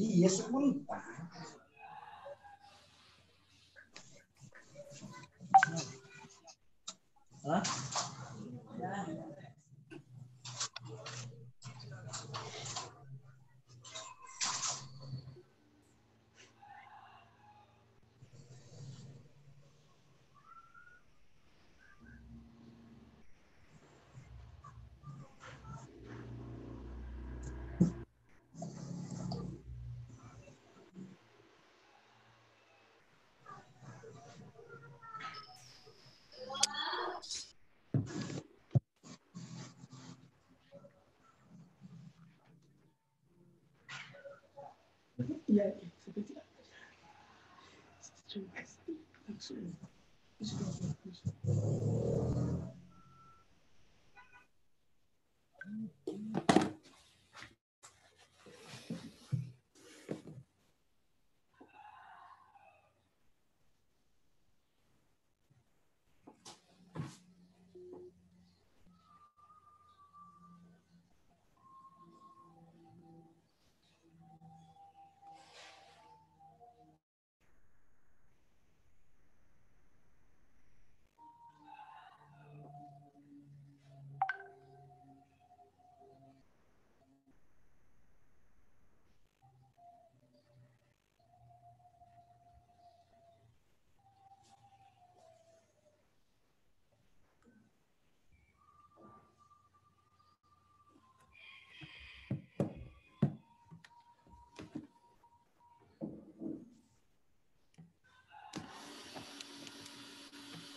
Y eso é bonita. ¿Ah?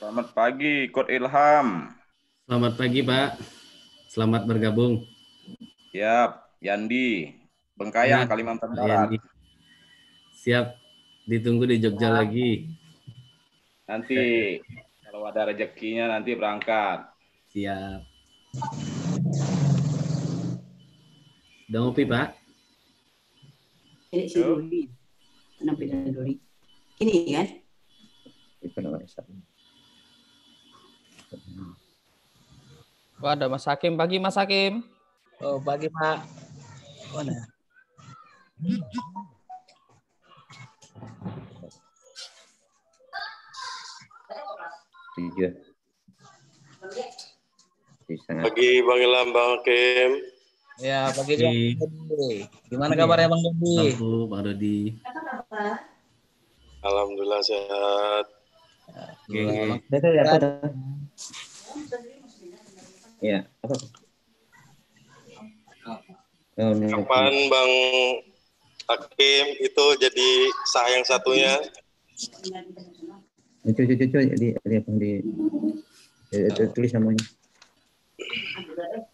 Selamat pagi, Coach Ilham. Selamat pagi, Pak. Selamat bergabung. Siap, Yandi. Bengkayang, ya, Kalimantan Barat. Yandi. Siap, ditunggu di Jogja nah. lagi. Nanti kalau ada rezekinya nanti berangkat. Siap. Udah ngopi, Pak? Ini si Duri. Kenapa Duri? Ini kan? Wah, ada Mas Hakim. Pagi Mas Hakim. Oh, pagi Pak. Mana? Tiga. Pagi Bang Ilham, Bang Hakim. Ya, pagi Bang Dodi. Gimana kabarnya Bang Dodi? Bang Dodi. Alhamdulillah sehat. Oke. Okay. apa Ya, apa? Kapan Bang Hakim itu jadi sah yang satunya? Itu itu itu jadi ada yang di tulis namanya.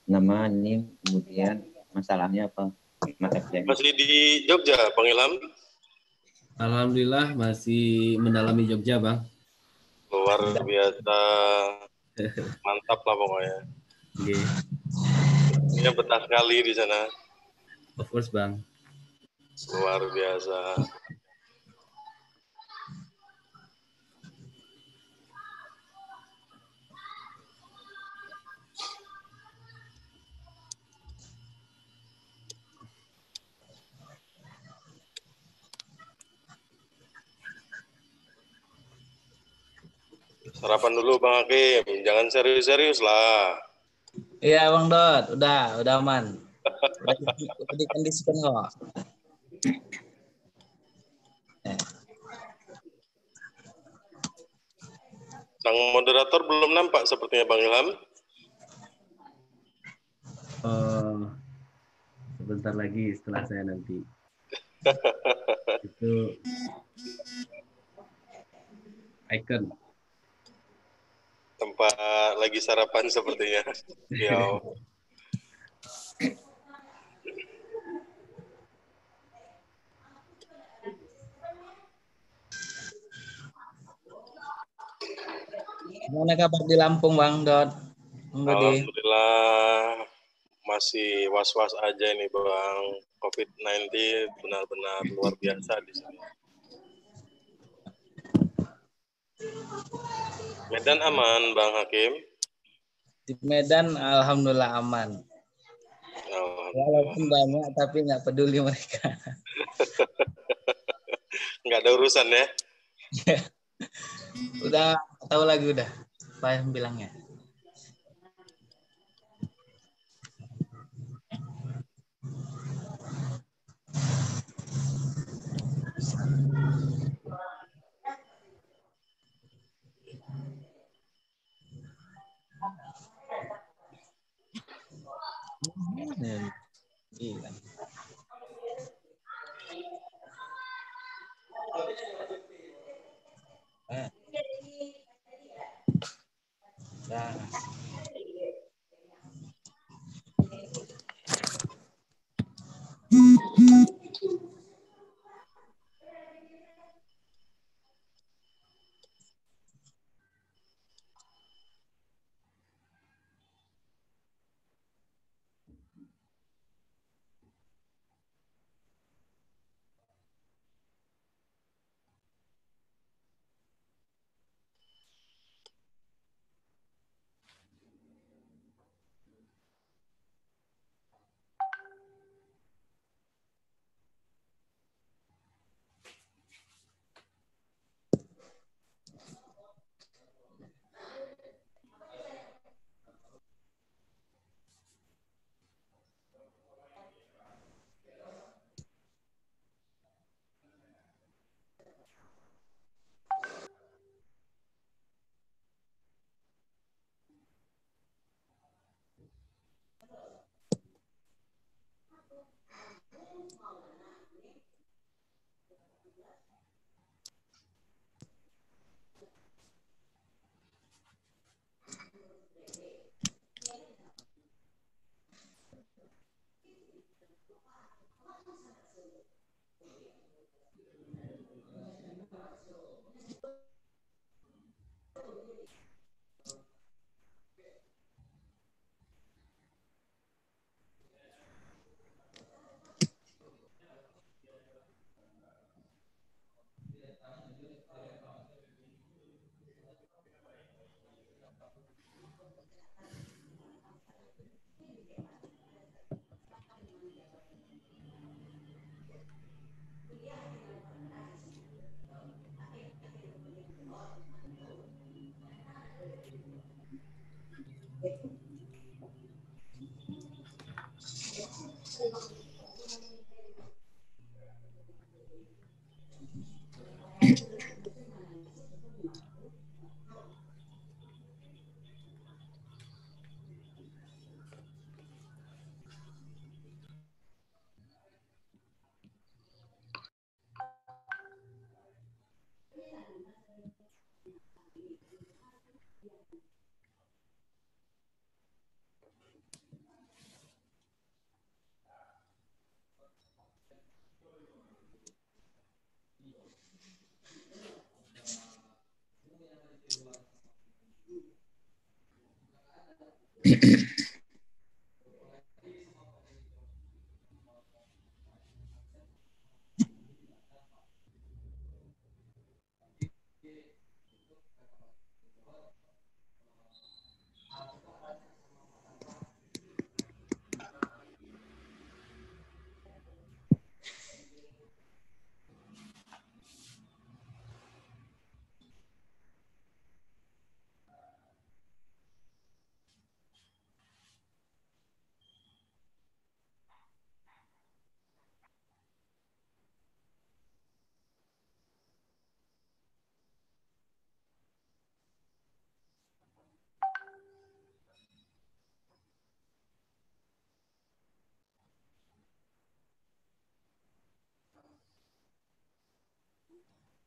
Nama nim kemudian masalahnya apa? masalahnya? Masih di Jogja, Bang Ilham? Alhamdulillah masih mendalami Jogja, Bang luar iya. biasa mantap lah pokoknya iya. ini betah sekali di sana of course bang luar biasa Sarapan dulu Bang Hakim, jangan serius-serius lah. Iya Bang Dot, udah, udah aman. Udah, kondisi dikondisikan kok. Sang moderator belum nampak sepertinya Bang Ilham. Uh, sebentar lagi setelah saya nanti. itu icon tempat lagi sarapan sepertinya. Yo. Ya. Gimana kabar di Lampung, Bang Dot? Alhamdulillah masih was-was aja ini Bang. COVID-19 benar-benar luar biasa di sini. Medan aman, Bang Hakim. Di Medan alhamdulillah aman. Alhamdulillah. Walaupun banyak tapi nggak peduli mereka. nggak ada urusan ya. Iya. udah tahu lagi udah. Pak yang bilangnya. Thank you. หนึ่งอีกได้ Thank you.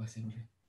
我承认。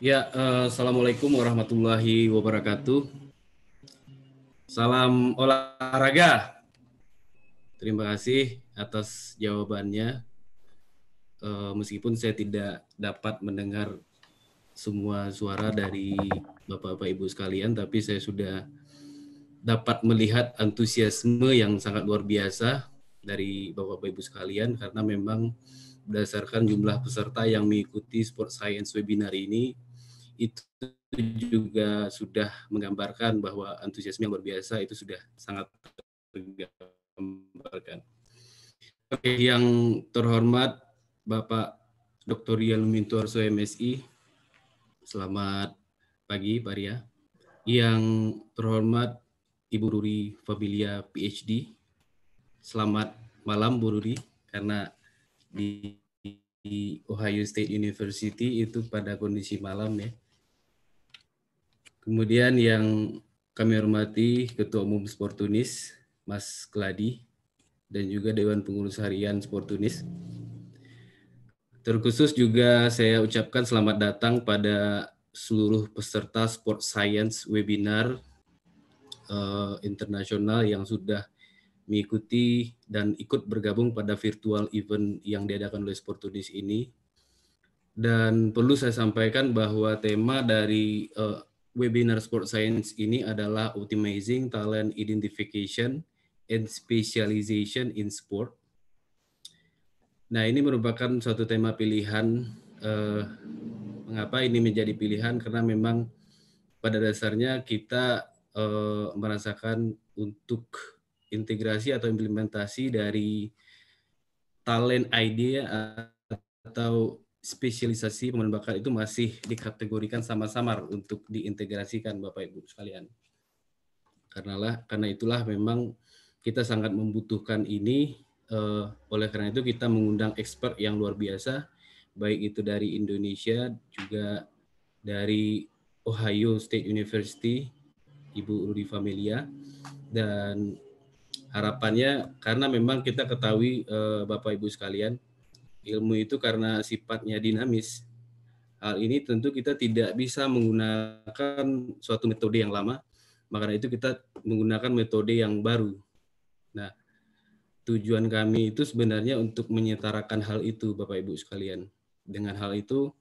Ya, uh, assalamualaikum warahmatullahi wabarakatuh. Salam olahraga. Terima kasih atas jawabannya. Uh, meskipun saya tidak dapat mendengar semua suara dari bapak-bapak ibu sekalian, tapi saya sudah dapat melihat antusiasme yang sangat luar biasa dari bapak-bapak ibu sekalian karena memang berdasarkan jumlah peserta yang mengikuti sport science webinar ini itu juga sudah menggambarkan bahwa antusiasme yang luar biasa itu sudah sangat tergambarkan. Oke, yang terhormat Bapak Dr. Rian Arso MSI, selamat pagi Pak Ria. Yang terhormat Ibu Ruri Fabilia PhD, selamat malam Bu Ruri, karena di Ohio State University itu pada kondisi malam ya Kemudian yang kami hormati Ketua Umum Sportunis, Mas Keladi, dan juga Dewan Pengurus Harian Sportunis. Terkhusus juga saya ucapkan selamat datang pada seluruh peserta Sport Science Webinar uh, Internasional yang sudah mengikuti dan ikut bergabung pada virtual event yang diadakan oleh Sportunis ini. Dan perlu saya sampaikan bahwa tema dari uh, webinar sport science ini adalah optimizing talent identification and specialization in sport. Nah, ini merupakan suatu tema pilihan eh, mengapa ini menjadi pilihan karena memang pada dasarnya kita eh, merasakan untuk integrasi atau implementasi dari talent idea atau spesialisasi pemadam bakar itu masih dikategorikan sama-samar untuk diintegrasikan Bapak Ibu sekalian. Karenalah karena itulah memang kita sangat membutuhkan ini eh, oleh karena itu kita mengundang expert yang luar biasa baik itu dari Indonesia juga dari Ohio State University Ibu Rudi Familia dan harapannya karena memang kita ketahui eh, Bapak Ibu sekalian Ilmu itu karena sifatnya dinamis. Hal ini tentu kita tidak bisa menggunakan suatu metode yang lama, maka itu kita menggunakan metode yang baru. Nah, tujuan kami itu sebenarnya untuk menyetarakan hal itu, Bapak Ibu sekalian. Dengan hal itu,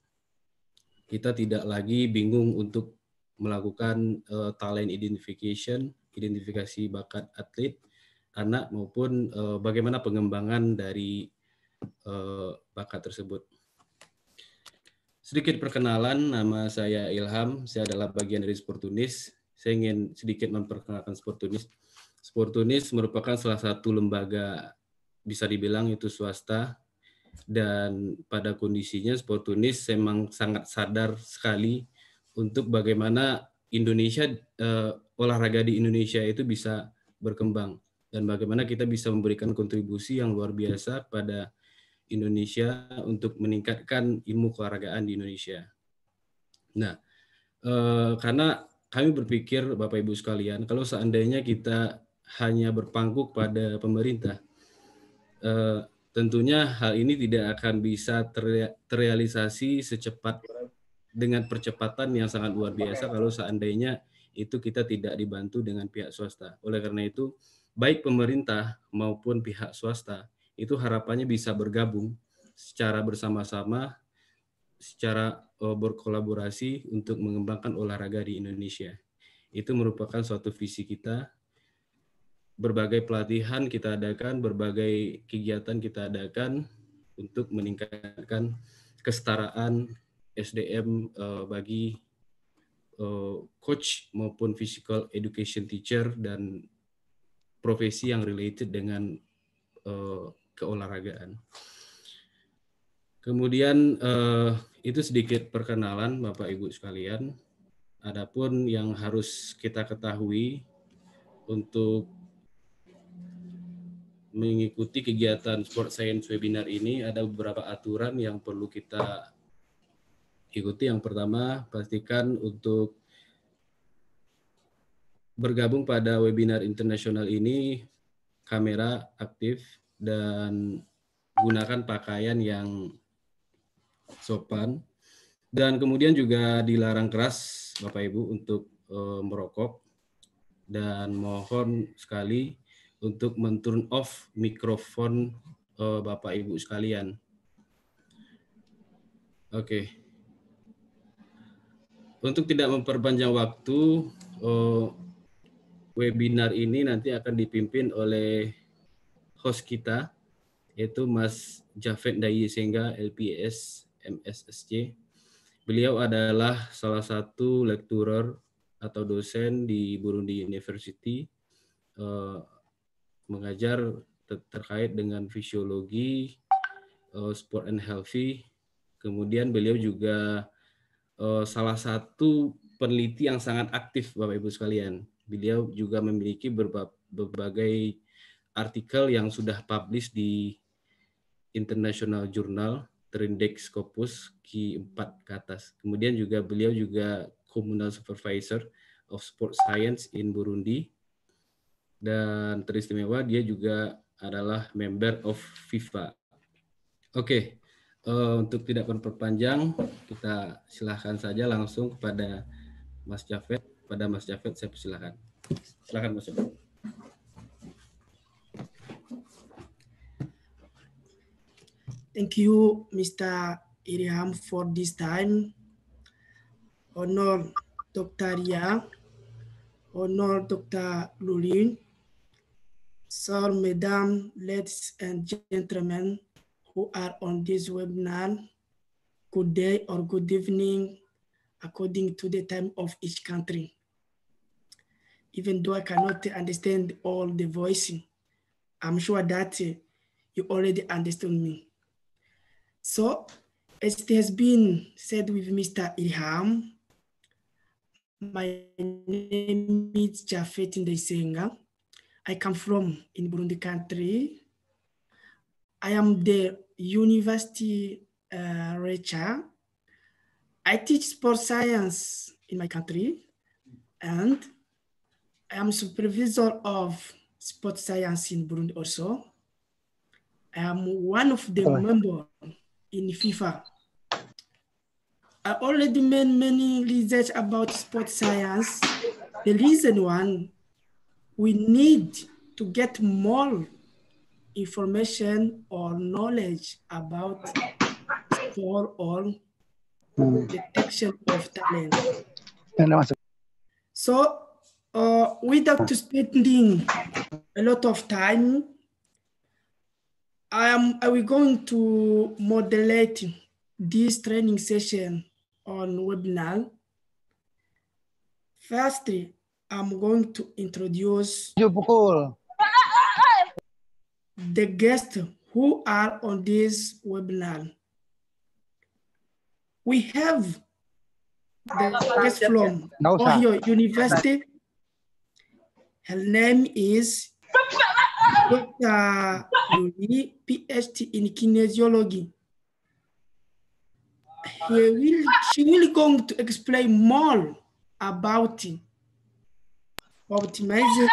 kita tidak lagi bingung untuk melakukan uh, talent identification, identifikasi bakat atlet, anak maupun uh, bagaimana pengembangan dari Eh, bakat tersebut. Sedikit perkenalan, nama saya Ilham, saya adalah bagian dari Sport Sportunis. Saya ingin sedikit memperkenalkan Sport Sport Sportunis merupakan salah satu lembaga bisa dibilang itu swasta dan pada kondisinya Sport Sportunis memang sangat sadar sekali untuk bagaimana Indonesia eh, olahraga di Indonesia itu bisa berkembang dan bagaimana kita bisa memberikan kontribusi yang luar biasa pada Indonesia untuk meningkatkan ilmu kewargaan di Indonesia. Nah, eh, karena kami berpikir Bapak Ibu sekalian, kalau seandainya kita hanya berpangku pada pemerintah, eh, tentunya hal ini tidak akan bisa terrealisasi secepat dengan percepatan yang sangat luar biasa kalau seandainya itu kita tidak dibantu dengan pihak swasta. Oleh karena itu, baik pemerintah maupun pihak swasta itu harapannya bisa bergabung secara bersama-sama, secara eh, berkolaborasi untuk mengembangkan olahraga di Indonesia. Itu merupakan suatu visi kita. Berbagai pelatihan kita adakan, berbagai kegiatan kita adakan untuk meningkatkan kesetaraan SDM eh, bagi eh, coach maupun physical education teacher dan profesi yang related dengan keolahragaan. Kemudian eh, itu sedikit perkenalan Bapak Ibu sekalian. Adapun yang harus kita ketahui untuk mengikuti kegiatan sport science webinar ini ada beberapa aturan yang perlu kita ikuti. Yang pertama, pastikan untuk bergabung pada webinar internasional ini kamera aktif dan gunakan pakaian yang sopan dan kemudian juga dilarang keras Bapak Ibu untuk e, merokok dan mohon sekali untuk men off mikrofon e, Bapak Ibu sekalian. Oke. Okay. Untuk tidak memperpanjang waktu e, webinar ini nanti akan dipimpin oleh host kita yaitu Mas Javed Dayi Sengga LPS MSSC. Beliau adalah salah satu lecturer atau dosen di Burundi University uh, mengajar ter terkait dengan fisiologi uh, sport and healthy. Kemudian beliau juga uh, salah satu peneliti yang sangat aktif Bapak Ibu sekalian. Beliau juga memiliki berbagai artikel yang sudah publish di International Journal terindex Scopus Q4 ke atas. Kemudian juga beliau juga Communal Supervisor of sports Science in Burundi dan teristimewa dia juga adalah member of FIFA. Oke, okay. uh, eh, untuk tidak memperpanjang kita silahkan saja langsung kepada Mas Jafet. Pada Mas Jafet saya persilahkan. Silahkan Mas Jafet. Thank you, Mr. Iriam, for this time. Honor Dr. Ria, honor Dr. Lulin, sir, madam, ladies and gentlemen who are on this webinar, good day or good evening according to the time of each country. Even though I cannot understand all the voicing, I'm sure that you already understand me. So, as it has been said with Mr. Ilham, my name is Jafet Ndeisenga. I come from in Burundi country. I am the university uh, I teach sports science in my country and I am supervisor of sports science in Burundi also. I am one of the members in FIFA. I already made many research about sports science. The reason one, we need to get more information or knowledge about sport or hmm. detection of talent. So uh, without spending a lot of time, I am I will going to moderate this training session on webinar. Firstly, I'm going to introduce the guests who are on this webinar. We have the guest from no, Ohio University. Her name is Dr. Yoni, PhD in kinesiology. He will, she will going to explain more about optimizing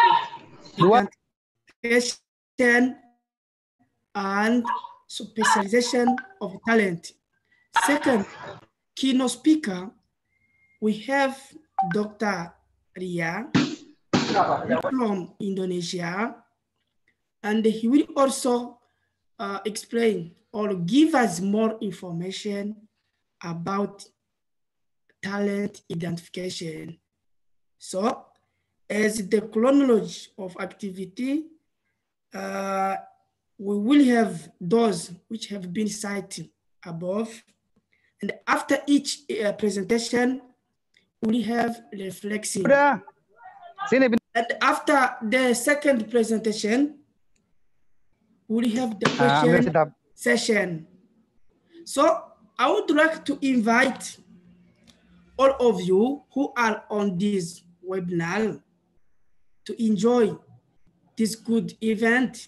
question and specialization of talent. Second, keynote speaker, we have Dr. Ria from Indonesia and he will also uh, explain or give us more information about talent identification. So as the chronology of activity, uh, we will have those which have been cited above. And after each uh, presentation, we have reflection. And after the second presentation, we have the ah, question uh, session. So I would like to invite all of you who are on this webinar to enjoy this good event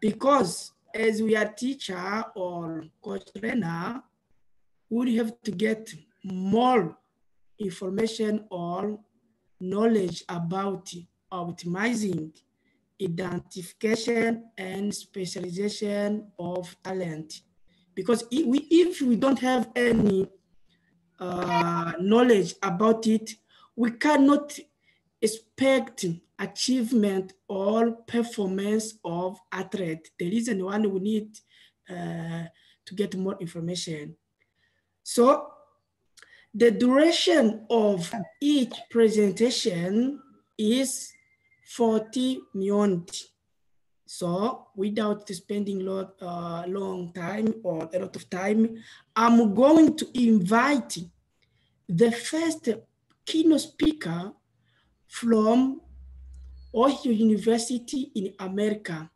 because as we are teacher or coach trainer, we have to get more information or knowledge about optimizing identification and specialization of talent. Because if we, if we don't have any uh, knowledge about it, we cannot expect achievement or performance of threat. The reason why we need uh, to get more information. So the duration of each presentation is 40 So without spending lot uh, long time or a lot of time, I'm going to invite the first keynote speaker from Ohio University in America.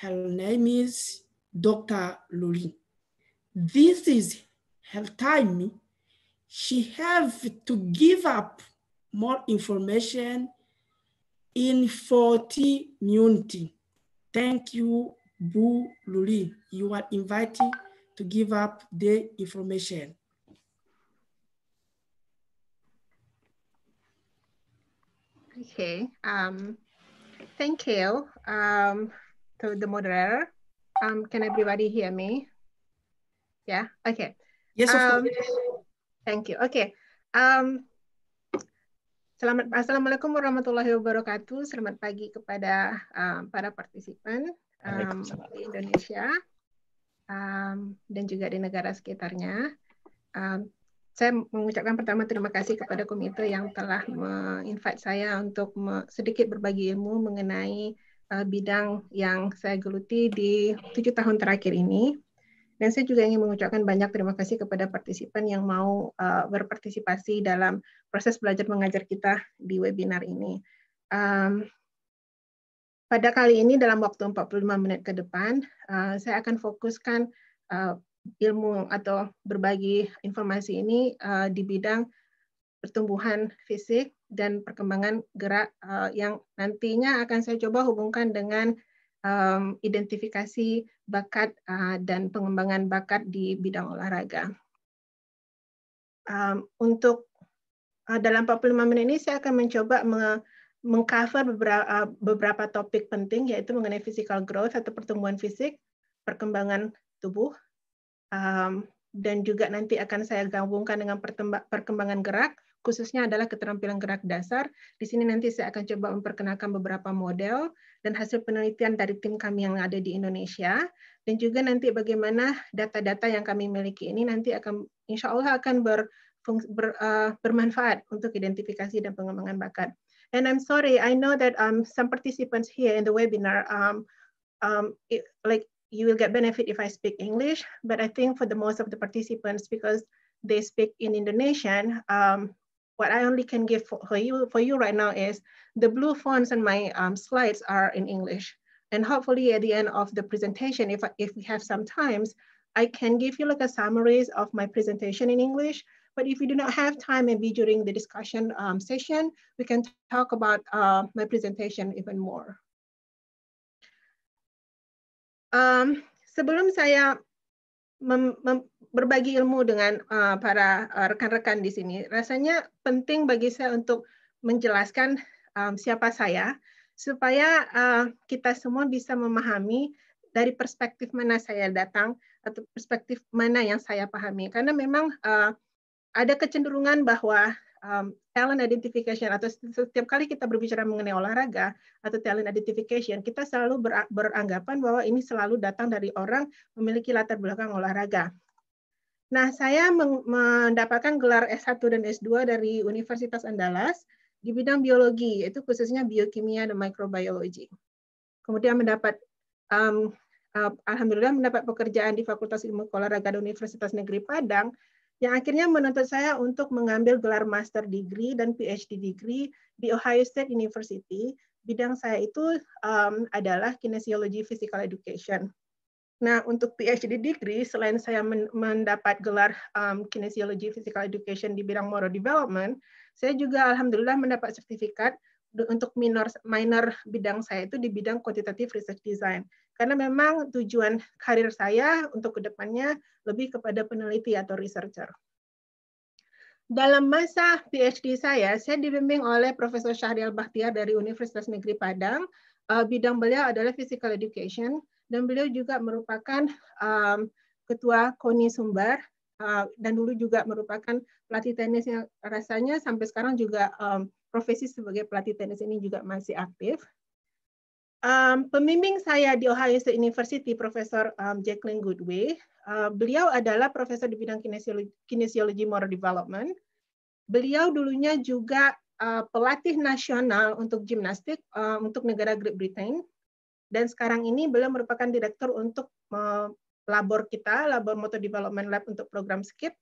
Her name is Dr. Lulin. This is her time. She have to give up more information in 40 unity. Thank you, Bu Luli. You are invited to give up the information. Okay, um, thank you um, to the moderator. Um, can everybody hear me? Yeah, okay. Yes, um, Thank you. Okay. Um, Selamat Assalamualaikum warahmatullahi wabarakatuh. Selamat pagi kepada um, para partisipan um, di Indonesia um, dan juga di negara sekitarnya. Um, saya mengucapkan pertama terima kasih kepada komite yang telah menginvite saya untuk me sedikit berbagi ilmu mengenai uh, bidang yang saya geluti di tujuh tahun terakhir ini. Dan saya juga ingin mengucapkan banyak terima kasih kepada partisipan yang mau uh, berpartisipasi dalam proses belajar mengajar kita di webinar ini. Um, pada kali ini dalam waktu 45 menit ke depan, uh, saya akan fokuskan uh, ilmu atau berbagi informasi ini uh, di bidang pertumbuhan fisik dan perkembangan gerak uh, yang nantinya akan saya coba hubungkan dengan um, identifikasi bakat uh, dan pengembangan bakat di bidang olahraga. Um, untuk uh, dalam 45 menit ini saya akan mencoba mengcover mengcover beberapa, uh, eh, beberapa topik penting yaitu mengenai physical growth atau pertumbuhan fisik, perkembangan tubuh, um, dan juga nanti akan saya gabungkan dengan perkembangan gerak khususnya adalah keterampilan gerak dasar. Di sini nanti saya akan coba memperkenalkan beberapa model dan hasil penelitian dari tim kami yang ada di Indonesia, dan juga nanti bagaimana data-data yang kami miliki ini nanti akan insya Allah akan ber, ber, uh, bermanfaat untuk identifikasi dan pengembangan bakat. And I'm sorry, I know that um, some participants here in the webinar, um, um, it, like you will get benefit if I speak English, but I think for the most of the participants, because they speak in Indonesian, um, what I only can give for, for, you for you right now is the blue fonts and my um, slides are in English. And hopefully at the end of the presentation, if, if we have some times, I can give you like a summaries of my presentation in English. But if we do not have time, maybe during the discussion um, session, we can talk about uh, my presentation even more. Um, sebelum saya mem, berbagi ilmu dengan uh, para eh, rekan-rekan di sini. Rasanya penting bagi saya untuk menjelaskan um, siapa saya supaya uh, kita semua bisa memahami dari perspektif mana saya datang atau perspektif mana yang saya pahami. Karena memang uh, ada kecenderungan bahwa um, talent identification atau setiap kali kita berbicara mengenai olahraga atau talent identification, kita selalu beranggapan bahwa ini selalu datang dari orang memiliki latar belakang olahraga. Nah, saya mendapatkan gelar S1 dan S2 dari Universitas Andalas di bidang biologi, yaitu khususnya biokimia dan microbiology. Kemudian mendapat um, uh, alhamdulillah mendapat pekerjaan di Fakultas Ilmu Olahraga Universitas Negeri Padang yang akhirnya menuntut saya untuk mengambil gelar master degree dan PhD degree di Ohio State University. Bidang saya itu um, adalah kinesiologi physical education. Nah, untuk PhD degree, selain saya men mendapat gelar um, kinesiologi physical education di bidang moral development, saya juga alhamdulillah mendapat sertifikat untuk minor minor bidang saya itu di bidang quantitative research design. Karena memang tujuan karir saya untuk kedepannya lebih kepada peneliti atau researcher. Dalam masa PhD saya, saya dibimbing oleh Profesor Syahril Bahtiar dari Universitas Negeri Padang. Eh, bidang beliau adalah physical education, dan beliau juga merupakan um, ketua KONI Sumbar, uh, dan dulu juga merupakan pelatih tenis yang rasanya sampai sekarang juga um, profesi sebagai pelatih tenis ini juga masih aktif. Um, pembimbing saya di Ohio State University, Profesor um, Jacqueline Goodway, uh, beliau adalah profesor di bidang kinesiologi, kinesiologi motor development. Beliau dulunya juga uh, pelatih nasional untuk gimnastik uh, untuk negara Great Britain, dan sekarang ini beliau merupakan direktur untuk uh, labor kita, labor motor development lab untuk program SKIP.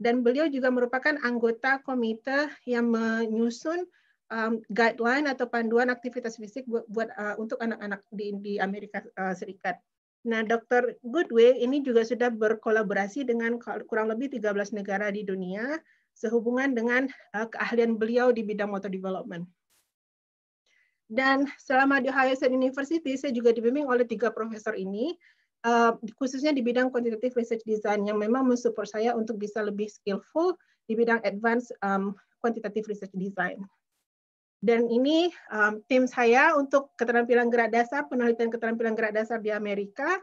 Dan beliau juga merupakan anggota komite yang menyusun um, guideline atau panduan aktivitas fisik buat, buat uh, untuk anak-anak di, di Amerika uh, Serikat. Nah, Dr. Goodway ini juga sudah berkolaborasi dengan kurang lebih 13 negara di dunia sehubungan dengan uh, keahlian beliau di bidang motor development. Dan selama di Ohio State University, saya juga dibimbing oleh tiga profesor ini, uh, khususnya di bidang quantitative research design yang memang mensupport saya untuk bisa lebih skillful di bidang advanced um, quantitative research design. Dan ini um, tim saya untuk keterampilan gerak dasar, penelitian keterampilan gerak dasar di Amerika.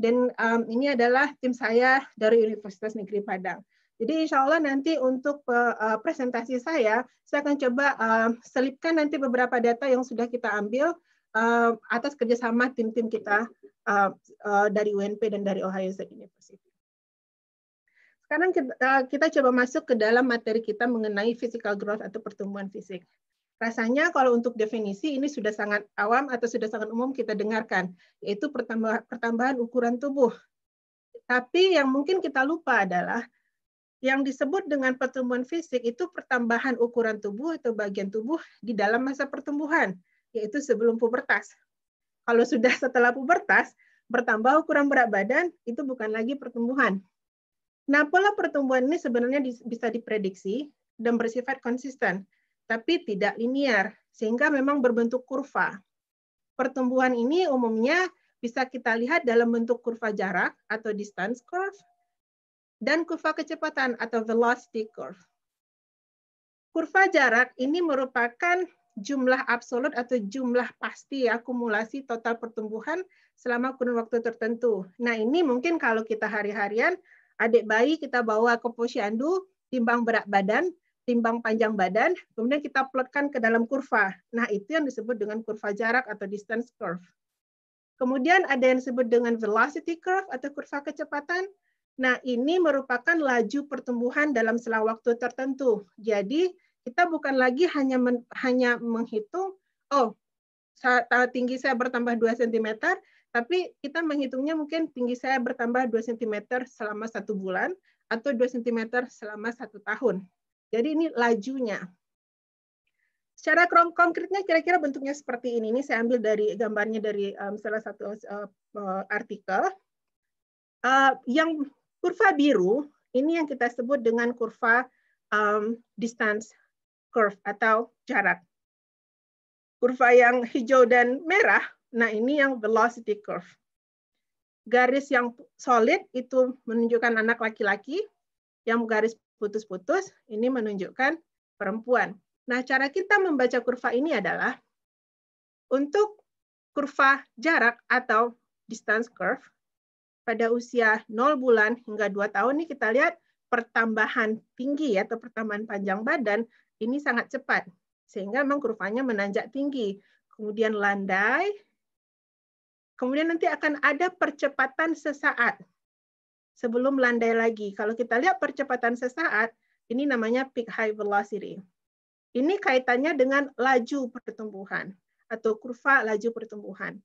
Dan um, ini adalah tim saya dari Universitas Negeri Padang. Jadi insya Allah nanti untuk uh, presentasi saya, saya akan coba uh, selipkan nanti beberapa data yang sudah kita ambil uh, atas kerjasama tim-tim kita uh, uh, dari UNP dan dari Ohio State University. Sekarang kita, uh, kita coba masuk ke dalam materi kita mengenai physical growth atau pertumbuhan fisik. Rasanya kalau untuk definisi ini sudah sangat awam atau sudah sangat umum kita dengarkan, yaitu pertambahan, pertambahan ukuran tubuh. Tapi yang mungkin kita lupa adalah yang disebut dengan pertumbuhan fisik itu pertambahan ukuran tubuh atau bagian tubuh di dalam masa pertumbuhan, yaitu sebelum pubertas. Kalau sudah setelah pubertas, bertambah ukuran berat badan itu bukan lagi pertumbuhan. Nah, pola pertumbuhan ini sebenarnya bisa diprediksi dan bersifat konsisten tapi tidak linier, sehingga memang berbentuk kurva. Pertumbuhan ini umumnya bisa kita lihat dalam bentuk kurva jarak atau distance curve, dan kurva kecepatan atau velocity curve. Kurva jarak ini merupakan jumlah absolut atau jumlah pasti akumulasi total pertumbuhan selama kurun waktu tertentu. Nah ini mungkin kalau kita hari-harian, adik bayi kita bawa ke posyandu, timbang berat badan, timbang panjang badan, kemudian kita plotkan ke dalam kurva. Nah, itu yang disebut dengan kurva jarak atau distance curve. Kemudian ada yang disebut dengan velocity curve atau kurva kecepatan. Nah, ini merupakan laju pertumbuhan dalam selang waktu tertentu. Jadi, kita bukan lagi hanya men, hanya menghitung, oh, tinggi saya bertambah 2 cm, tapi kita menghitungnya mungkin tinggi saya bertambah 2 cm selama satu bulan atau 2 cm selama satu tahun. Jadi ini lajunya. Secara konkretnya kira-kira bentuknya seperti ini. Ini saya ambil dari gambarnya dari um, salah satu uh, uh, artikel. Uh, yang kurva biru ini yang kita sebut dengan kurva um, distance curve atau jarak. Kurva yang hijau dan merah, nah ini yang velocity curve. Garis yang solid itu menunjukkan anak laki-laki, yang garis putus-putus, ini menunjukkan perempuan. Nah, cara kita membaca kurva ini adalah untuk kurva jarak atau distance curve pada usia 0 bulan hingga 2 tahun ini kita lihat pertambahan tinggi ya, atau pertambahan panjang badan ini sangat cepat sehingga memang kurvanya menanjak tinggi kemudian landai kemudian nanti akan ada percepatan sesaat sebelum landai lagi. Kalau kita lihat percepatan sesaat, ini namanya peak high velocity. Ini kaitannya dengan laju pertumbuhan atau kurva laju pertumbuhan.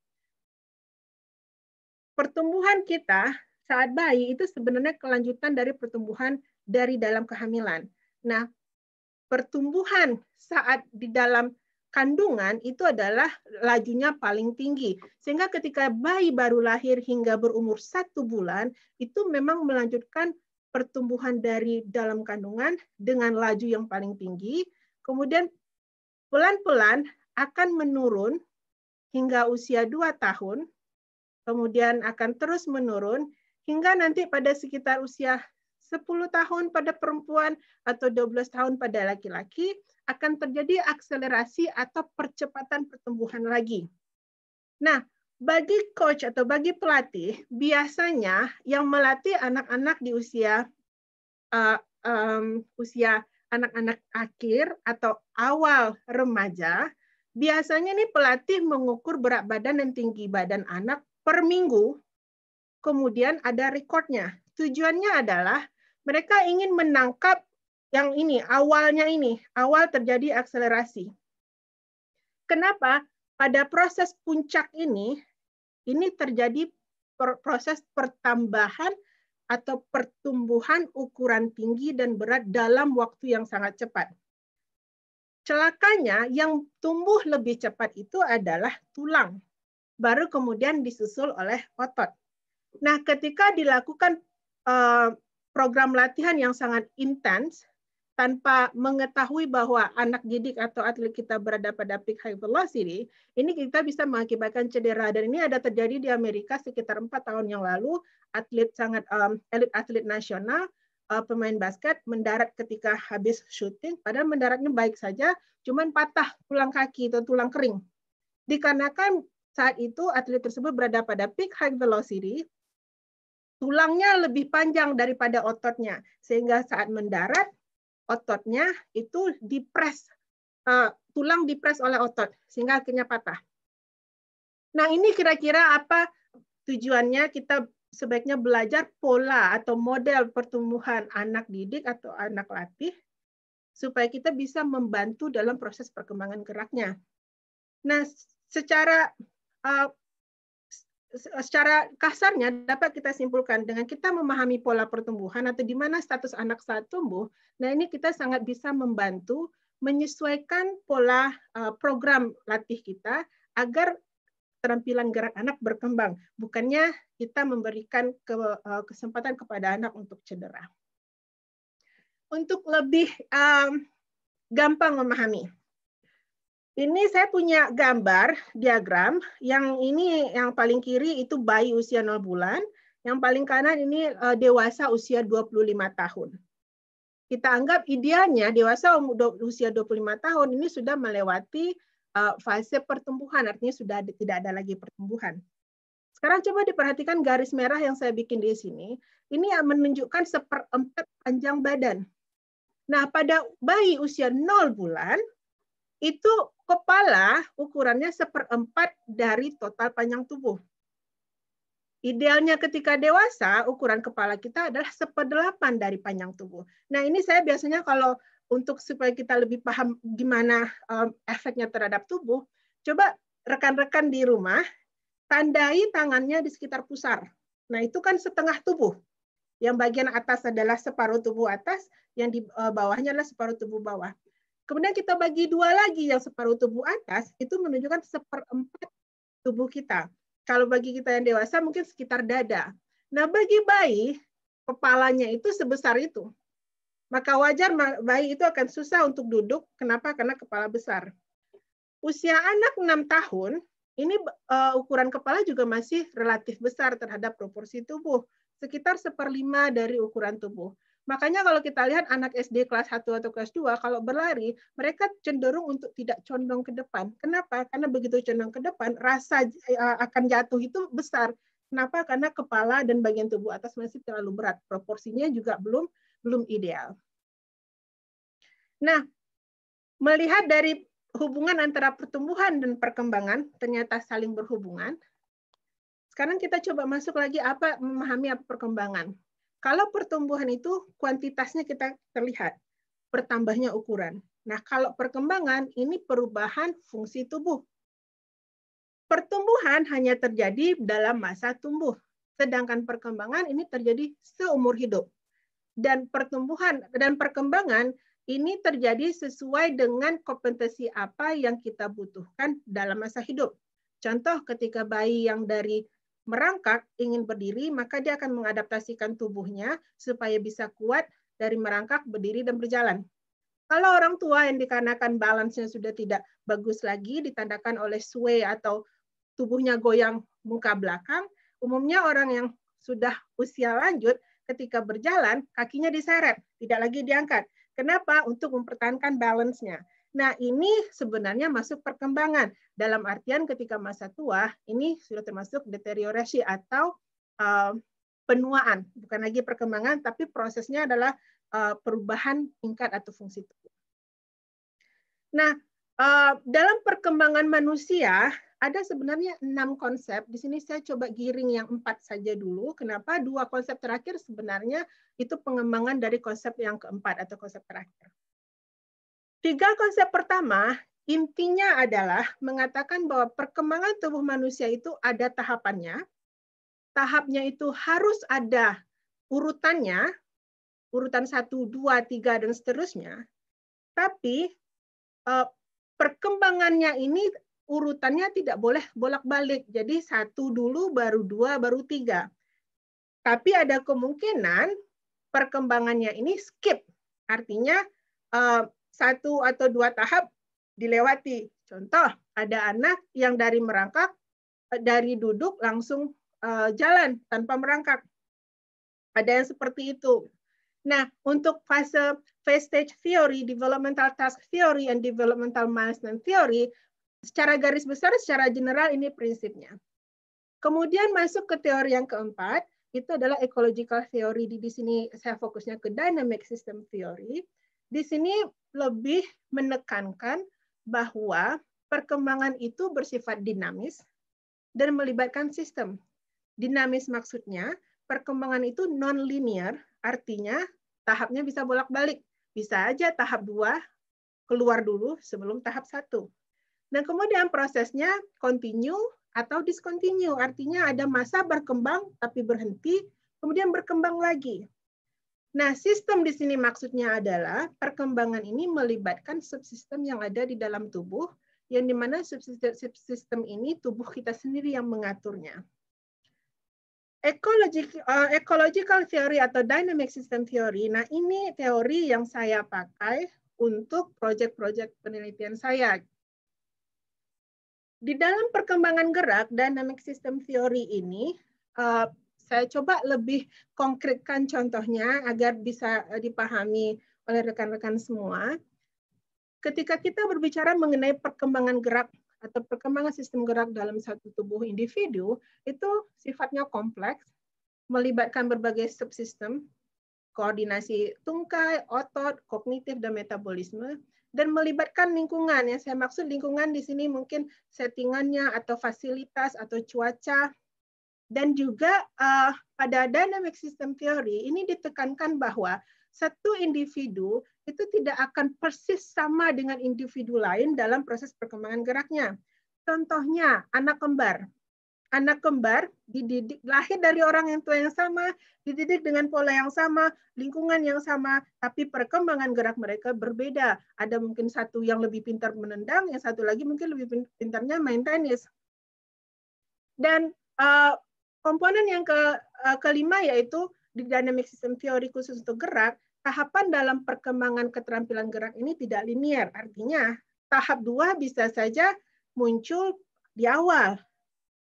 Pertumbuhan kita saat bayi itu sebenarnya kelanjutan dari pertumbuhan dari dalam kehamilan. Nah, pertumbuhan saat di dalam kandungan itu adalah lajunya paling tinggi. Sehingga ketika bayi baru lahir hingga berumur satu bulan, itu memang melanjutkan pertumbuhan dari dalam kandungan dengan laju yang paling tinggi. Kemudian pelan-pelan akan menurun hingga usia dua tahun, kemudian akan terus menurun hingga nanti pada sekitar usia 10 tahun pada perempuan atau 12 tahun pada laki-laki akan terjadi akselerasi atau percepatan pertumbuhan lagi. Nah, bagi coach atau bagi pelatih, biasanya yang melatih anak-anak di usia uh, um, usia anak-anak akhir atau awal remaja, biasanya nih pelatih mengukur berat badan dan tinggi badan anak per minggu, kemudian ada rekornya. Tujuannya adalah mereka ingin menangkap yang ini, awalnya ini, awal terjadi akselerasi. Kenapa? Pada proses puncak ini, ini terjadi proses pertambahan atau pertumbuhan ukuran tinggi dan berat dalam waktu yang sangat cepat. Celakanya yang tumbuh lebih cepat itu adalah tulang, baru kemudian disusul oleh otot. Nah, ketika dilakukan eh, program latihan yang sangat intens tanpa mengetahui bahwa anak didik atau atlet kita berada pada peak high velocity, ini kita bisa mengakibatkan cedera. Dan ini ada terjadi di Amerika sekitar empat tahun yang lalu, atlet sangat um, elit atlet nasional, uh, pemain basket mendarat ketika habis syuting, padahal mendaratnya baik saja, cuman patah tulang kaki atau tulang kering. Dikarenakan saat itu atlet tersebut berada pada peak high velocity, tulangnya lebih panjang daripada ototnya sehingga saat mendarat ototnya itu dipres uh, tulang dipres oleh otot sehingga akhirnya patah. Nah, ini kira-kira apa tujuannya kita sebaiknya belajar pola atau model pertumbuhan anak didik atau anak latih supaya kita bisa membantu dalam proses perkembangan geraknya. Nah, secara uh, secara kasarnya dapat kita simpulkan dengan kita memahami pola pertumbuhan atau di mana status anak saat tumbuh, nah ini kita sangat bisa membantu menyesuaikan pola eh, program latih kita agar keterampilan gerak anak berkembang, bukannya kita memberikan eh, kesempatan kepada anak untuk cedera. Untuk lebih eh, gampang memahami, ini saya punya gambar diagram yang ini yang paling kiri itu bayi usia 0 bulan, yang paling kanan ini eh, dewasa usia 25 tahun. Kita anggap idealnya dewasa usia 25 tahun ini sudah melewati eh, fase pertumbuhan, artinya sudah tidak ada lagi pertumbuhan. Sekarang coba diperhatikan garis merah yang saya bikin di sini. Ini menunjukkan seperempat panjang badan. Nah, pada bayi usia 0 bulan, itu kepala ukurannya seperempat dari total panjang tubuh. Idealnya ketika dewasa, ukuran kepala kita adalah seperdelapan dari panjang tubuh. Nah ini saya biasanya kalau untuk supaya kita lebih paham gimana ehm, efeknya terhadap tubuh, coba rekan-rekan di rumah tandai tangannya di sekitar pusar. Nah itu kan setengah tubuh. Yang bagian atas adalah separuh tubuh atas, yang di ehm, bawahnya adalah separuh tubuh bawah. Kemudian kita bagi dua lagi yang separuh tubuh atas itu menunjukkan seperempat tubuh kita. Kalau bagi kita yang dewasa mungkin sekitar dada. Nah bagi bayi kepalanya itu sebesar itu. Maka wajar bayi itu akan susah untuk duduk. Kenapa? Karena kepala besar. Usia anak 6 tahun, ini uh, ukuran kepala juga masih relatif besar terhadap proporsi tubuh. Sekitar seperlima dari ukuran tubuh. Makanya kalau kita lihat anak SD kelas 1 atau kelas 2 kalau berlari, mereka cenderung untuk tidak condong ke depan. Kenapa? Karena begitu condong ke depan, rasa eh, eh, akan jatuh itu besar. Kenapa? Karena kepala dan bagian tubuh atas masih terlalu berat. Proporsinya juga belum belum ideal. Nah, melihat dari hubungan antara pertumbuhan dan perkembangan ternyata saling berhubungan. Sekarang kita coba masuk lagi apa memahami apa perkembangan. Kalau pertumbuhan itu kuantitasnya kita terlihat, pertambahnya ukuran. Nah, kalau perkembangan ini perubahan fungsi tubuh. Pertumbuhan hanya terjadi dalam masa tumbuh, sedangkan perkembangan ini terjadi seumur hidup. Dan pertumbuhan dan perkembangan ini terjadi sesuai dengan kompetensi apa yang kita butuhkan dalam masa hidup. Contoh ketika bayi yang dari merangkak ingin berdiri, maka dia akan mengadaptasikan tubuhnya supaya bisa kuat dari merangkak, berdiri, dan berjalan. Kalau orang tua yang dikarenakan balance-nya sudah tidak bagus lagi, ditandakan oleh sway atau tubuhnya goyang muka belakang, umumnya orang yang sudah usia lanjut, ketika berjalan, kakinya diseret, tidak lagi diangkat. Kenapa? Untuk mempertahankan balance-nya. Nah, ini sebenarnya masuk perkembangan. Dalam artian ketika masa tua, ini sudah termasuk deteriorasi atau uh, penuaan, bukan lagi perkembangan, tapi prosesnya adalah uh, perubahan tingkat atau fungsi tubuh. Nah, uh, dalam perkembangan manusia, ada sebenarnya enam konsep. Di sini saya coba giring yang empat saja dulu. Kenapa dua konsep terakhir sebenarnya itu pengembangan dari konsep yang keempat atau konsep terakhir. Tiga konsep pertama Intinya adalah mengatakan bahwa perkembangan tubuh manusia itu ada tahapannya. Tahapnya itu harus ada urutannya, urutan 1, 2, 3, dan seterusnya. Tapi eh, perkembangannya ini urutannya tidak boleh bolak-balik. Jadi satu dulu, baru dua, baru tiga. Tapi ada kemungkinan perkembangannya ini skip. Artinya eh, satu atau dua tahap dilewati. Contoh, ada anak yang dari merangkak, eh, dari duduk langsung eh, jalan tanpa merangkak. Ada yang seperti itu. Nah, untuk fase phase stage theory, developmental task theory, and developmental milestone theory, secara garis besar, secara general ini prinsipnya. Kemudian masuk ke teori yang keempat, itu adalah ecological theory. Di, di sini saya fokusnya ke dynamic system theory. Di sini lebih menekankan bahwa perkembangan itu bersifat dinamis dan melibatkan sistem. Dinamis maksudnya perkembangan itu non-linear, artinya tahapnya bisa bolak-balik. Bisa aja tahap dua keluar dulu sebelum tahap satu Dan kemudian prosesnya continue atau discontinue, artinya ada masa berkembang tapi berhenti, kemudian berkembang lagi. Nah, sistem di sini maksudnya adalah perkembangan ini melibatkan subsistem yang ada di dalam tubuh, yang dimana subsistem, ini tubuh kita sendiri yang mengaturnya. Eh, ecological, theory atau dynamic system theory, nah ini teori yang saya pakai untuk proyek-proyek penelitian saya. Di dalam perkembangan gerak, dynamic system theory ini eh, saya coba lebih konkretkan contohnya agar bisa eh, dipahami oleh rekan-rekan semua. Ketika kita berbicara mengenai perkembangan gerak atau perkembangan sistem gerak dalam satu tubuh individu itu sifatnya kompleks, melibatkan berbagai subsistem, koordinasi tungkai, otot, kognitif, dan metabolisme, dan melibatkan lingkungan. Yang saya maksud lingkungan di sini mungkin settingannya atau fasilitas atau cuaca, dan juga uh, pada dynamic system theory ini ditekankan bahwa satu individu itu tidak akan persis sama dengan individu lain dalam proses perkembangan geraknya. Contohnya anak kembar. Anak kembar dididik lahir dari orang yang tua yang sama, dididik dengan pola yang sama, lingkungan yang sama, tapi perkembangan gerak mereka berbeda. Ada mungkin satu yang lebih pintar menendang, yang satu lagi mungkin lebih pintarnya main tenis. Dan uh, Komponen yang ke, eh, kelima yaitu di dynamic system theory khusus untuk gerak, tahapan dalam perkembangan keterampilan gerak ini tidak linier. Artinya, tahap dua bisa saja muncul di awal.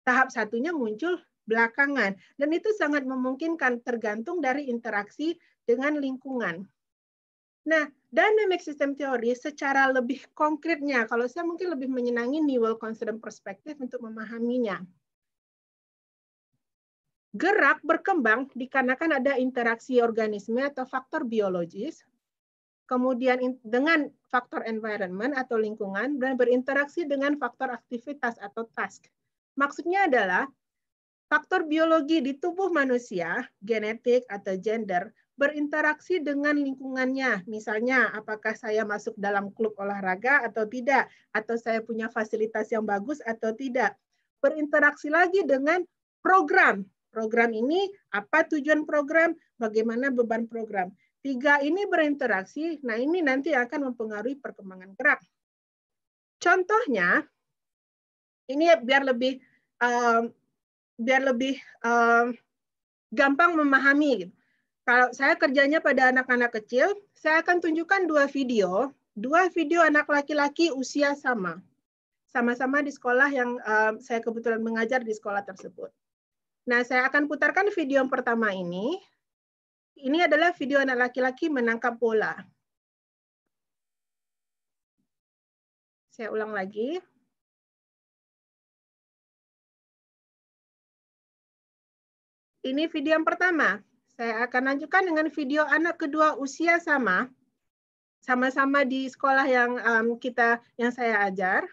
Tahap satunya muncul belakangan. Dan itu sangat memungkinkan tergantung dari interaksi dengan lingkungan. Nah, dynamic system theory secara lebih konkretnya, kalau saya mungkin lebih menyenangi New World Constraint Perspective untuk memahaminya. Gerak berkembang dikarenakan ada interaksi organisme atau faktor biologis, kemudian dengan faktor environment atau lingkungan, dan berinteraksi dengan faktor aktivitas atau task. Maksudnya adalah faktor biologi di tubuh manusia, genetik atau gender, berinteraksi dengan lingkungannya. Misalnya, apakah saya masuk dalam klub olahraga atau tidak, atau saya punya fasilitas yang bagus atau tidak. Berinteraksi lagi dengan program Program ini apa tujuan program, bagaimana beban program. Tiga ini berinteraksi, nah ini nanti akan mempengaruhi perkembangan gerak. Contohnya, ini biar lebih um, biar lebih um, gampang memahami. Gitu. Kalau saya kerjanya pada anak-anak kecil, saya akan tunjukkan dua video, dua video anak laki-laki usia sama, sama-sama di sekolah yang um, saya kebetulan mengajar di sekolah tersebut. Nah, saya akan putarkan video yang pertama ini. Ini adalah video anak laki-laki menangkap bola. Saya ulang lagi. Ini video yang pertama. Saya akan lanjutkan dengan video anak kedua usia sama, sama-sama di sekolah yang um, kita yang saya ajar.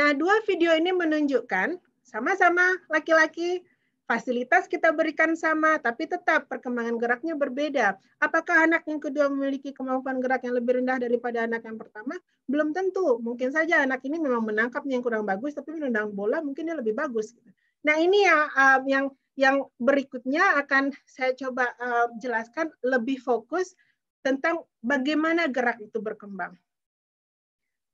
Nah, dua video ini menunjukkan sama-sama laki-laki, fasilitas kita berikan sama, tapi tetap perkembangan geraknya berbeda. Apakah anak yang kedua memiliki kemampuan gerak yang lebih rendah daripada anak yang pertama? Belum tentu. Mungkin saja anak ini memang menangkapnya yang kurang bagus, tapi menendang bola mungkin dia lebih bagus. Gitu. Nah, ini yang eh, yang yang berikutnya akan saya coba eh, jelaskan lebih fokus tentang bagaimana gerak itu berkembang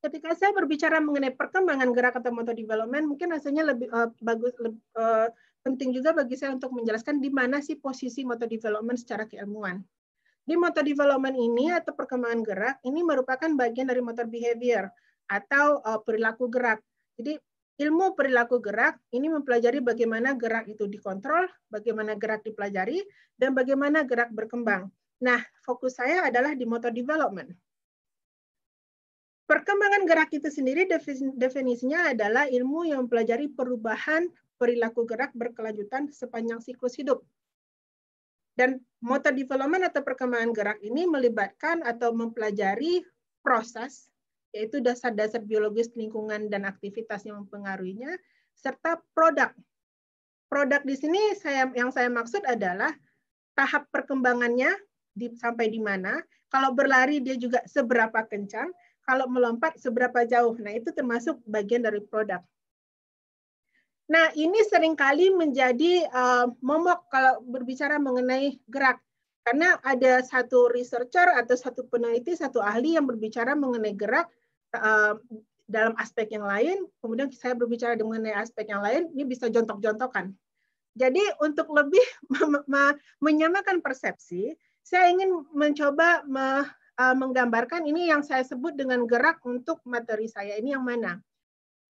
ketika saya berbicara mengenai perkembangan gerak atau motor development, mungkin rasanya lebih uh, bagus lebih, eh, uh, penting juga bagi saya untuk menjelaskan di mana sih posisi motor development secara keilmuan. Di motor development ini atau perkembangan gerak ini merupakan bagian dari motor behavior atau uh, perilaku gerak. Jadi ilmu perilaku gerak ini mempelajari bagaimana gerak itu dikontrol, bagaimana gerak dipelajari, dan bagaimana gerak berkembang. Nah, fokus saya adalah di motor development. Perkembangan gerak itu sendiri definisinya adalah ilmu yang mempelajari perubahan perilaku gerak berkelanjutan sepanjang siklus hidup. Dan motor development atau perkembangan gerak ini melibatkan atau mempelajari proses, yaitu dasar-dasar biologis lingkungan dan aktivitas yang mempengaruhinya, serta produk. Produk di sini saya, yang saya maksud adalah tahap perkembangannya di, sampai di mana, kalau berlari dia juga seberapa kencang, kalau melompat seberapa jauh. Nah, itu termasuk bagian dari produk. Nah, ini seringkali menjadi uh, momok kalau berbicara mengenai gerak. Karena ada satu researcher atau satu peneliti, satu ahli yang berbicara mengenai gerak uh, dalam aspek yang lain, kemudian saya berbicara mengenai aspek yang lain, ini bisa jontok-jontokan. Jadi untuk lebih menyamakan persepsi, saya ingin mencoba uh, menggambarkan ini yang saya sebut dengan gerak untuk materi saya ini yang mana.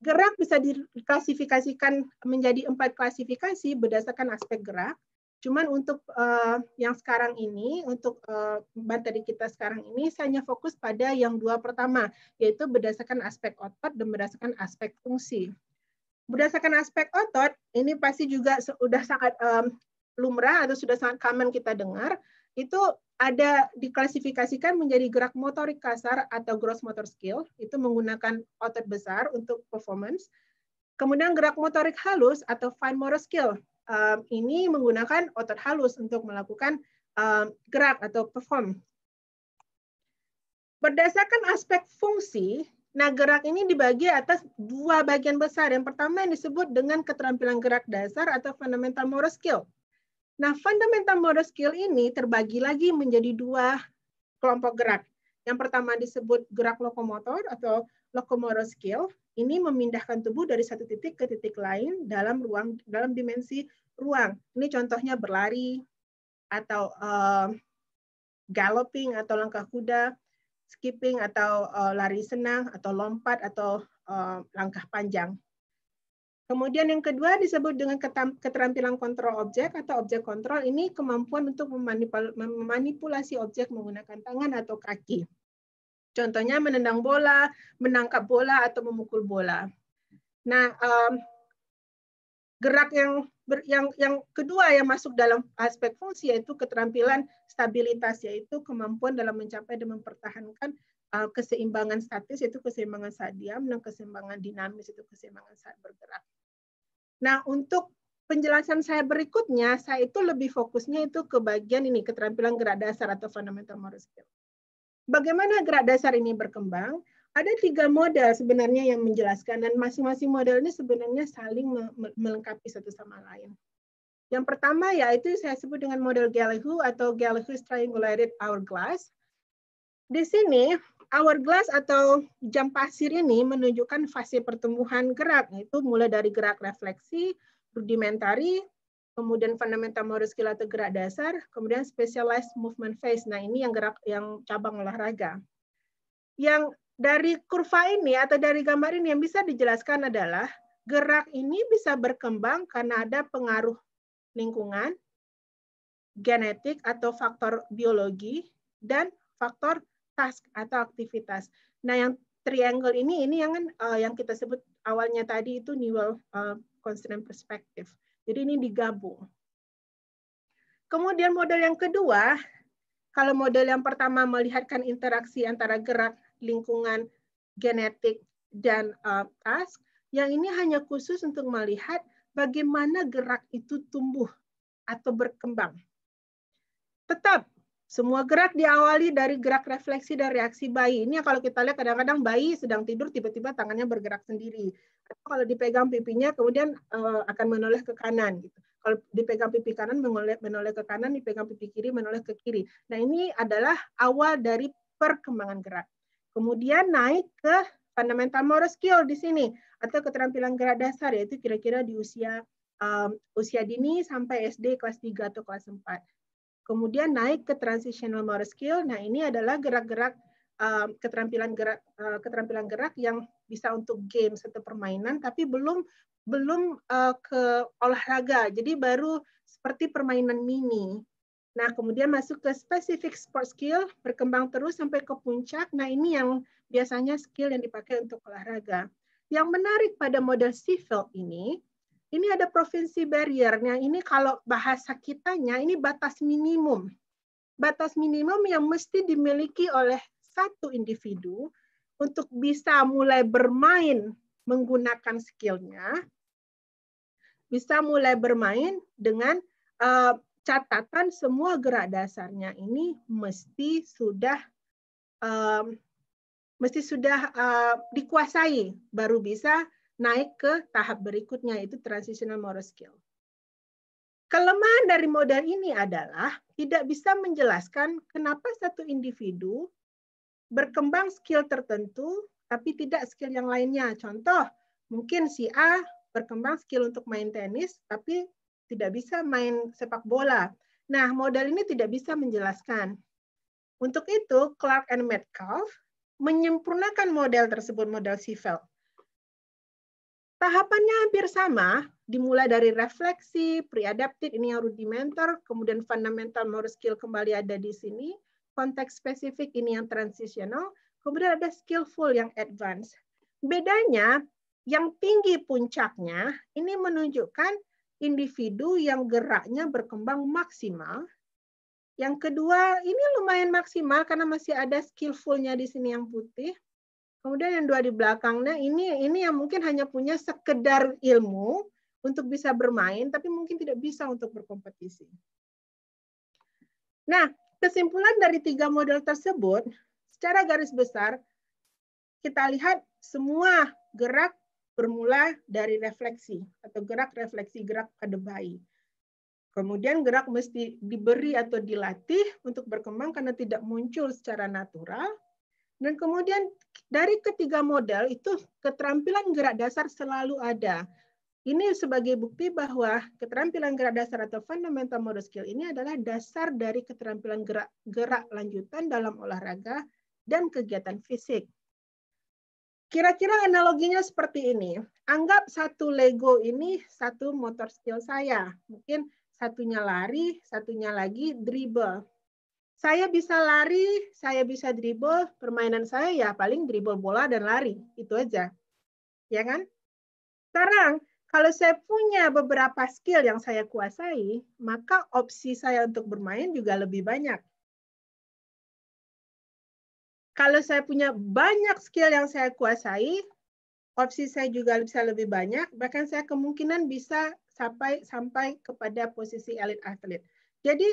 Gerak bisa diklasifikasikan menjadi empat klasifikasi berdasarkan aspek gerak. Cuman untuk uh, yang sekarang ini, untuk uh, materi kita sekarang ini, saya hanya fokus pada yang dua pertama, yaitu berdasarkan aspek otot dan berdasarkan aspek fungsi. Berdasarkan aspek otot, ini pasti juga sudah sangat um, lumrah atau sudah sangat common kita dengar, itu ada diklasifikasikan menjadi gerak motorik kasar atau gross motor skill, itu menggunakan otot besar untuk performance. Kemudian gerak motorik halus atau fine motor skill, um, ini menggunakan otot halus untuk melakukan um, gerak atau perform. Berdasarkan aspek fungsi, nah gerak ini dibagi atas dua bagian besar. Yang pertama yang disebut dengan keterampilan gerak dasar atau fundamental motor skill. Nah, fundamental motor skill ini terbagi lagi menjadi dua kelompok gerak. Yang pertama disebut gerak lokomotor atau locomotor skill. Ini memindahkan tubuh dari satu titik ke titik lain dalam ruang dalam dimensi ruang. Ini contohnya berlari atau uh, galloping atau langkah kuda, skipping atau uh, lari senang atau lompat atau uh, langkah panjang. Kemudian yang kedua disebut dengan keterampilan kontrol objek atau objek kontrol ini kemampuan untuk memanipulasi objek menggunakan tangan atau kaki. Contohnya menendang bola, menangkap bola atau memukul bola. Nah, um, gerak yang ber, yang yang kedua yang masuk dalam aspek fungsi yaitu keterampilan stabilitas yaitu kemampuan dalam mencapai dan mempertahankan uh, keseimbangan statis itu keseimbangan saat diam dan keseimbangan dinamis itu keseimbangan saat bergerak. Nah, untuk penjelasan saya berikutnya, saya itu lebih fokusnya itu ke bagian ini, keterampilan gerak dasar atau fundamental motor skill. Bagaimana gerak dasar ini berkembang? Ada tiga model sebenarnya yang menjelaskan, dan masing-masing model ini sebenarnya saling melengkapi satu sama lain. Yang pertama yaitu saya sebut dengan model Galihu atau Galehu's Triangulated Hourglass. Di sini hourglass atau jam pasir ini menunjukkan fase pertumbuhan gerak, yaitu mulai dari gerak refleksi, rudimentari, kemudian fundamental skill atau gerak dasar, kemudian specialized movement phase. Nah, ini yang gerak yang cabang olahraga. Yang dari kurva ini atau dari gambar ini yang bisa dijelaskan adalah gerak ini bisa berkembang karena ada pengaruh lingkungan, genetik atau faktor biologi dan faktor task atau aktivitas. Nah, yang triangle ini ini yang kan uh, yang kita sebut awalnya tadi itu neural uh, eh, constant perspective. Jadi ini digabung. Kemudian model yang kedua, kalau model yang pertama melihatkan interaksi antara gerak, lingkungan, genetik dan uh, task, yang ini hanya khusus untuk melihat bagaimana gerak itu tumbuh atau berkembang. Tetap semua gerak diawali dari gerak refleksi dan reaksi bayi. Ini kalau kita lihat kadang-kadang bayi sedang tidur tiba-tiba tangannya bergerak sendiri. Atau kalau dipegang pipinya kemudian uh, akan menoleh ke kanan gitu. Kalau dipegang pipi kanan menoleh menoleh ke kanan, dipegang pipi kiri menoleh ke kiri. Nah, ini adalah awal dari perkembangan gerak. Kemudian naik ke fundamental motor skill di sini atau keterampilan gerak dasar yaitu kira-kira di usia um, usia dini sampai SD kelas 3 atau kelas 4. Kemudian naik ke transitional motor skill. Nah, ini adalah gerak-gerak ehm, keterampilan gerak ehm, keterampilan gerak yang bisa untuk game atau permainan tapi belum belum ehm, ke olahraga. Jadi baru seperti permainan mini. Nah, kemudian masuk ke specific sport skill, berkembang terus sampai ke puncak. Nah, ini yang biasanya skill yang dipakai untuk olahraga. Yang menarik pada model civil ini, ini ada provinsi barriernya. Ini kalau bahasa kitanya, ini batas minimum. Batas minimum yang mesti dimiliki oleh satu individu untuk bisa mulai bermain menggunakan skillnya, bisa mulai bermain dengan eh, catatan semua gerak dasarnya ini mesti sudah eh, mesti sudah eh, dikuasai baru bisa naik ke tahap berikutnya yaitu transitional moral skill. Kelemahan dari model ini adalah tidak bisa menjelaskan kenapa satu individu berkembang skill tertentu tapi tidak skill yang lainnya. Contoh, mungkin si A berkembang skill untuk main tenis tapi tidak bisa main sepak bola. Nah, model ini tidak bisa menjelaskan. Untuk itu, Clark and Metcalf menyempurnakan model tersebut, model Seifeld Tahapannya hampir sama, dimulai dari refleksi, pre-adaptive, ini yang rudimenter, kemudian fundamental motor skill kembali ada di sini, konteks spesifik ini yang transitional, kemudian ada skillful yang advance. Bedanya, yang tinggi puncaknya, ini menunjukkan individu yang geraknya berkembang maksimal, yang kedua, ini lumayan maksimal karena masih ada skillfulnya di sini yang putih. Kemudian yang dua di belakangnya ini ini yang mungkin hanya punya sekedar ilmu untuk bisa bermain, tapi mungkin tidak bisa untuk berkompetisi. Nah, kesimpulan dari tiga model tersebut, secara garis besar, kita lihat semua gerak bermula dari refleksi atau gerak refleksi gerak pada bayi. Kemudian gerak mesti diberi atau dilatih untuk berkembang karena tidak muncul secara natural. Dan kemudian dari ketiga model itu keterampilan gerak dasar selalu ada. Ini sebagai bukti bahwa keterampilan gerak dasar atau fundamental motor skill ini adalah dasar dari keterampilan gerak gerak lanjutan dalam olahraga dan kegiatan fisik. Kira-kira analoginya seperti ini. Anggap satu Lego ini satu motor skill saya. Mungkin satunya lari, satunya lagi dribble. Saya bisa lari, saya bisa dribble, permainan saya ya paling dribble bola dan lari, itu aja. Ya kan? Sekarang, kalau saya punya beberapa skill yang saya kuasai, maka opsi saya untuk bermain juga lebih banyak. Kalau saya punya banyak skill yang saya kuasai, opsi saya juga bisa lebih banyak, bahkan saya kemungkinan bisa sampai sampai kepada posisi elite athlete. Jadi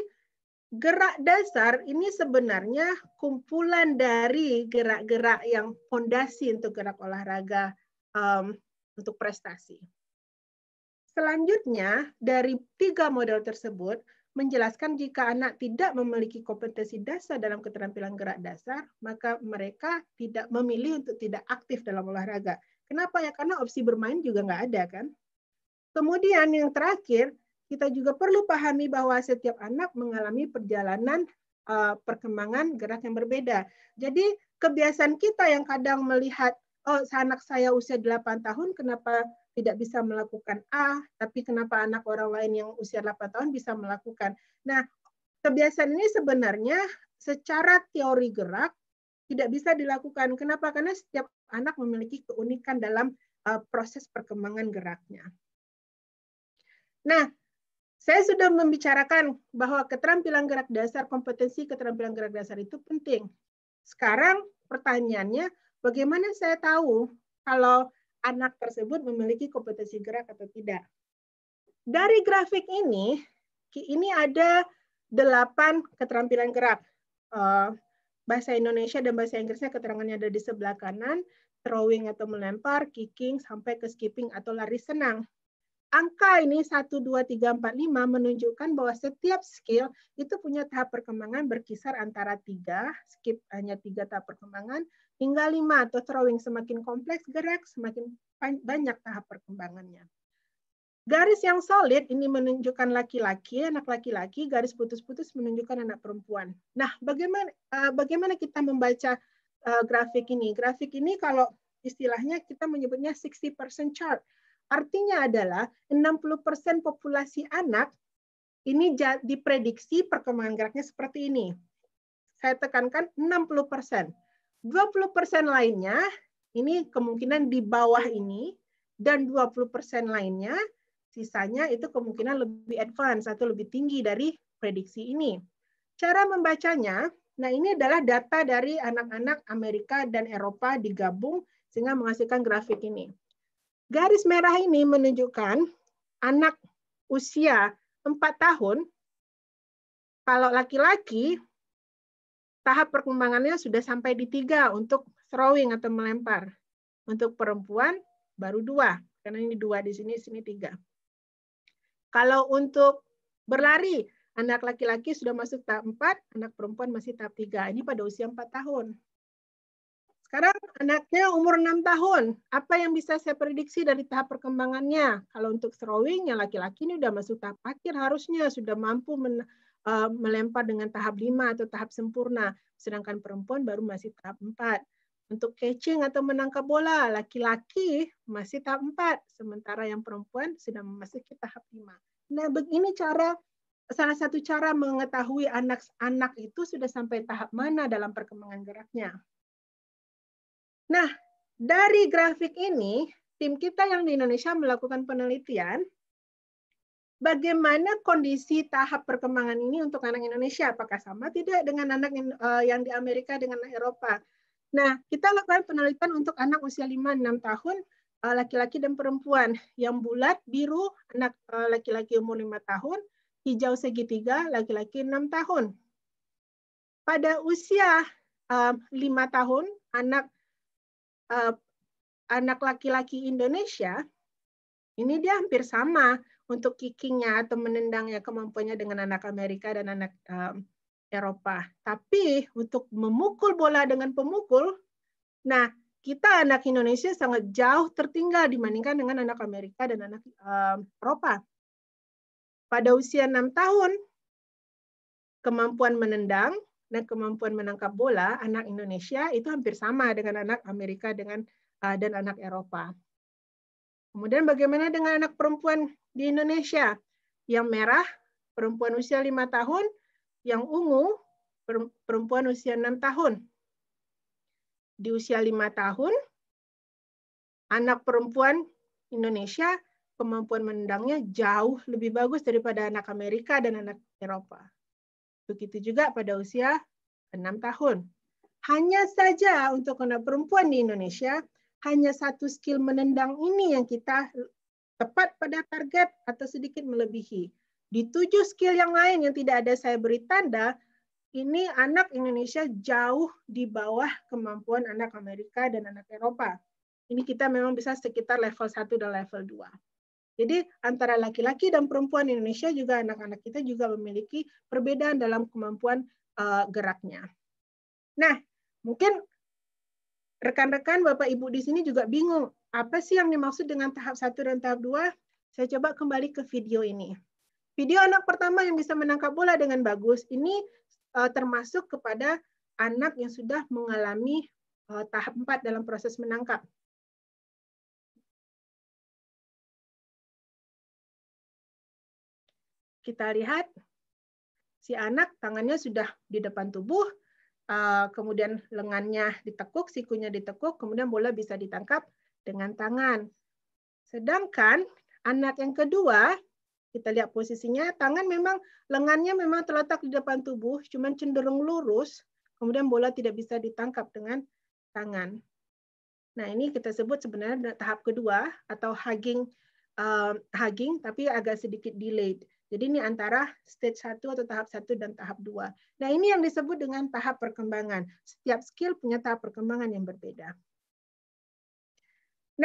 gerak dasar ini sebenarnya kumpulan dari gerak-gerak yang fondasi untuk gerak olahraga um, untuk prestasi. Selanjutnya, dari tiga model tersebut, menjelaskan jika anak tidak memiliki kompetensi dasar dalam keterampilan gerak dasar, maka mereka tidak memilih untuk tidak aktif dalam olahraga. Kenapa ya? Karena opsi bermain juga nggak ada kan. Kemudian yang terakhir, kita juga perlu pahami bahwa setiap anak mengalami perjalanan uh, perkembangan gerak yang berbeda. Jadi kebiasaan kita yang kadang melihat oh anak saya usia 8 tahun kenapa tidak bisa melakukan A, tapi kenapa anak orang lain yang usia 8 tahun bisa melakukan. Nah, kebiasaan ini sebenarnya secara teori gerak tidak bisa dilakukan. Kenapa? Karena setiap anak memiliki keunikan dalam uh, proses perkembangan geraknya. Nah, saya sudah membicarakan bahwa keterampilan gerak dasar, kompetensi keterampilan gerak dasar itu penting. Sekarang pertanyaannya, bagaimana saya tahu kalau anak tersebut memiliki kompetensi gerak atau tidak? Dari grafik ini, ini ada delapan keterampilan gerak. Eh, bahasa Indonesia dan bahasa Inggrisnya keterangannya ada di sebelah kanan, throwing atau melempar, kicking, sampai ke skipping atau lari senang angka ini 1, 2, 3, 4, 5 menunjukkan bahwa setiap skill itu punya tahap perkembangan berkisar antara 3, skip hanya 3 tahap perkembangan, hingga 5 atau throwing semakin kompleks gerak, semakin banyak tahap perkembangannya. Garis yang solid ini menunjukkan laki-laki, anak laki-laki, garis putus-putus menunjukkan anak perempuan. Nah, bagaimana eh, bagaimana kita membaca eh, grafik ini? Grafik ini kalau istilahnya kita menyebutnya 60% chart Artinya adalah 60% populasi anak ini diprediksi perkembangan geraknya seperti ini. Saya tekankan 60 20 lainnya, ini kemungkinan di bawah ini, dan 20 lainnya, sisanya itu kemungkinan lebih advance atau lebih tinggi dari prediksi ini. Cara membacanya, nah ini adalah data dari anak-anak Amerika dan Eropa digabung sehingga menghasilkan grafik ini. Garis merah ini menunjukkan anak usia 4 tahun, kalau laki-laki, tahap perkembangannya sudah sampai di tiga untuk throwing atau melempar. Untuk perempuan baru dua, karena ini dua di sini, sini tiga. Kalau untuk berlari, anak laki-laki sudah masuk tahap 4, anak perempuan masih tahap 3. Ini pada usia 4 tahun. Sekarang anaknya umur 6 tahun. Apa yang bisa saya prediksi dari tahap perkembangannya? Kalau untuk throwing, yang laki-laki ini sudah masuk tahap akhir harusnya. Sudah mampu men, uh, melempar dengan tahap 5 atau tahap sempurna. Sedangkan perempuan baru masih tahap 4. Untuk catching atau menangkap bola, laki-laki masih tahap 4. Sementara yang perempuan sudah memasuki tahap 5. Nah, begini cara salah satu cara mengetahui anak-anak itu sudah sampai tahap mana dalam perkembangan geraknya. Nah, dari grafik ini, tim kita yang di Indonesia melakukan penelitian bagaimana kondisi tahap perkembangan ini untuk anak Indonesia? Apakah sama tidak dengan anak eh, yang di Amerika dengan Eropa? Nah, kita lakukan penelitian untuk anak usia 5-6 tahun, eh, laki-laki dan perempuan. Yang bulat, biru, anak eh, laki-laki umur 5 tahun, hijau segitiga, laki-laki 6 tahun. Pada usia 5 tahun, anak uh, anak laki-laki Indonesia ini dia hampir sama untuk kickingnya atau menendangnya kemampuannya dengan anak Amerika dan anak um, Eropa. Tapi untuk memukul bola dengan pemukul, nah kita anak Indonesia sangat jauh tertinggal dibandingkan dengan anak Amerika dan anak um, Eropa. Pada usia enam tahun, kemampuan menendang dan kemampuan menangkap bola anak Indonesia itu hampir sama dengan anak Amerika dengan uh, dan anak Eropa. Kemudian bagaimana dengan anak perempuan di Indonesia? Yang merah perempuan usia lima tahun, yang ungu perempuan usia enam tahun. Di usia lima tahun anak perempuan Indonesia kemampuan menendangnya jauh lebih bagus daripada anak Amerika dan anak Eropa. Begitu juga pada usia 6 tahun. Hanya saja untuk anak perempuan di Indonesia, hanya satu skill menendang ini yang kita tepat pada target atau sedikit melebihi. Di tujuh skill yang lain yang tidak ada saya beri tanda, ini anak Indonesia jauh di bawah kemampuan anak Amerika dan anak Eropa. Ini kita memang bisa sekitar level 1 dan level 2. Jadi antara laki-laki dan perempuan Indonesia juga anak-anak kita juga memiliki perbedaan dalam kemampuan uh, geraknya. Nah, mungkin rekan-rekan Bapak Ibu di sini juga bingung apa sih yang dimaksud dengan tahap satu dan tahap dua? Saya coba kembali ke video ini. Video anak pertama yang bisa menangkap bola dengan bagus ini uh, termasuk kepada anak yang sudah mengalami uh, tahap 4 dalam proses menangkap. kita lihat si anak tangannya sudah di depan tubuh, eh, kemudian lengannya ditekuk, sikunya ditekuk, kemudian bola bisa ditangkap dengan tangan. Sedangkan anak yang kedua, kita lihat posisinya, tangan memang lengannya memang terletak di depan tubuh, cuman cenderung lurus, kemudian bola tidak bisa ditangkap dengan tangan. Nah, ini kita sebut sebenarnya tahap kedua atau hugging uh, hugging tapi agak sedikit delayed. Jadi ini antara stage 1 atau tahap 1 dan tahap 2. Nah, ini yang disebut dengan tahap perkembangan. Setiap skill punya tahap perkembangan yang berbeda.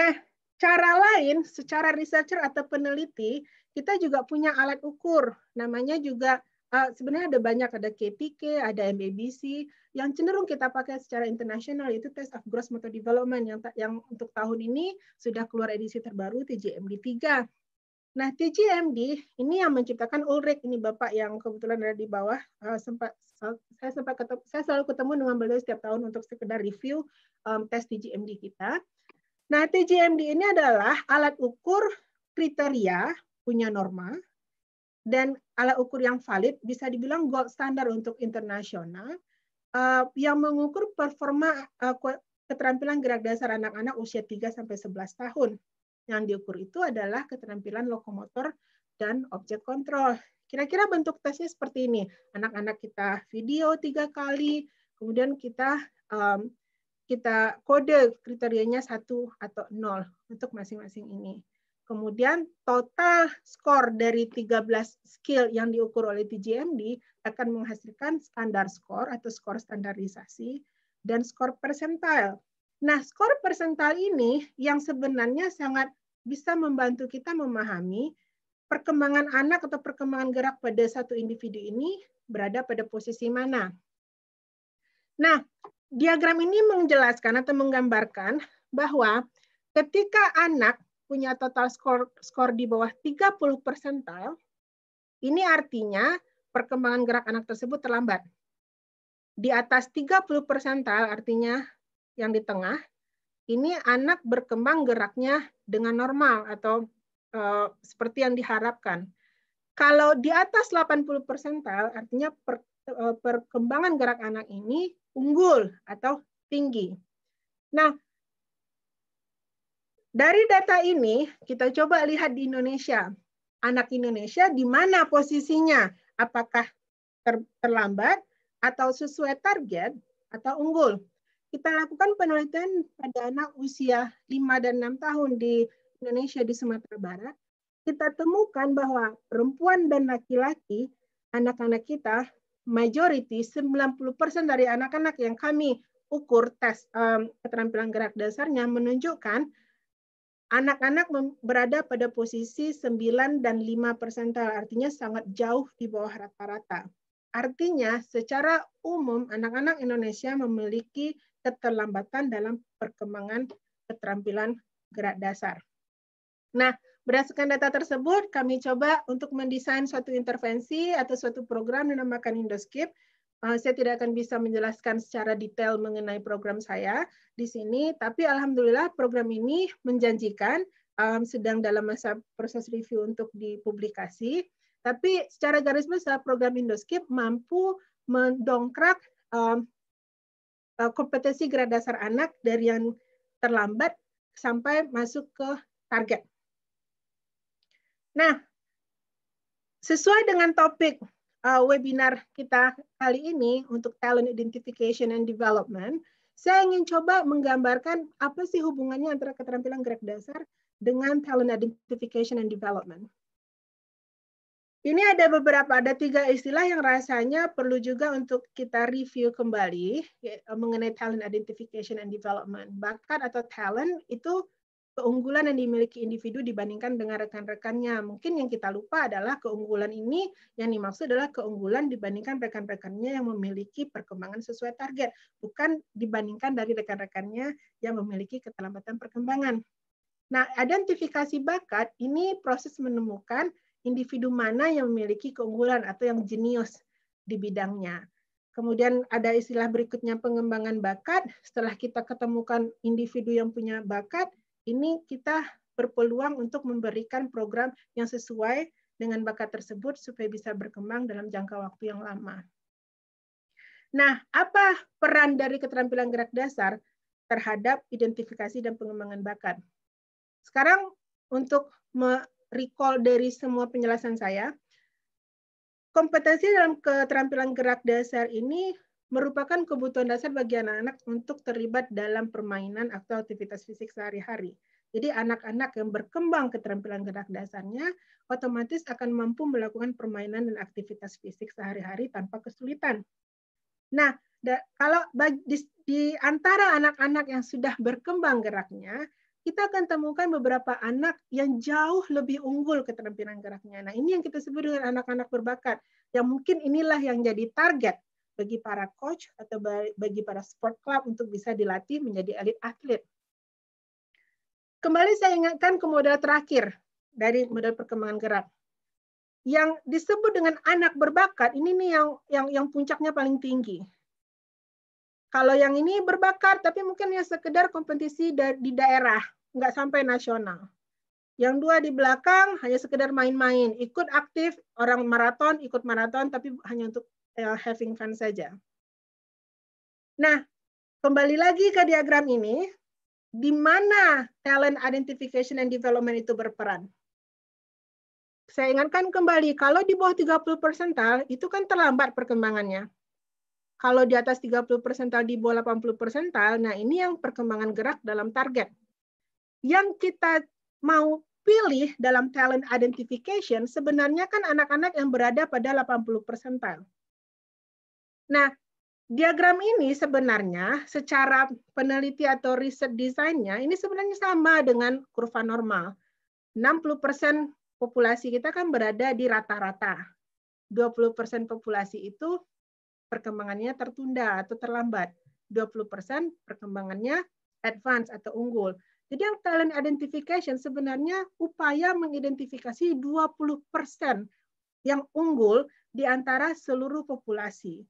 Nah, cara lain secara researcher atau peneliti, kita juga punya alat ukur. Namanya juga eh, sebenarnya ada banyak ada KPK, ada MABC yang cenderung kita pakai secara internasional itu Test of Gross Motor Development yang yang untuk tahun ini sudah keluar edisi terbaru TJMD 3 Nah, TGMD ini yang menciptakan Ulrich ini Bapak yang kebetulan ada di bawah uh, sempat saya sempat ketemu, saya selalu ketemu dengan beliau setiap tahun untuk sekedar review um, tes TGMD kita. Nah, TGMD ini adalah alat ukur kriteria punya norma dan alat ukur yang valid bisa dibilang gold standar untuk internasional uh, yang mengukur performa uh, keterampilan gerak dasar anak-anak usia 3 sampai 11 tahun yang diukur itu adalah keterampilan lokomotor dan objek kontrol. Kira-kira bentuk tesnya seperti ini. Anak-anak kita video tiga kali, kemudian kita um, kita kode kriterianya satu atau nol untuk masing-masing ini. Kemudian total skor dari 13 skill yang diukur oleh TGMD akan menghasilkan standar skor atau skor standarisasi dan skor persentile Nah, skor persental ini yang sebenarnya sangat bisa membantu kita memahami perkembangan anak atau perkembangan gerak pada satu individu ini berada pada posisi mana. Nah, diagram ini menjelaskan atau menggambarkan bahwa ketika anak punya total skor skor di bawah 30 persental, ini artinya perkembangan gerak anak tersebut terlambat. Di atas 30 persental artinya yang di tengah, ini anak berkembang geraknya dengan normal atau e, seperti yang diharapkan. Kalau di atas 80 persental, artinya per, e, perkembangan gerak anak ini unggul atau tinggi. Nah, dari data ini kita coba lihat di Indonesia. Anak Indonesia di mana posisinya? Apakah ter, terlambat atau sesuai target atau unggul? kita lakukan penelitian pada anak usia 5 dan 6 tahun di Indonesia di Sumatera Barat, kita temukan bahwa perempuan dan laki-laki, anak-anak kita, majority 90% dari anak-anak yang kami ukur tes um, keterampilan gerak dasarnya menunjukkan anak-anak berada pada posisi 9 dan 5 persental, artinya sangat jauh di bawah rata-rata. Artinya, secara umum anak-anak Indonesia memiliki keterlambatan dalam perkembangan keterampilan gerak dasar. Nah, berdasarkan data tersebut, kami coba untuk mendesain suatu intervensi atau suatu program dinamakan Indoskip. Ah, saya tidak akan bisa menjelaskan secara detail mengenai program saya di sini, tapi alhamdulillah program ini menjanjikan, ah, sedang dalam masa proses review untuk dipublikasi. Tapi secara garis besar program Indoskip mampu mendongkrak um, Eh, kompetensi gerak dasar anak dari yang terlambat sampai masuk ke target. Nah, sesuai dengan topik eh, webinar kita kali ini untuk talent identification and development, saya ingin coba menggambarkan apa sih hubungannya antara keterampilan gerak dasar dengan talent identification and development. Ini ada beberapa, ada tiga istilah yang rasanya perlu juga untuk kita review kembali ya, mengenai talent identification and development. Bakat atau talent itu keunggulan yang dimiliki individu dibandingkan dengan rekan-rekannya. Mungkin yang kita lupa adalah keunggulan ini yang dimaksud adalah keunggulan dibandingkan rekan-rekannya yang memiliki perkembangan sesuai target, bukan dibandingkan dari rekan-rekannya yang memiliki keterlambatan perkembangan. Nah, identifikasi bakat ini proses menemukan individu mana yang memiliki keunggulan atau yang jenius di bidangnya. Kemudian ada istilah berikutnya pengembangan bakat. Setelah kita ketemukan individu yang punya bakat, ini kita berpeluang untuk memberikan program yang sesuai dengan bakat tersebut supaya bisa berkembang dalam jangka waktu yang lama. Nah, apa peran dari keterampilan gerak dasar terhadap identifikasi dan pengembangan bakat? Sekarang untuk recall dari semua penjelasan saya, kompetensi dalam keterampilan gerak dasar ini merupakan kebutuhan dasar bagi anak-anak untuk terlibat dalam permainan atau aktivitas fisik sehari-hari. Jadi anak-anak yang berkembang keterampilan gerak dasarnya otomatis akan mampu melakukan permainan dan aktivitas fisik sehari-hari tanpa kesulitan. Nah, kalau di antara anak-anak yang sudah berkembang geraknya, kita akan temukan beberapa anak yang jauh lebih unggul keterampilan geraknya. Nah, ini yang kita sebut dengan anak-anak berbakat, yang mungkin inilah yang jadi target bagi para coach atau bagi para sport club untuk bisa dilatih menjadi elit atlet. Kembali saya ingatkan ke modal terakhir dari modal perkembangan gerak. Yang disebut dengan anak berbakat, ini nih yang yang yang puncaknya paling tinggi. Kalau yang ini berbakat, tapi mungkin ya sekedar kompetisi di daerah, nggak sampai nasional. Yang dua di belakang hanya sekedar main-main, ikut aktif, orang maraton, ikut maraton, tapi hanya untuk eh, having fun saja. Nah, kembali lagi ke diagram ini, di mana talent identification and development itu berperan? Saya ingatkan kembali, kalau di bawah 30 persental, itu kan terlambat perkembangannya kalau di atas 30 persental di bawah 80 persental, nah ini yang perkembangan gerak dalam target. Yang kita mau pilih dalam talent identification sebenarnya kan anak-anak yang berada pada 80 persental. Nah, diagram ini sebenarnya secara peneliti atau riset desainnya ini sebenarnya sama dengan kurva normal. 60% persen populasi kita kan berada di rata-rata. 20% persen populasi itu perkembangannya tertunda atau terlambat. 20% perkembangannya advance atau unggul. Jadi yang talent identification sebenarnya upaya mengidentifikasi 20% yang unggul di antara seluruh populasi.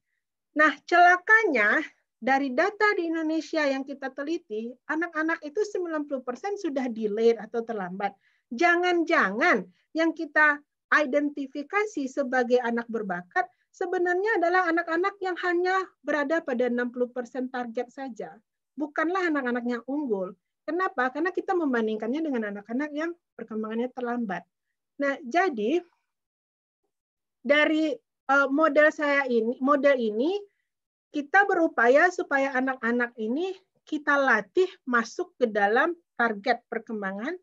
Nah, celakanya dari data di Indonesia yang kita teliti, anak-anak itu 90% sudah delayed atau terlambat. Jangan-jangan yang kita identifikasi sebagai anak berbakat sebenarnya adalah anak-anak yang hanya berada pada 60% target saja, bukanlah anak-anak yang unggul. Kenapa? Karena kita membandingkannya dengan anak-anak yang perkembangannya terlambat. Nah, jadi dari eh, model saya ini, model ini kita berupaya supaya anak-anak ini kita latih masuk ke dalam target perkembangan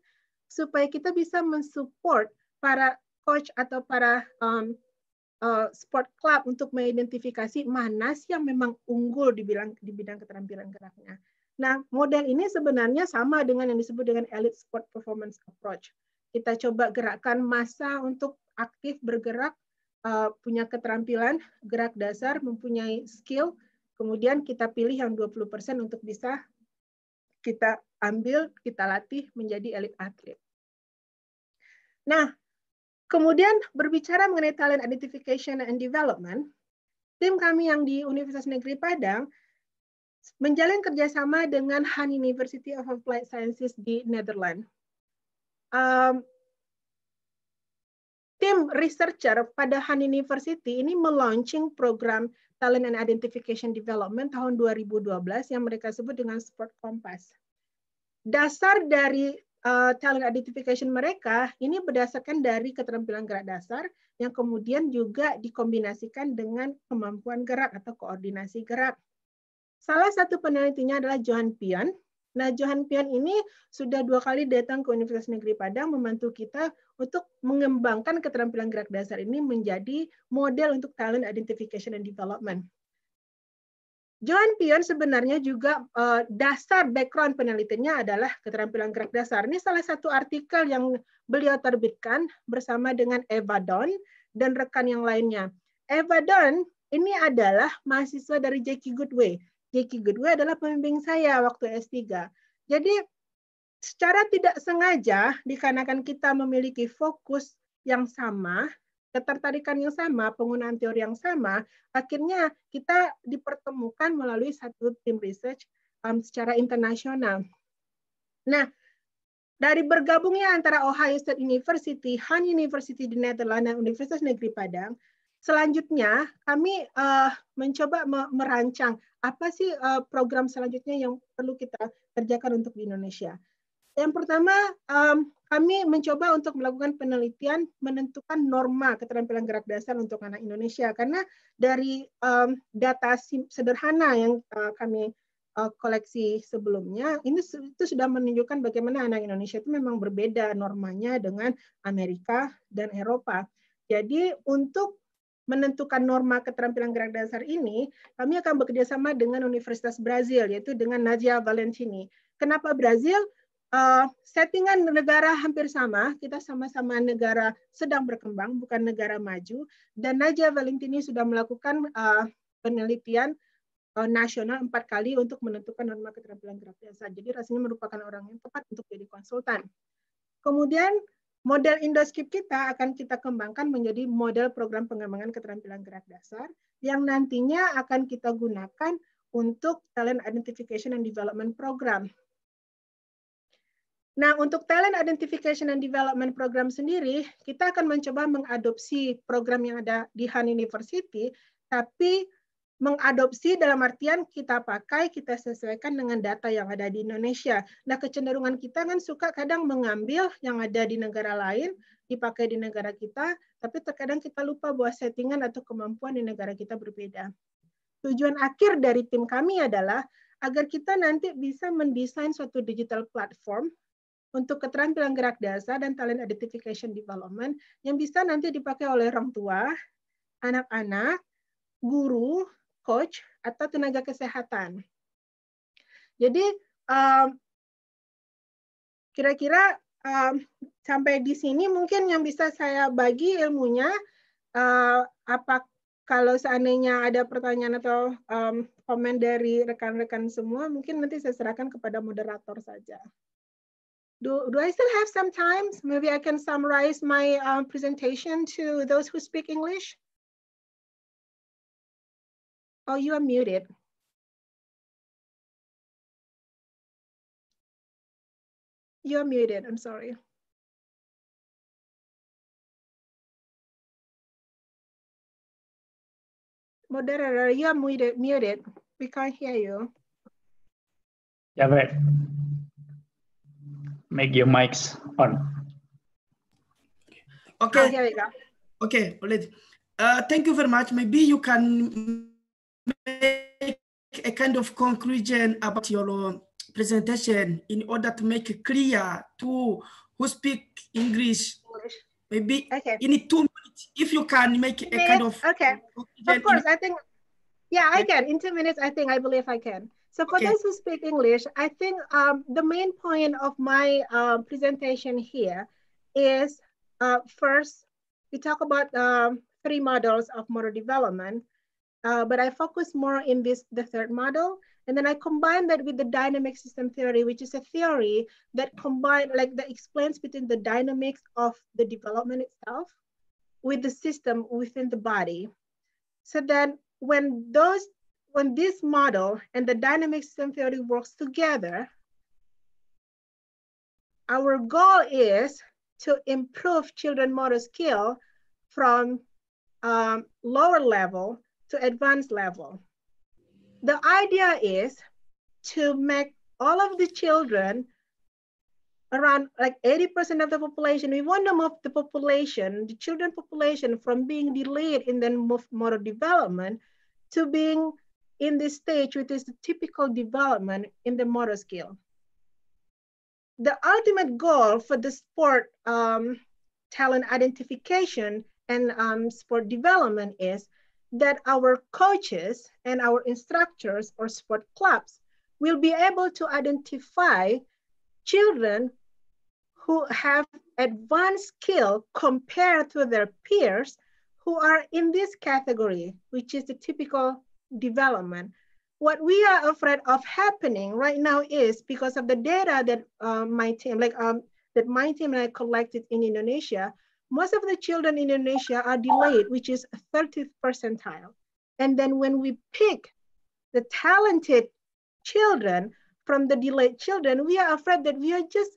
supaya kita bisa mensupport para coach atau para um, Eh, sport club untuk mengidentifikasi mana sih yang memang unggul di bidang, di bidang keterampilan geraknya. Nah, model ini sebenarnya sama dengan yang disebut dengan elite sport performance approach. Kita coba gerakkan massa untuk aktif bergerak, eh, punya keterampilan, gerak dasar, mempunyai skill, kemudian kita pilih yang 20% untuk bisa kita ambil, kita latih menjadi elite atlet. Nah, Kemudian berbicara mengenai talent identification and development, tim kami yang di Universitas Negeri Padang menjalin kerjasama dengan Han University of Applied Sciences di Netherlands. Um, tim researcher pada Han University ini melaunching program Talent and Identification Development tahun 2012 yang mereka sebut dengan Sport Compass. Dasar dari uh, talent identification mereka ini berdasarkan dari keterampilan gerak dasar yang kemudian juga dikombinasikan dengan kemampuan gerak atau koordinasi gerak. Salah satu penelitinya adalah Johan Pion. Nah, Johan Pion ini sudah dua kali datang ke Universitas Negeri Padang membantu kita untuk mengembangkan keterampilan gerak dasar ini menjadi model untuk talent identification and development. John Pion sebenarnya juga uh, dasar background penelitiannya adalah keterampilan gerak dasar. Ini salah satu artikel yang beliau terbitkan bersama dengan Eva Don dan rekan yang lainnya. Eva Don ini adalah mahasiswa dari Jackie Goodway. Jackie Goodway adalah pembimbing saya waktu S3. Jadi secara tidak sengaja dikarenakan kita memiliki fokus yang sama ketertarikan yang sama, penggunaan teori yang sama, akhirnya kita dipertemukan melalui satu tim research um, secara internasional. Nah, dari bergabungnya antara Ohio State University, Han University di Netherlands, dan Universitas Negeri Padang, selanjutnya kami uh, mencoba me merancang apa sih uh, program selanjutnya yang perlu kita kerjakan untuk di Indonesia. Yang pertama, um, kami mencoba untuk melakukan penelitian menentukan norma keterampilan gerak dasar untuk anak Indonesia karena dari um, data sederhana yang uh, kami uh, koleksi sebelumnya ini itu sudah menunjukkan bagaimana anak Indonesia itu memang berbeda normanya dengan Amerika dan Eropa. Jadi untuk menentukan norma keterampilan gerak dasar ini, kami akan bekerjasama dengan Universitas Brazil, yaitu dengan Nadia Valentini. Kenapa Brazil? Eh, settingan negara hampir sama, kita sama-sama negara sedang berkembang, bukan negara maju. Dan Naja Valentini sudah melakukan uh, penelitian uh, nasional empat kali untuk menentukan norma keterampilan dasar. Jadi rasanya merupakan orang yang tepat untuk jadi konsultan. Kemudian model Indoskip kita akan kita kembangkan menjadi model program pengembangan keterampilan gerak dasar yang nantinya akan kita gunakan untuk talent identification and development program Nah, untuk talent identification and development program sendiri, kita akan mencoba mengadopsi program yang ada di Han University, tapi mengadopsi dalam artian kita pakai, kita sesuaikan dengan data yang ada di Indonesia. Nah, kecenderungan kita kan suka kadang mengambil yang ada di negara lain, dipakai di negara kita, tapi terkadang kita lupa bahwa settingan atau kemampuan di negara kita berbeda. Tujuan akhir dari tim kami adalah agar kita nanti bisa mendesain suatu digital platform untuk keterampilan gerak dasar dan talent identification development yang bisa nanti dipakai oleh orang tua, anak-anak, guru, coach, atau tenaga kesehatan. Jadi kira-kira sampai di sini mungkin yang bisa saya bagi ilmunya uh, apa kalau seandainya ada pertanyaan atau um, komen dari rekan-rekan semua mungkin nanti saya serahkan kepada moderator saja. Do, do I still have some time? Maybe I can summarize my um, presentation to those who speak English. Oh, you are muted. You're muted, I'm sorry. Moderator, you are muted, muted. We can't hear you. Yeah, but make your mics on. Okay. Ah, okay, okay Uh, thank you very much. Maybe you can make a kind of conclusion about your uh, presentation in order to make it clear to who speak English. Maybe okay. in two minutes, if you can make a kind of okay. Of course, I think. Yeah, I can. In two minutes, I think I believe I can. So for okay. those who speak English, I think um, the main point of my uh, presentation here is uh, first, we talk about um, three models of model development, uh, but I focus more in this, the third model. And then I combine that with the dynamic system theory, which is a theory that combine, like that explains between the dynamics of the development itself with the system within the body. So then when those when this model and the dynamic system theory works together, our goal is to improve children motor skill from um, lower level to advanced level. The idea is to make all of the children around like 80% of the population, we want to move the population, the children population from being delayed in their motor development to being in this stage, which is the typical development in the motor skill. The ultimate goal for the sport um, talent identification and um, sport development is that our coaches and our instructors or sport clubs will be able to identify children who have advanced skill compared to their peers who are in this category, which is the typical development. What we are afraid of happening right now is because of the data that uh, my team, like um, that my team and I collected in Indonesia, most of the children in Indonesia are delayed, which is 30th percentile. And then when we pick the talented children from the delayed children, we are afraid that we are just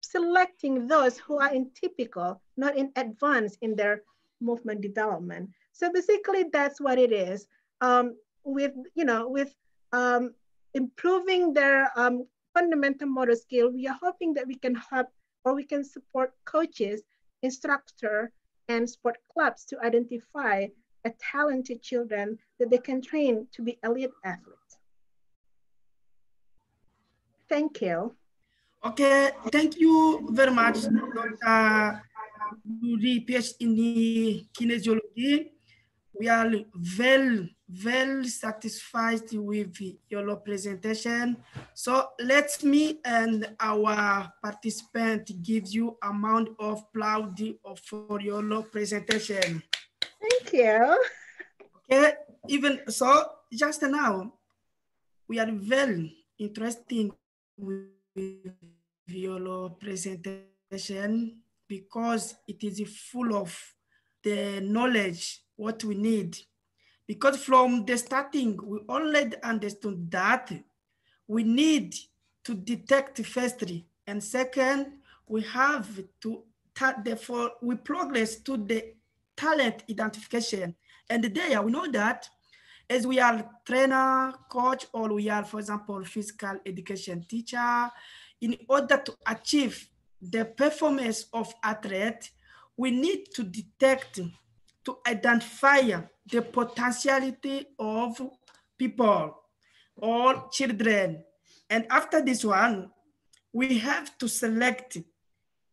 selecting those who are in typical, not in advance in their movement development. So basically that's what it is. Um, with you know with um, improving their um, fundamental motor skill, we are hoping that we can help or we can support coaches, instructor, and sport clubs to identify a talented children that they can train to be elite athletes. Thank you. Okay, thank you very much, Dr. Nuri, PhD in kinesiology we are very, very satisfied with your presentation. So let me and our participant give you amount of proud for your presentation. Thank you. Okay, even so, just now, we are very interested with your presentation because it is full of the knowledge what we need. Because from the starting, we already understood that we need to detect firstly, and second, we have to, therefore, we progress to the talent identification. And there we know that as we are trainer, coach, or we are, for example, physical education teacher, in order to achieve the performance of athlete, we need to detect to identify the potentiality of people or children. And after this one, we have to select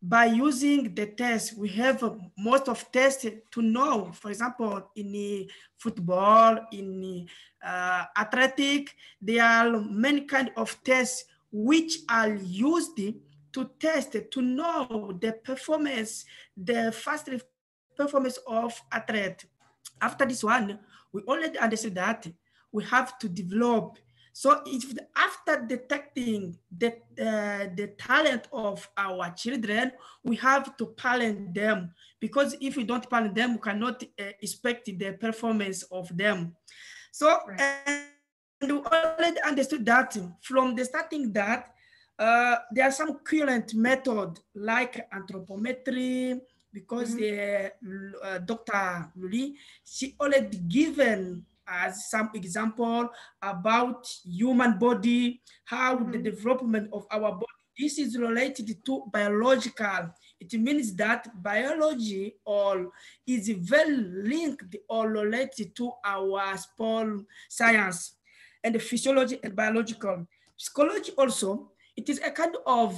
by using the test. We have most of tests to know, for example, in football, in uh, athletic, there are many kind of tests which are used to test, to know the performance, the fast performance of a athlete. After this one, we already understood that we have to develop. So if after detecting the, uh, the talent of our children, we have to parent them because if we don't parent them, we cannot uh, expect the performance of them. So right. and we already understood that from the starting that uh, there are some current method like anthropometry, because mm-hmm. the uh, Dr. Luli, she already given as some example about human body, how the mm-hmm. development of our body. This is related to biological. It means that biology all is very linked or related to our small science and the physiology and biological. Psychology also, it is a kind of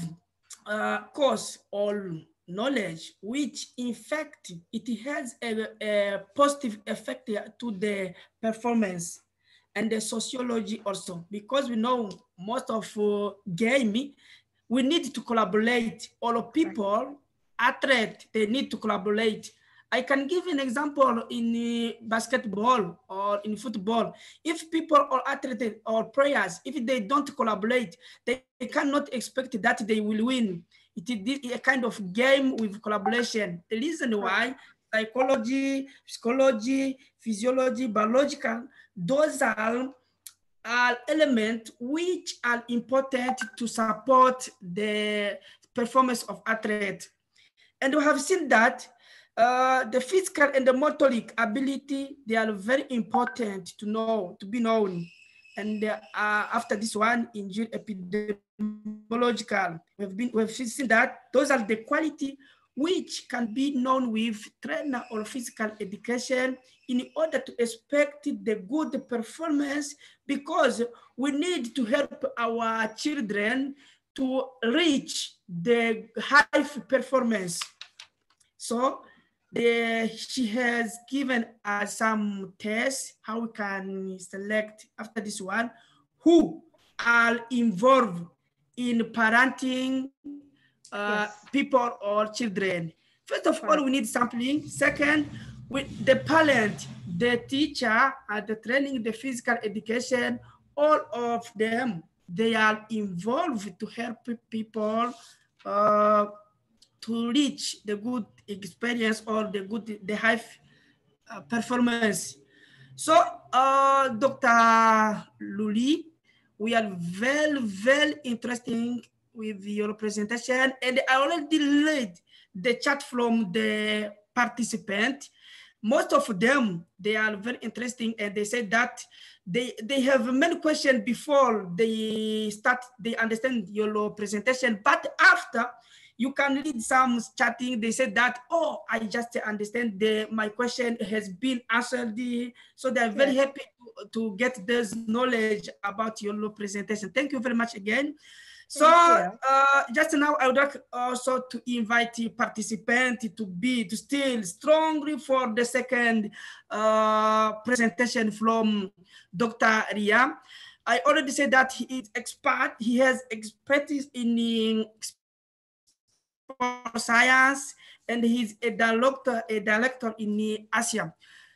uh, course or knowledge which in fact it has a, a, positive effect to the performance and the sociology also because we know most of uh, gaming we need to collaborate all people athlete they need to collaborate i can give an example in uh, basketball or in football if people or athletes or players if they don't collaborate they cannot expect that they will win it is a kind of game with collaboration. The reason why psychology, psychology, physiology, biological, those are, are elements which are important to support the performance of athletes. And we have seen that uh, the physical and the motoric ability, they are very important to know, to be known. And uh, after this one, in June, epidemiological, we've been we've seen that those are the quality which can be known with trainer or physical education in order to expect the good performance because we need to help our children to reach the high performance. So the, she has given us some tests, how we can select after this one, who are involved in parenting uh, yes. people or children. First of all, we need sampling. Second, with the parent, the teacher, at the training, the physical education, all of them, they are involved to help people uh, to reach the good experience or the good, the high uh, performance. So, uh, Dr. Luli, we are very, very interesting with your presentation and I already read the chat from the participant. Most of them, they are very interesting and they said that they, they have many questions before they start, they understand your presentation, but after you can read some chatting. They said that, oh, I just understand the, my question has been answered. So they're very yeah. happy to, to, get this knowledge about your presentation. Thank you very much again. So uh, just now, I would like also to invite participants to be to still strongly for the second uh, presentation from Dr. Ria. I already said that he is expert. He has expertise in science, and he's a director, a director in Asia.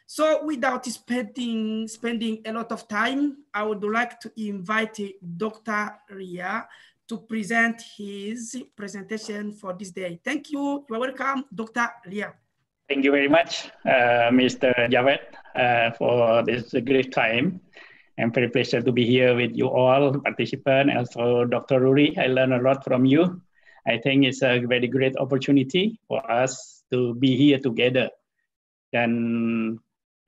So without spending, spending a lot of time, I would like to invite Dr. Ria to present his presentation for this day. Thank you. You are welcome, Dr. Ria. Thank you very much, uh, Mr. Javed, uh, for this great time. I'm very pleased to be here with you all, participants, also Dr. Ruri. I learned a lot from you. I think it's a very great opportunity for us to be here together. And,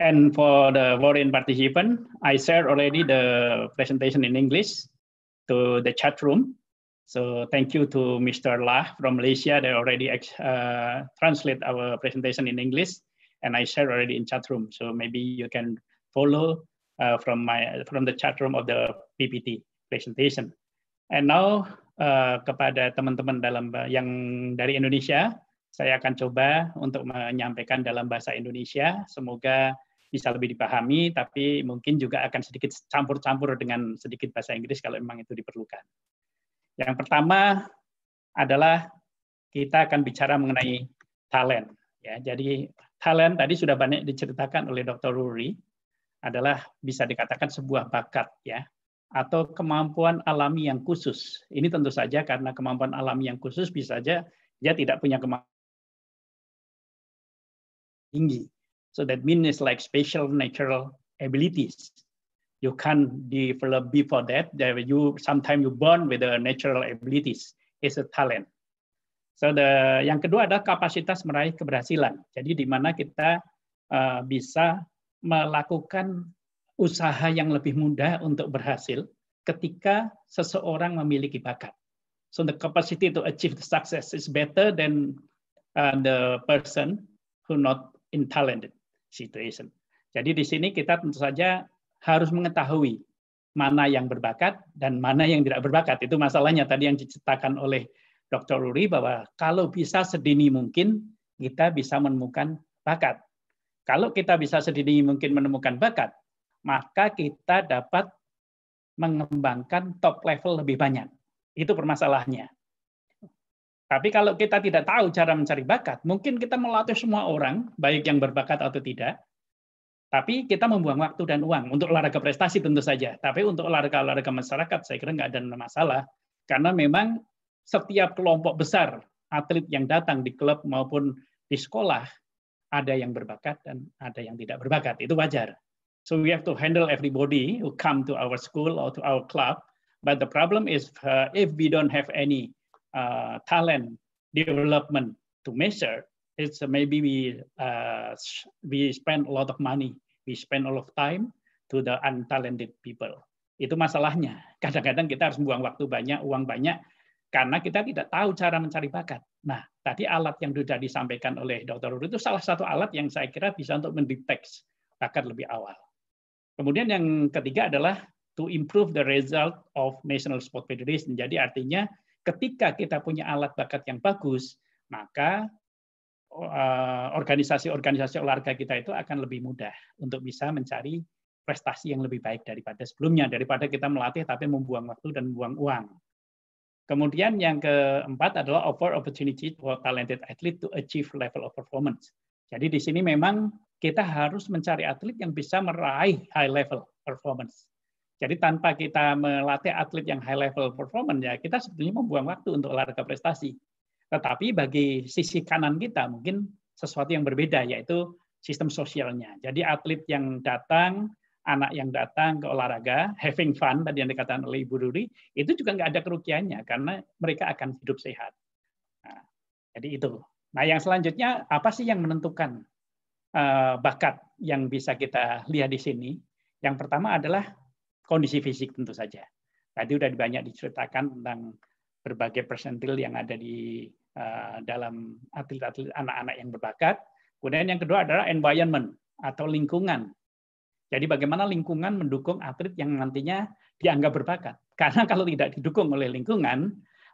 and for the foreign participant, I shared already the presentation in English to the chat room. So thank you to Mr. Lah from Malaysia. They already uh, translate our presentation in English and I shared already in chat room. So maybe you can follow uh, from my from the chat room of the PPT presentation. And now Eh, kepada teman-teman dalam yang dari Indonesia. Saya akan coba untuk menyampaikan dalam bahasa Indonesia. Semoga bisa lebih dipahami, tapi mungkin juga akan sedikit campur-campur dengan sedikit bahasa Inggris kalau memang itu diperlukan. Yang pertama adalah kita akan bicara mengenai talent. Ya, jadi talent tadi sudah banyak diceritakan oleh Dr. Ruri adalah bisa dikatakan sebuah bakat ya atau kemampuan alami yang khusus. Ini tentu saja karena kemampuan alami yang khusus bisa saja dia tidak punya kemampuan tinggi. So that means it's like special natural abilities. You can develop before that. You sometimes you born with the natural abilities. It's a talent. So the yang kedua adalah kapasitas meraih keberhasilan. Jadi di mana kita uh, bisa melakukan usaha yang lebih mudah untuk berhasil ketika seseorang memiliki bakat. So the capacity to achieve the success is better than uh, the person who not in talented situation. Jadi di sini kita tentu saja harus mengetahui mana yang berbakat dan mana yang tidak berbakat. Itu masalahnya tadi yang diceritakan oleh Dr. Ruri bahwa kalau bisa sedini mungkin kita bisa menemukan bakat. Kalau kita bisa sedini mungkin menemukan bakat, maka kita dapat mengembangkan top level lebih banyak. Itu permasalahannya. Tapi kalau kita tidak tahu cara mencari bakat, mungkin kita melatih semua orang, baik yang berbakat atau tidak, tapi kita membuang waktu dan uang untuk olahraga prestasi tentu saja. Tapi untuk olahraga-olahraga masyarakat saya kira nggak ada masalah karena memang setiap kelompok besar atlet yang datang di klub maupun di sekolah ada yang berbakat dan ada yang tidak berbakat. Itu wajar. So we have to handle everybody who come to our school or to our club. But the problem is uh, if we don't have any uh, talent development to measure, it's maybe we uh, we spend a lot of money, we spend a lot of time to the untalented people. Itu masalahnya. Kadang-kadang kita harus buang waktu banyak, uang banyak, karena kita tidak tahu cara mencari bakat. Nah, tadi alat yang sudah disampaikan oleh Dr. Rudi itu salah satu alat yang saya kira bisa untuk mendeteksi bakat lebih awal. Kemudian yang ketiga adalah to improve the result of National Sport Federation. Jadi artinya ketika kita punya alat bakat yang bagus, maka eh, organisasi-organisasi olahraga kita itu akan lebih mudah untuk bisa mencari prestasi yang lebih baik daripada sebelumnya, daripada kita melatih tapi membuang waktu dan membuang uang. Kemudian yang keempat adalah offer opportunity for talented athlete to achieve level of performance. Jadi di sini memang kita harus mencari atlet yang bisa meraih high level performance. Jadi tanpa kita melatih atlet yang high level performance ya kita sebetulnya membuang waktu untuk olahraga prestasi. Tetapi bagi sisi kanan kita mungkin sesuatu yang berbeda yaitu sistem sosialnya. Jadi atlet yang datang, anak yang datang ke olahraga, having fun tadi yang dikatakan oleh Ibu Duri itu juga nggak ada kerugiannya karena mereka akan hidup sehat. Nah, jadi itu. Nah, yang selanjutnya apa sih yang menentukan eh, bakat yang bisa kita lihat di sini? Yang pertama adalah kondisi fisik tentu saja. Tadi sudah banyak diceritakan tentang berbagai persentil yang ada di eh, dalam atlet-atlet anak-anak yang berbakat. Kemudian yang kedua adalah environment atau lingkungan. Jadi bagaimana lingkungan mendukung atlet yang nantinya dianggap berbakat. Karena kalau tidak didukung oleh lingkungan,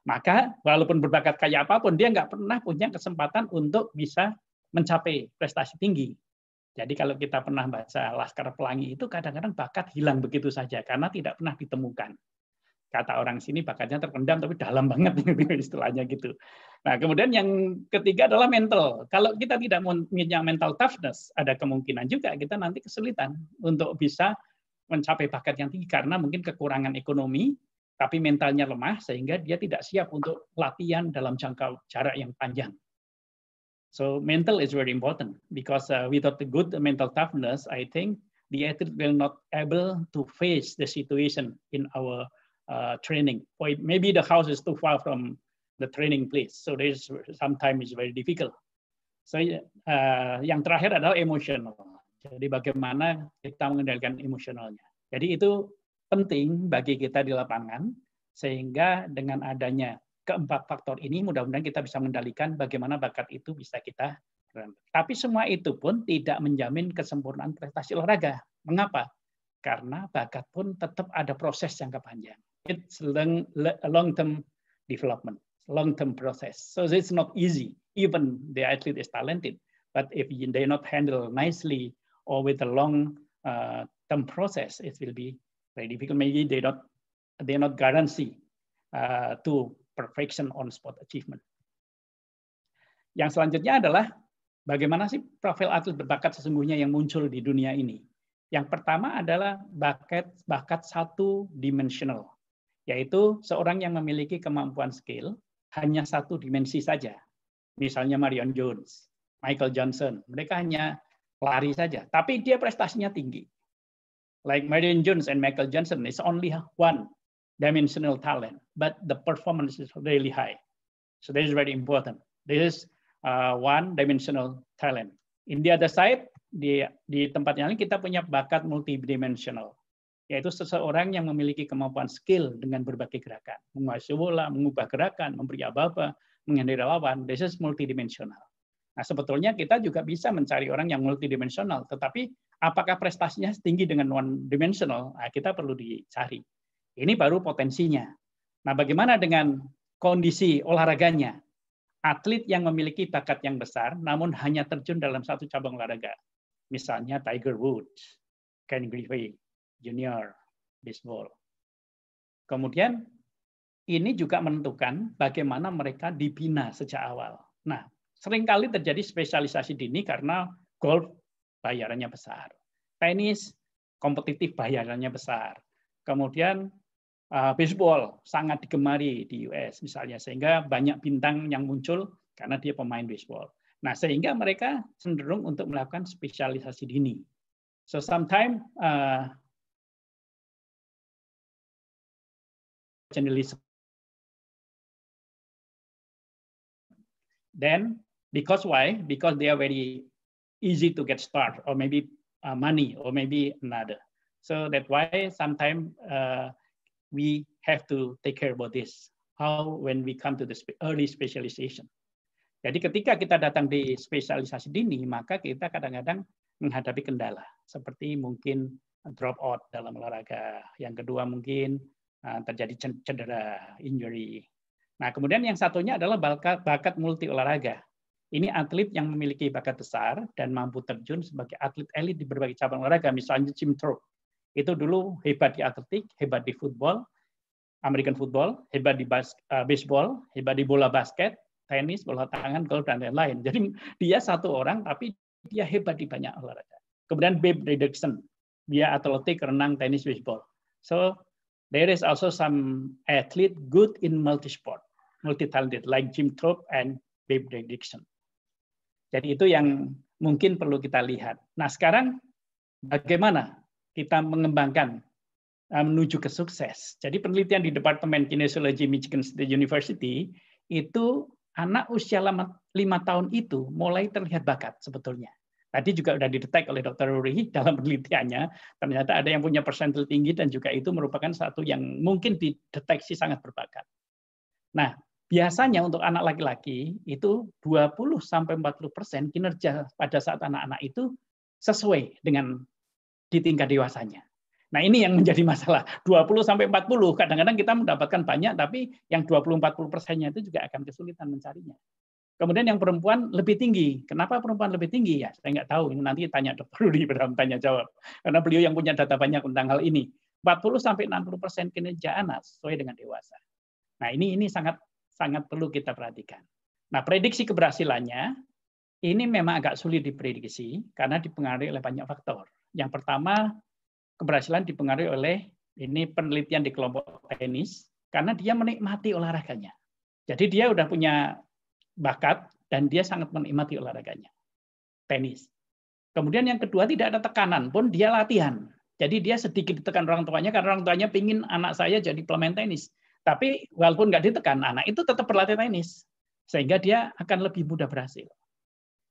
maka walaupun berbakat kayak apapun, dia nggak pernah punya kesempatan untuk bisa mencapai prestasi tinggi. Jadi kalau kita pernah baca Laskar Pelangi itu kadang-kadang bakat hilang begitu saja karena tidak pernah ditemukan. Kata orang sini bakatnya terpendam tapi dalam banget gitu istilahnya gitu. Nah, kemudian yang ketiga adalah mental. Kalau kita tidak punya mental toughness, ada kemungkinan juga kita nanti kesulitan untuk bisa mencapai bakat yang tinggi karena mungkin kekurangan ekonomi tapi mentalnya lemah sehingga dia tidak siap untuk latihan dalam jangka jarak yang panjang. So mental is very important because uh, without the good mental toughness, I think the athlete will not able to face the situation in our uh, training. Or maybe the house is too far from the training place, so there's sometimes it's very difficult. So ya, uh, yang terakhir adalah emotional. Jadi bagaimana kita mengendalikan emosionalnya. Jadi itu penting bagi kita di lapangan, sehingga dengan adanya keempat faktor ini mudah-mudahan kita bisa mengendalikan bagaimana bakat itu bisa kita tapi semua itu pun tidak menjamin kesempurnaan prestasi olahraga. Mengapa? Karena bakat pun tetap ada proses jangka panjang. It's long, long term development, long term process. So it's not easy. Even the athlete is talented, but if they not handle nicely or with a long uh, term process, it will be right? If you can maybe they don't not guarantee uh, to perfection on spot achievement. Yang selanjutnya adalah bagaimana sih profil atlet berbakat sesungguhnya yang muncul di dunia ini. Yang pertama adalah bakat bakat satu dimensional, yaitu seorang yang memiliki kemampuan skill hanya satu dimensi saja. Misalnya Marion Jones, Michael Johnson, mereka hanya lari saja, tapi dia prestasinya tinggi like Marion Jones and Michael Johnson, is only one dimensional talent, but the performance is really high. So this is very important. This is uh, one dimensional talent. In the other side, di, di tempat yang lain kita punya bakat multidimensional, yaitu seseorang yang memiliki kemampuan skill dengan berbagai gerakan, menguasai bola, mengubah gerakan, memberi apa-apa, menghindari lawan. This is multidimensional. Nah, sebetulnya kita juga bisa mencari orang yang multidimensional, tetapi apakah prestasinya setinggi dengan one dimensional? Nah, kita perlu dicari. Ini baru potensinya. Nah, bagaimana dengan kondisi olahraganya? Atlet yang memiliki bakat yang besar namun hanya terjun dalam satu cabang olahraga. Misalnya Tiger Woods, Ken Griffey Jr. baseball. Kemudian ini juga menentukan bagaimana mereka dibina sejak awal. Nah, seringkali terjadi spesialisasi dini karena golf bayarannya besar, tenis kompetitif bayarannya besar, kemudian uh, baseball sangat digemari di US misalnya sehingga banyak bintang yang muncul karena dia pemain baseball. Nah sehingga mereka cenderung untuk melakukan spesialisasi dini. So sometimes uh, eh, generally then Because why? Because they are very easy to get start, or maybe uh, money, or maybe another. So that's why sometimes uh, we have to take care about this. How when we come to the early specialization. Jadi ketika kita datang di spesialisasi dini, maka kita kadang-kadang menghadapi kendala. Seperti mungkin drop out dalam olahraga. Yang kedua mungkin uh, terjadi cedera, injury. Nah kemudian yang satunya adalah bakat, bakat multi olahraga. Ini atlet yang memiliki bakat besar dan mampu terjun sebagai atlet elit di berbagai cabang olahraga, misalnya Jim Thorpe. Itu dulu hebat di atletik, hebat di football, American football, hebat di bas uh, baseball, hebat di bola basket, tenis, bola tangan, golf, dan lain-lain. Jadi dia satu orang, tapi dia hebat di banyak olahraga. Kemudian Babe Reduction, dia atletik, renang, tenis, baseball. So there is also some athlete good in multi sport, multi-talented, like Jim Thorpe and Babe Reduction. Jadi itu yang mungkin perlu kita lihat. Nah sekarang bagaimana kita mengembangkan eh, menuju ke sukses. Jadi penelitian di Departemen Kinesiologi Michigan State University itu anak usia lima tahun itu mulai terlihat bakat sebetulnya. Tadi juga sudah didetek oleh Dr. Ruri dalam penelitiannya, ternyata ada yang punya persentil tinggi dan juga itu merupakan satu yang mungkin dideteksi sangat berbakat. Nah, Biasanya untuk anak laki-laki itu 20 sampai 40% kinerja pada saat anak-anak itu sesuai dengan di tingkat dewasanya. Nah, ini yang menjadi masalah. 20 sampai 40 kadang-kadang kita mendapatkan banyak tapi yang 20 40 persennya itu juga akan kesulitan mencarinya. Kemudian yang perempuan lebih tinggi. Kenapa perempuan lebih tinggi? Ya, saya nggak tahu. Ini nanti tanya dokter Rudi dalam tanya jawab. Karena beliau yang punya data banyak tentang hal ini. 40 sampai 60 persen kinerja anak sesuai dengan dewasa. Nah ini ini sangat sangat perlu kita perhatikan. Nah, prediksi keberhasilannya ini memang agak sulit diprediksi karena dipengaruhi oleh banyak faktor. Yang pertama, keberhasilan dipengaruhi oleh ini penelitian di kelompok tenis karena dia menikmati olahraganya. Jadi dia udah punya bakat dan dia sangat menikmati olahraganya. Tenis. Kemudian yang kedua tidak ada tekanan pun dia latihan. Jadi dia sedikit ditekan orang tuanya karena orang tuanya pingin anak saya jadi pemain tenis. Tapi walaupun nggak ditekan, anak itu tetap berlatih tenis. Sehingga dia akan lebih mudah berhasil.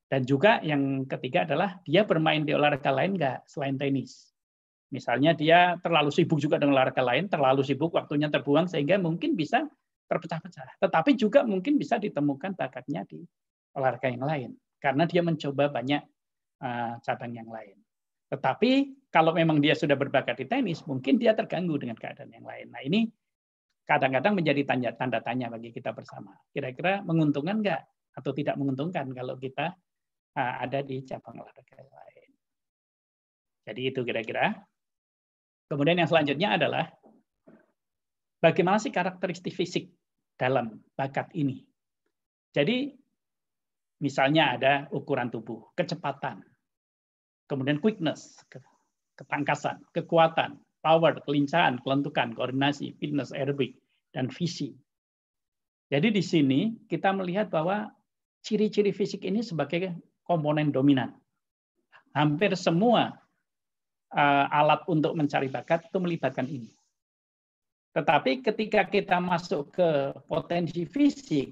Dan juga yang ketiga adalah dia bermain di olahraga lain nggak selain tenis. Misalnya dia terlalu sibuk juga dengan olahraga lain, terlalu sibuk waktunya terbuang sehingga mungkin bisa terpecah-pecah. Tetapi juga mungkin bisa ditemukan bakatnya di olahraga yang lain. Karena dia mencoba banyak eh, cabang yang lain. Tetapi kalau memang dia sudah berbakat di tenis, mungkin dia terganggu dengan keadaan yang lain. Nah ini kadang-kadang menjadi tanda, tanda tanya bagi kita bersama. Kira-kira menguntungkan nggak atau tidak menguntungkan kalau kita ada di cabang olahraga lain. Jadi itu kira-kira. Kemudian yang selanjutnya adalah bagaimana sih karakteristik fisik dalam bakat ini. Jadi misalnya ada ukuran tubuh, kecepatan, kemudian quickness, ketangkasan, kekuatan, power, kelincahan, kelentukan, koordinasi, fitness, aerobik, dan visi. Jadi di sini kita melihat bahwa ciri-ciri fisik ini sebagai komponen dominan. Hampir semua eh, alat untuk mencari bakat itu melibatkan ini. Tetapi ketika kita masuk ke potensi fisik,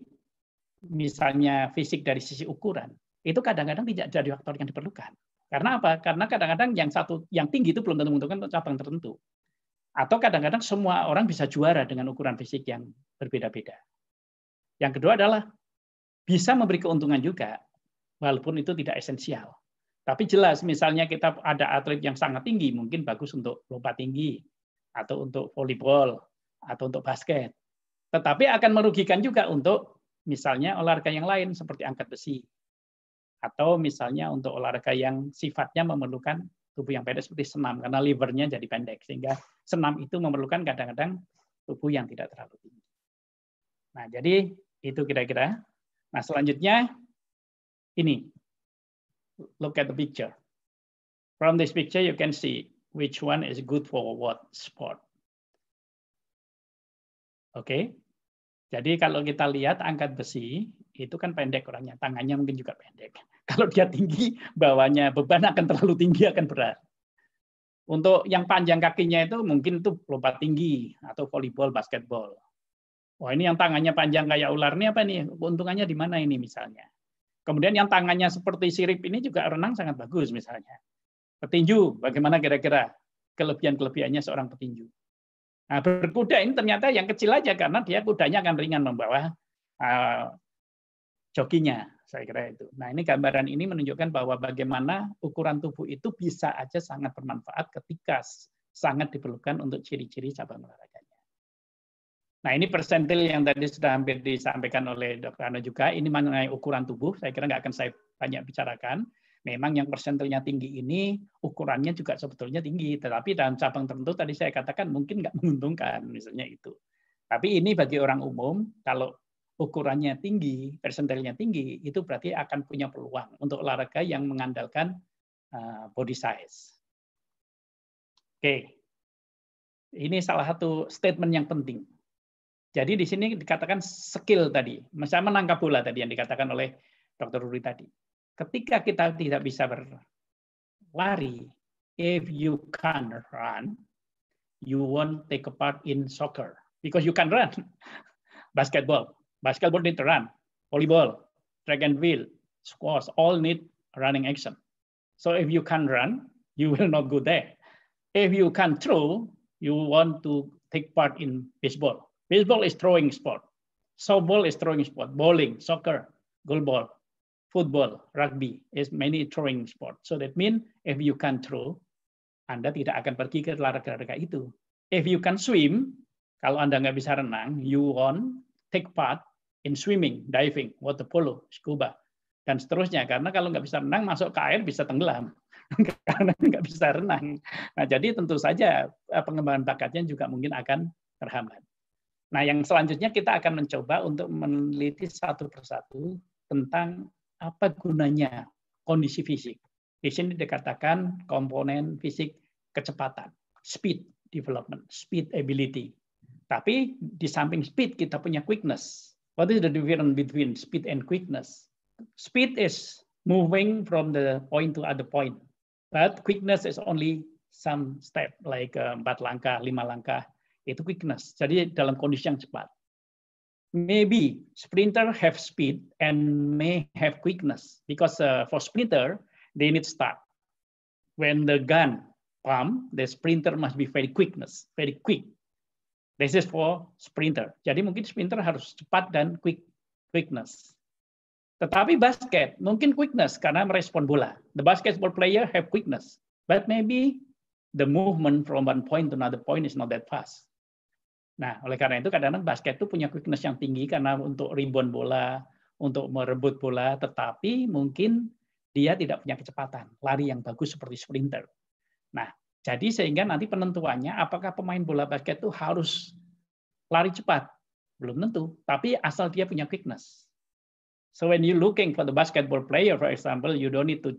misalnya fisik dari sisi ukuran, itu kadang-kadang tidak jadi faktor yang diperlukan. Karena apa? Karena kadang-kadang yang satu yang tinggi itu belum tentu menguntungkan untuk cabang tertentu. Atau kadang-kadang semua orang bisa juara dengan ukuran fisik yang berbeda-beda. Yang kedua adalah bisa memberi keuntungan juga walaupun itu tidak esensial. Tapi jelas misalnya kita ada atlet yang sangat tinggi mungkin bagus untuk lompat tinggi atau untuk volleyball atau untuk basket. Tetapi akan merugikan juga untuk misalnya olahraga yang lain seperti angkat besi atau misalnya untuk olahraga yang sifatnya memerlukan tubuh yang pendek seperti senam karena livernya jadi pendek sehingga senam itu memerlukan kadang-kadang tubuh yang tidak terlalu tinggi. Nah, jadi itu kira-kira. Nah, selanjutnya ini. Look at the picture. From this picture you can see which one is good for what sport. Oke. Okay? Jadi kalau kita lihat angkat besi itu kan pendek orangnya, tangannya mungkin juga pendek. Kalau dia tinggi, bawahnya beban akan terlalu tinggi akan berat. Untuk yang panjang kakinya itu mungkin itu lompat tinggi atau volleyball, basketball. Wah ini yang tangannya panjang kayak ular ini apa nih? Keuntungannya di mana ini misalnya? Kemudian yang tangannya seperti sirip ini juga renang sangat bagus misalnya. Petinju, bagaimana kira-kira kelebihan-kelebihannya seorang petinju? Nah, berkuda ini ternyata yang kecil aja karena dia kudanya akan ringan membawa eh, jokinya, saya kira itu. Nah, ini gambaran ini menunjukkan bahwa bagaimana ukuran tubuh itu bisa aja sangat bermanfaat ketika sangat diperlukan untuk ciri-ciri cabang olahraganya. Nah, ini persentil yang tadi sudah hampir disampaikan oleh Dr. Ano juga, ini mengenai ukuran tubuh, saya kira nggak akan saya banyak bicarakan. Memang yang persentilnya tinggi ini ukurannya juga sebetulnya tinggi, tetapi dalam cabang tertentu tadi saya katakan mungkin nggak menguntungkan, misalnya itu. Tapi ini bagi orang umum, kalau ukurannya tinggi, persentilnya tinggi, itu berarti akan punya peluang untuk olahraga yang mengandalkan eh, body size. Oke, ini salah satu statement yang penting. Jadi di sini dikatakan skill tadi, misalnya menangkap bola tadi yang dikatakan oleh Dr. Ruri tadi. Ketika kita tidak bisa berlari, if you can run, you won't take a part in soccer because you can run basketball. Basketball need to run, volleyball, track and field, squash, all need running action. So if you can run, you will not go there. If you can throw, you want to take part in baseball. Baseball is throwing sport. Softball is throwing sport. Bowling, soccer, goalball, football, rugby is many throwing sport. So that means if you can throw, Anda tidak akan pergi ke olahraga itu. If you can swim, kalau Anda nggak bisa renang, you won't take part in swimming, diving, water polo, scuba, dan seterusnya. Karena kalau nggak bisa renang, masuk ke air bisa tenggelam. Karena nggak bisa renang. Nah, jadi tentu saja eh, pengembangan bakatnya juga mungkin akan terhambat. Nah, yang selanjutnya kita akan mencoba untuk meneliti satu persatu tentang apa gunanya kondisi fisik. Di sini dikatakan komponen fisik kecepatan, speed development, speed ability. Tapi di samping speed kita punya quickness. What is the difference between speed and quickness? Speed is moving from the point to other point, but quickness is only some step like uh, empat langkah, lima langkah. Itu quickness. Jadi dalam kondisi yang cepat. Maybe sprinter have speed and may have quickness because uh, for sprinter they need start. When the gun pump, the sprinter must be very quickness, very quick This is for sprinter. Jadi mungkin sprinter harus cepat dan quick quickness. Tetapi basket mungkin quickness karena merespon bola. The basketball player have quickness, but maybe the movement from one point to another point is not that fast. Nah, oleh karena itu kadang-kadang basket itu punya quickness yang tinggi karena untuk rebound bola, untuk merebut bola, tetapi mungkin dia tidak punya kecepatan lari yang bagus seperti sprinter. Nah, jadi sehingga nanti penentuannya apakah pemain bola basket itu harus lari cepat? Belum tentu, tapi asal dia punya quickness. So when you looking for the basketball player, for example, you don't need to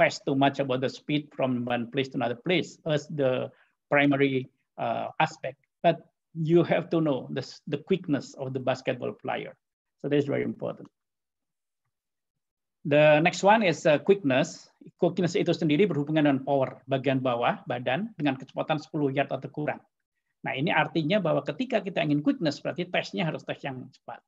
fast too much about the speed from one place to another place as the primary uh, aspect. But you have to know the, the quickness of the basketball player. So that is very important. The next one is uh, quickness. Quickness itu sendiri berhubungan dengan power, bagian bawah badan dengan kecepatan 10 yard atau kurang. Nah, ini artinya bahwa ketika kita ingin quickness, berarti tesnya harus tes yang cepat.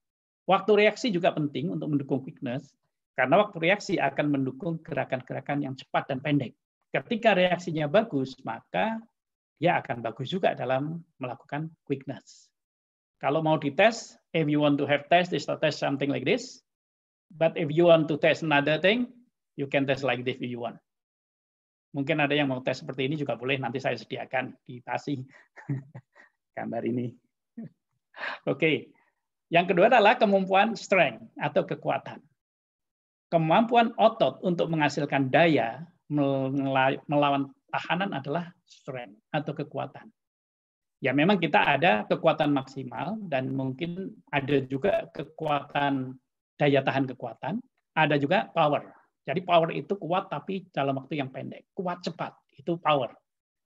Waktu reaksi juga penting untuk mendukung quickness, karena waktu reaksi akan mendukung gerakan-gerakan yang cepat dan pendek. Ketika reaksinya bagus, maka dia akan bagus juga dalam melakukan quickness. Kalau mau dites, if you want to have test, this test something like this. But if you want to test another thing, you can test like this if you want. Mungkin ada yang mau tes seperti ini juga boleh, nanti saya sediakan di pasi gambar ini. Oke. Okay. Yang kedua adalah kemampuan strength atau kekuatan. Kemampuan otot untuk menghasilkan daya melawan tahanan adalah strength atau kekuatan. Ya memang kita ada kekuatan maksimal dan mungkin ada juga kekuatan daya tahan kekuatan, ada juga power. Jadi power itu kuat tapi dalam waktu yang pendek, kuat cepat, itu power.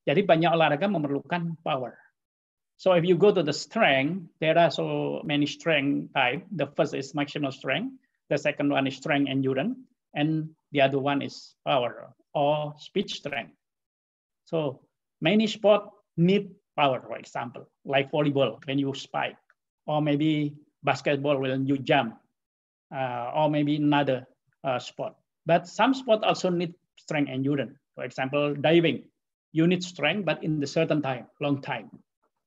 Jadi banyak olahraga memerlukan power. So if you go to the strength, there are so many strength type. The first is maximal strength, the second one is strength endurance, and the other one is power or speech strength. So many sport need power, for example, like volleyball when you spike, or maybe basketball when you jump, Uh, or maybe another uh, sport. But some sport also need strength and endurance. For example, diving, you need strength, but in the certain time, long time.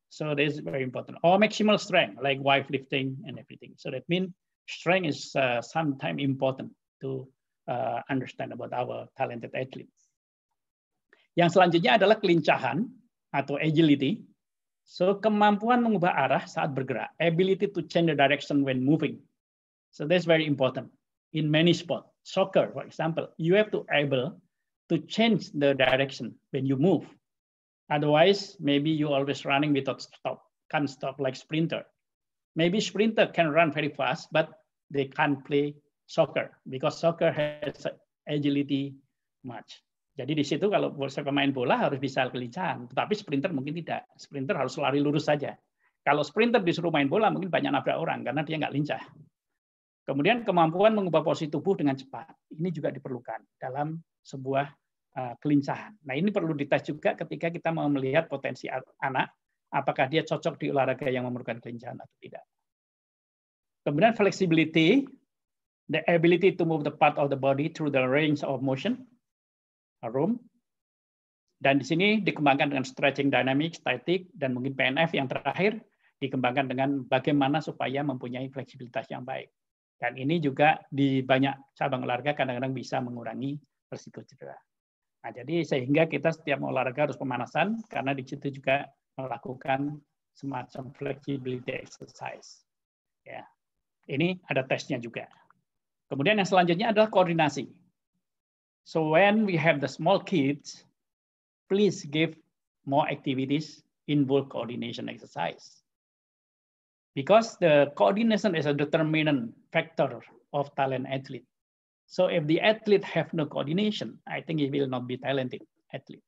So this is very important. Or maximal strength, like weightlifting and everything. So that means strength is uh, sometimes important to uh, understand about our talented athletes. Yang selanjutnya adalah kelincahan atau agility. So kemampuan mengubah arah saat bergerak, ability to change the direction when moving. So that's very important in many sports. Soccer, for example, you have to able to change the direction when you move. Otherwise, maybe you always running without stop, can't stop like sprinter. Maybe sprinter can run very fast, but they can't play soccer because soccer has agility much. Jadi di situ kalau pemain bola harus bisa kelincahan, tetapi sprinter mungkin tidak. Sprinter harus lari lurus saja. Kalau sprinter disuruh main bola mungkin banyak nabrak orang karena dia nggak lincah. Kemudian kemampuan mengubah posisi tubuh dengan cepat. Ini juga diperlukan dalam sebuah eh, kelincahan. Nah ini perlu dites juga ketika kita mau melihat potensi anak, apakah dia cocok di olahraga yang memerlukan kelincahan atau tidak. Kemudian flexibility, the ability to move the part of the body through the range of motion, a room. Dan di sini dikembangkan dengan stretching dynamics, static, dan mungkin PNF yang terakhir dikembangkan dengan bagaimana supaya mempunyai fleksibilitas yang baik. Dan ini juga di banyak cabang olahraga kadang-kadang bisa mengurangi risiko cedera. Nah, jadi sehingga kita setiap olahraga harus pemanasan karena di situ juga melakukan semacam flexibility exercise. Ya. Ini ada tesnya juga. Kemudian yang selanjutnya adalah koordinasi. So when we have the small kids, please give more activities involve coordination exercise because the coordination is a determinant factor of talent athlete. So if the athlete have no coordination, I think he will not be talented athlete.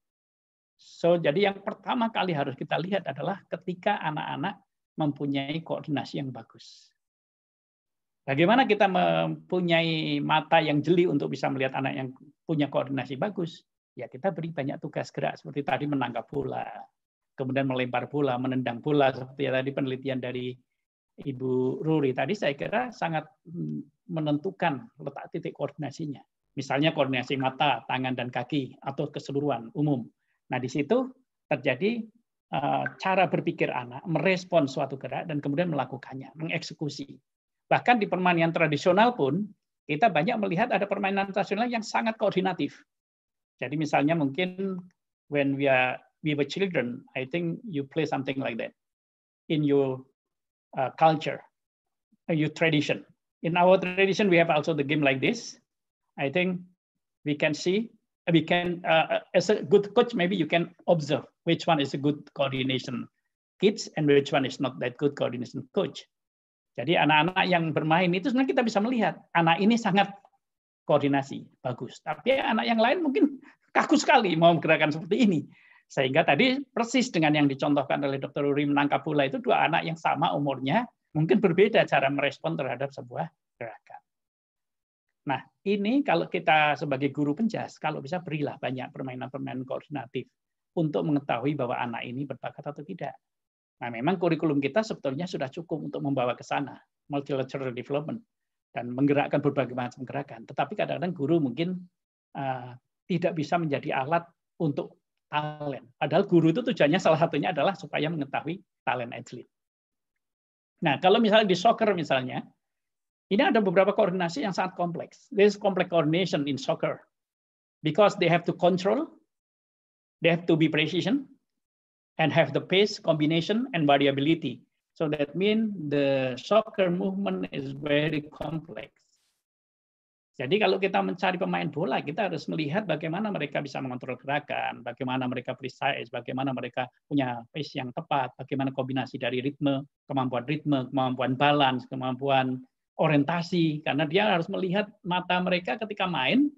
So jadi yang pertama kali harus kita lihat adalah ketika anak-anak mempunyai koordinasi yang bagus. Bagaimana kita mempunyai mata yang jeli untuk bisa melihat anak yang punya koordinasi bagus? Ya kita beri banyak tugas gerak seperti tadi menangkap bola, kemudian melempar bola, menendang bola seperti tadi penelitian dari Ibu Ruri tadi saya kira sangat mm, menentukan letak titik koordinasinya. Misalnya koordinasi mata, tangan, dan kaki, atau keseluruhan umum. Nah, di situ terjadi eh, cara berpikir anak merespon suatu gerak dan kemudian melakukannya, mengeksekusi. Bahkan di permainan tradisional pun kita banyak melihat ada permainan tradisional yang sangat koordinatif. Jadi misalnya mungkin when we are we were children, I think you play something like that in your uh, culture, youth tradition. In our tradition, we have also the game like this. I think we can see, uh, we can, uh, as a good coach, maybe you can observe which one is a good coordination kids and which one is not that good coordination coach. Jadi anak-anak yang bermain itu sebenarnya kita bisa melihat anak ini sangat koordinasi bagus, tapi anak yang lain mungkin kaku sekali mau gerakan seperti ini. Sehingga tadi persis dengan yang dicontohkan oleh Dr. Uri menangkap Pula itu dua anak yang sama umurnya, mungkin berbeda cara merespon terhadap sebuah gerakan. Nah, ini kalau kita sebagai guru penjas, kalau bisa berilah banyak permainan-permainan koordinatif untuk mengetahui bahwa anak ini berbakat atau tidak. Nah, memang kurikulum kita sebetulnya sudah cukup untuk membawa ke sana, multilateral development, dan menggerakkan berbagai macam gerakan. Tetapi kadang-kadang guru mungkin uh, tidak bisa menjadi alat untuk talent. Padahal guru itu tujuannya salah satunya adalah supaya mengetahui talent atlet. Nah, kalau misalnya di soccer misalnya, ini ada beberapa koordinasi yang sangat kompleks. This is complex coordination in soccer. Because they have to control, they have to be precision, and have the pace, combination, and variability. So that means the soccer movement is very complex. Jadi kalau kita mencari pemain bola, kita harus melihat bagaimana mereka bisa mengontrol gerakan, bagaimana mereka precise, bagaimana mereka punya pace yang tepat, bagaimana kombinasi dari ritme, kemampuan ritme, kemampuan balance, kemampuan orientasi. Karena dia harus melihat mata mereka ketika main,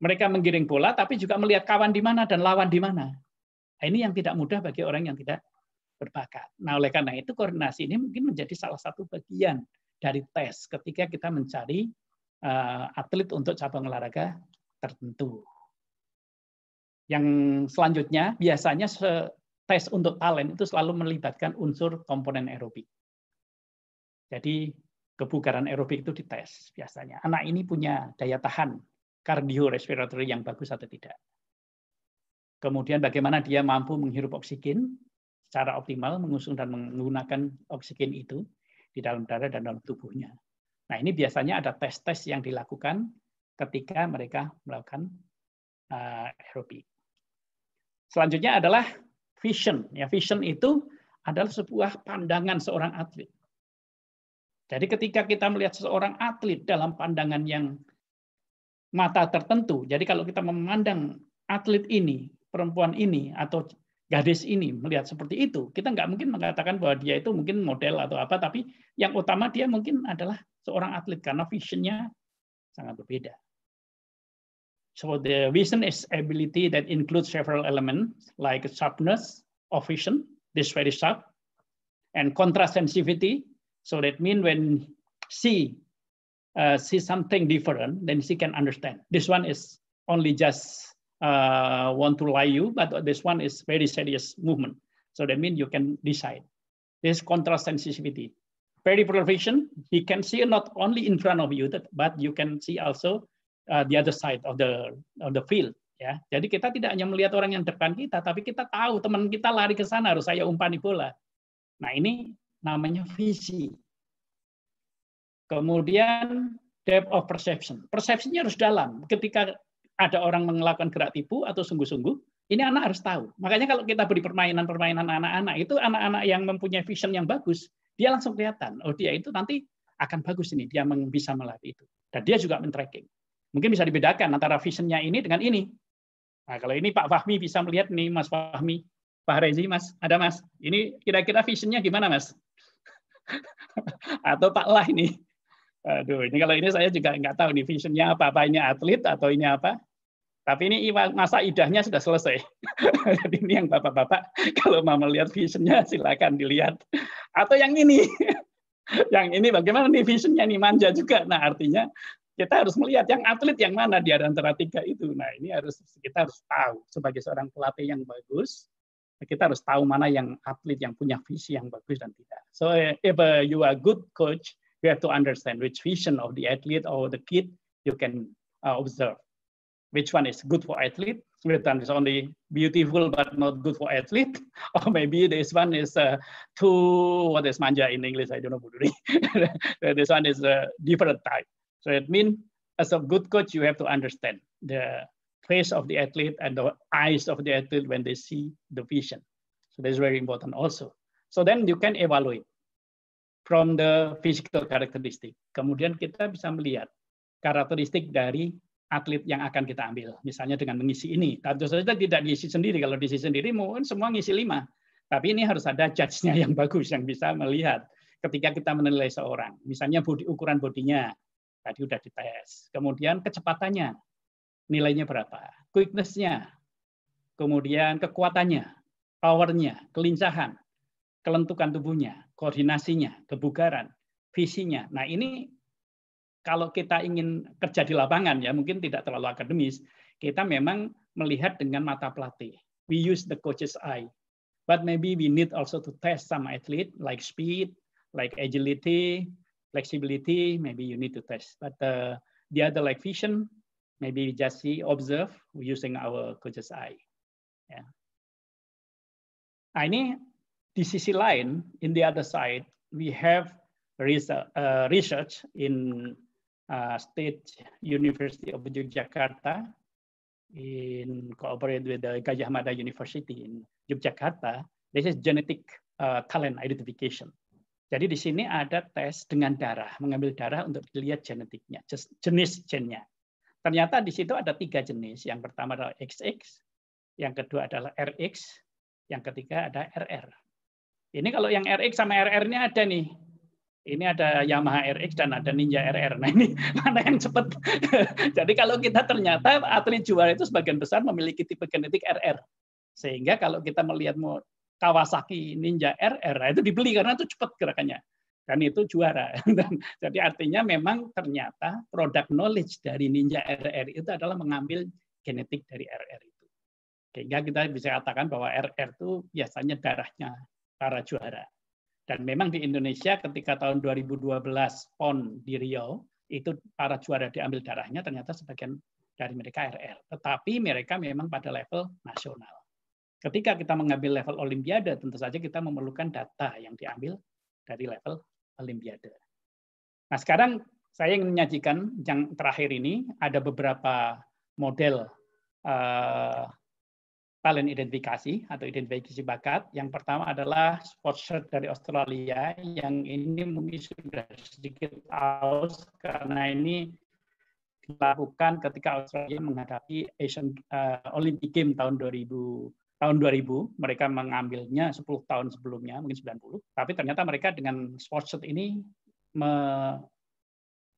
mereka menggiring bola, tapi juga melihat kawan di mana dan lawan di mana. Nah, ini yang tidak mudah bagi orang yang tidak berbakat. Nah, oleh karena itu koordinasi ini mungkin menjadi salah satu bagian dari tes ketika kita mencari Eh, atlet untuk cabang olahraga tertentu. Yang selanjutnya biasanya tes untuk talent itu selalu melibatkan unsur komponen aerobik. Jadi kebugaran aerobik itu dites biasanya. Anak ini punya daya tahan kardiorespiratory yang bagus atau tidak. Kemudian bagaimana dia mampu menghirup oksigen secara optimal, mengusung dan menggunakan oksigen itu di dalam darah dan dalam tubuhnya. Nah, ini biasanya ada tes-tes yang dilakukan ketika mereka melakukan uh, Selanjutnya adalah vision. Ya, vision itu adalah sebuah pandangan seorang atlet. Jadi ketika kita melihat seseorang atlet dalam pandangan yang mata tertentu, jadi kalau kita memandang atlet ini, perempuan ini, atau gadis ini melihat seperti itu, kita nggak mungkin mengatakan bahwa dia itu mungkin model atau apa, tapi yang utama dia mungkin adalah seorang atlet karena visionnya sangat berbeda. So the vision is ability that includes several elements like sharpness of vision, this very sharp, and contrast sensitivity. So that means when she uh, see something different, then she can understand. This one is only just uh, want to lie you, but this one is very serious movement. So that means you can decide. This contrast sensitivity periproliferation, he can see not only in front of you, but you can see also uh, the other side of the of the field. Ya, jadi kita tidak hanya melihat orang yang depan kita, tapi kita tahu teman kita lari ke sana, harus saya umpani bola. Nah ini namanya visi. Kemudian depth of perception. Persepsinya harus dalam. Ketika ada orang melakukan gerak tipu atau sungguh-sungguh, ini anak harus tahu. Makanya kalau kita beri permainan-permainan anak-anak, itu anak-anak yang mempunyai vision yang bagus, dia langsung kelihatan, oh dia itu nanti akan bagus ini, dia bisa melatih itu. Dan dia juga men-tracking. Mungkin bisa dibedakan antara visionnya ini dengan ini. Nah, kalau ini Pak Fahmi bisa melihat nih, Mas Fahmi, Pak Rezi, Mas, ada Mas. Ini kira-kira visionnya gimana, Mas? Atau Pak Lah ini. Aduh, ini kalau ini saya juga nggak tahu nih visionnya apa, apa ini atlet atau ini apa. Tapi ini masa idahnya sudah selesai. Jadi ini yang bapak-bapak kalau mau melihat visionnya silakan dilihat. Atau yang ini, yang ini bagaimana nih visionnya nih manja juga. Nah artinya kita harus melihat yang atlet yang mana di antara tiga itu. Nah ini harus kita harus tahu sebagai seorang pelatih yang bagus. Kita harus tahu mana yang atlet yang punya visi yang bagus dan tidak. So if uh, you are a good coach, you have to understand which vision of the athlete or the kid you can uh, observe. which one is good for athlete, which one is only beautiful but not good for athlete, or maybe this one is uh, too, what is manja in English, I don't know, this one is a different type. So it means as a good coach, you have to understand the face of the athlete and the eyes of the athlete when they see the vision. So that's very important also. So then you can evaluate from the physical characteristic. Kemudian kita bisa melihat karakteristik dari atlet yang akan kita ambil. Misalnya dengan mengisi ini. Tentu saja tidak diisi sendiri. Kalau diisi sendiri mungkin semua ngisi lima. Tapi ini harus ada judge-nya yang bagus, yang bisa melihat ketika kita menilai seorang. Misalnya body, ukuran bodinya, tadi sudah dites. Kemudian kecepatannya, nilainya berapa. Quickness-nya, kemudian kekuatannya, power-nya, kelincahan, kelentukan tubuhnya, koordinasinya, kebugaran, visinya. Nah ini kalau kita ingin kerja di lapangan ya mungkin tidak terlalu akademis, kita memang melihat dengan mata pelatih. We use the coach's eye. But maybe we need also to test some athlete like speed, like agility, flexibility, maybe you need to test. But uh, the other like vision, maybe we just see, observe using our coach's eye. Yeah. Nah, ini di sisi lain, in the other side, we have research, uh, research in Uh, State University of Yogyakarta in cooperate with the Gajah Mada University in Yogyakarta. This is genetic uh, talent identification. Jadi di sini ada tes dengan darah, mengambil darah untuk dilihat genetiknya, jenis gennya. Ternyata di situ ada tiga jenis. Yang pertama adalah XX, yang kedua adalah RX, yang ketiga ada RR. Ini kalau yang RX sama RR-nya ada nih. Ini ada Yamaha RX dan ada Ninja RR. Nah ini mana yang cepat? Jadi kalau kita ternyata atlet juara itu sebagian besar memiliki tipe genetik RR. Sehingga kalau kita melihat mau Kawasaki Ninja RR nah itu dibeli karena itu cepat gerakannya dan itu juara. Dan, jadi artinya memang ternyata produk knowledge dari Ninja RR itu adalah mengambil genetik dari RR itu. Sehingga kita bisa katakan bahwa RR itu biasanya darahnya para juara. Dan memang di Indonesia ketika tahun 2012 PON di Riau, itu para juara diambil darahnya ternyata sebagian dari mereka RR. Tetapi mereka memang pada level nasional. Ketika kita mengambil level olimpiade, tentu saja kita memerlukan data yang diambil dari level olimpiade. Nah, sekarang saya ingin menyajikan yang terakhir ini ada beberapa model uh, talent identifikasi atau identifikasi bakat. Yang pertama adalah sponsor dari Australia yang ini mungkin sudah sedikit aus karena ini dilakukan ketika Australia menghadapi Asian uh, Olympic Games tahun 2000 tahun 2000 mereka mengambilnya 10 tahun sebelumnya mungkin 90 tapi ternyata mereka dengan sponsor ini me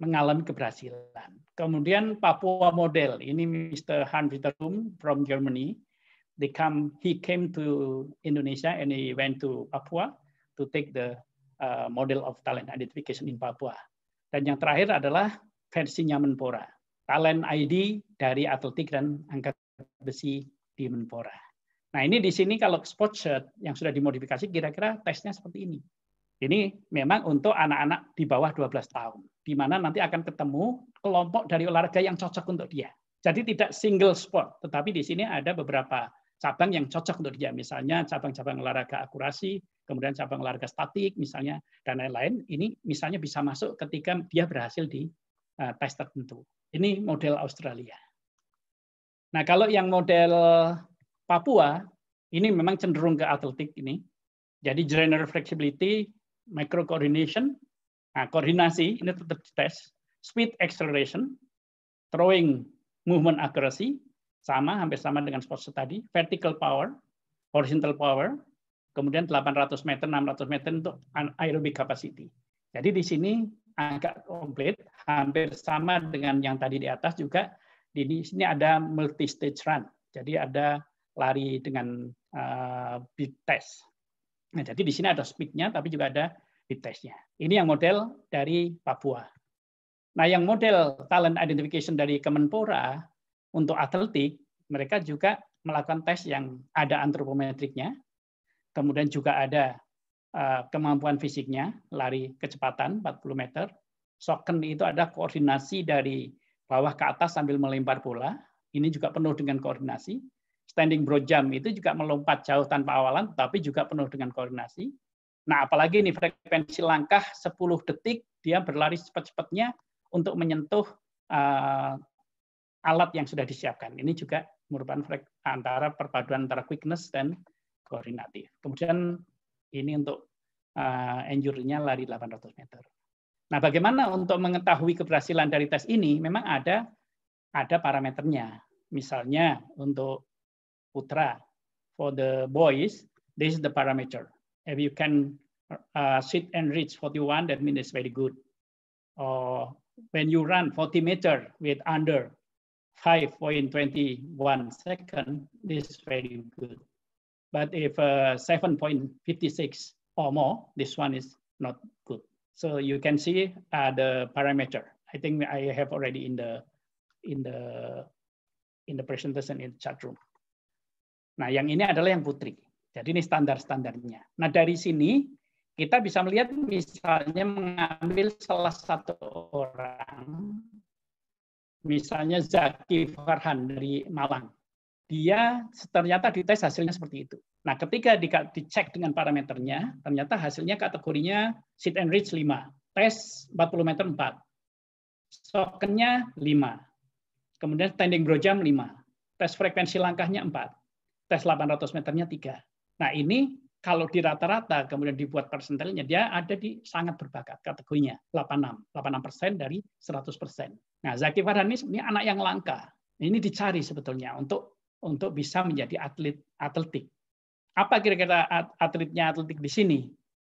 mengalami keberhasilan. Kemudian Papua model ini Mr. Hans Peter from Germany they come, he came to Indonesia and he went to Papua to take the uh, model of talent identification in Papua. Dan yang terakhir adalah versinya Menpora, talent ID dari atletik dan angkat besi di Menpora. Nah ini di sini kalau sport shirt yang sudah dimodifikasi kira-kira tesnya seperti ini. Ini memang untuk anak-anak di bawah 12 tahun, di mana nanti akan ketemu kelompok dari olahraga yang cocok untuk dia. Jadi tidak single sport, tetapi di sini ada beberapa cabang yang cocok untuk dia. Misalnya cabang-cabang olahraga akurasi, kemudian cabang olahraga statik misalnya, dan lain-lain. Ini misalnya bisa masuk ketika dia berhasil di eh, tes tertentu. Ini model Australia. Nah kalau yang model Papua, ini memang cenderung ke atletik ini. Jadi general flexibility, micro coordination, nah, koordinasi ini tetap dites, speed acceleration, throwing movement accuracy, sama hampir sama dengan sports tadi vertical power horizontal power kemudian 800 meter 600 meter untuk aerobic capacity jadi di sini agak komplit hampir sama dengan yang tadi di atas juga di sini ada multi stage run jadi ada lari dengan uh, eh, beat test nah jadi di sini ada speednya tapi juga ada beat testnya ini yang model dari Papua nah yang model talent identification dari Kemenpora untuk atletik mereka juga melakukan tes yang ada antropometriknya, kemudian juga ada eh, kemampuan fisiknya, lari kecepatan 40 meter. Soken itu ada koordinasi dari bawah ke atas sambil melempar bola. Ini juga penuh dengan koordinasi. Standing broad jump itu juga melompat jauh tanpa awalan, tapi juga penuh dengan koordinasi. Nah, apalagi ini frekuensi langkah 10 detik, dia berlari cepat-cepatnya untuk menyentuh eh, alat yang sudah disiapkan. Ini juga merupakan antara perpaduan antara quickness dan koordinatif. Kemudian ini untuk uh, eh, endurance lari 800 meter. Nah, bagaimana untuk mengetahui keberhasilan dari tes ini? Memang ada ada parameternya. Misalnya untuk putra, for the boys, this is the parameter. If you can uh, sit and reach 41, that means it's very good. Or when you run 40 meter with under 5.21 second this is very good. But if uh, 7.56 or more, this one is not good. So you can see uh, the parameter. I think I have already in the in the in the presentation in the chat room. Nah, yang ini adalah yang putri. Jadi ini standar-standarnya. Nah, dari sini kita bisa melihat misalnya mengambil salah satu orang misalnya Zaki Farhan dari Malang. Dia ternyata dites hasilnya seperti itu. Nah, ketika dicek dengan parameternya, ternyata hasilnya kategorinya sit and reach 5, tes 40 meter 4, sokennya 5, kemudian standing bro jam 5, tes frekuensi langkahnya 4, tes 800 meternya 3. Nah, ini kalau di rata-rata kemudian dibuat persentilnya dia ada di sangat berbakat kategorinya 86 86 persen dari 100 persen Nah, Zaki Farhan ini sebenarnya anak yang langka. Ini dicari sebetulnya untuk untuk bisa menjadi atlet atletik. Apa kira-kira atletnya atletik di sini?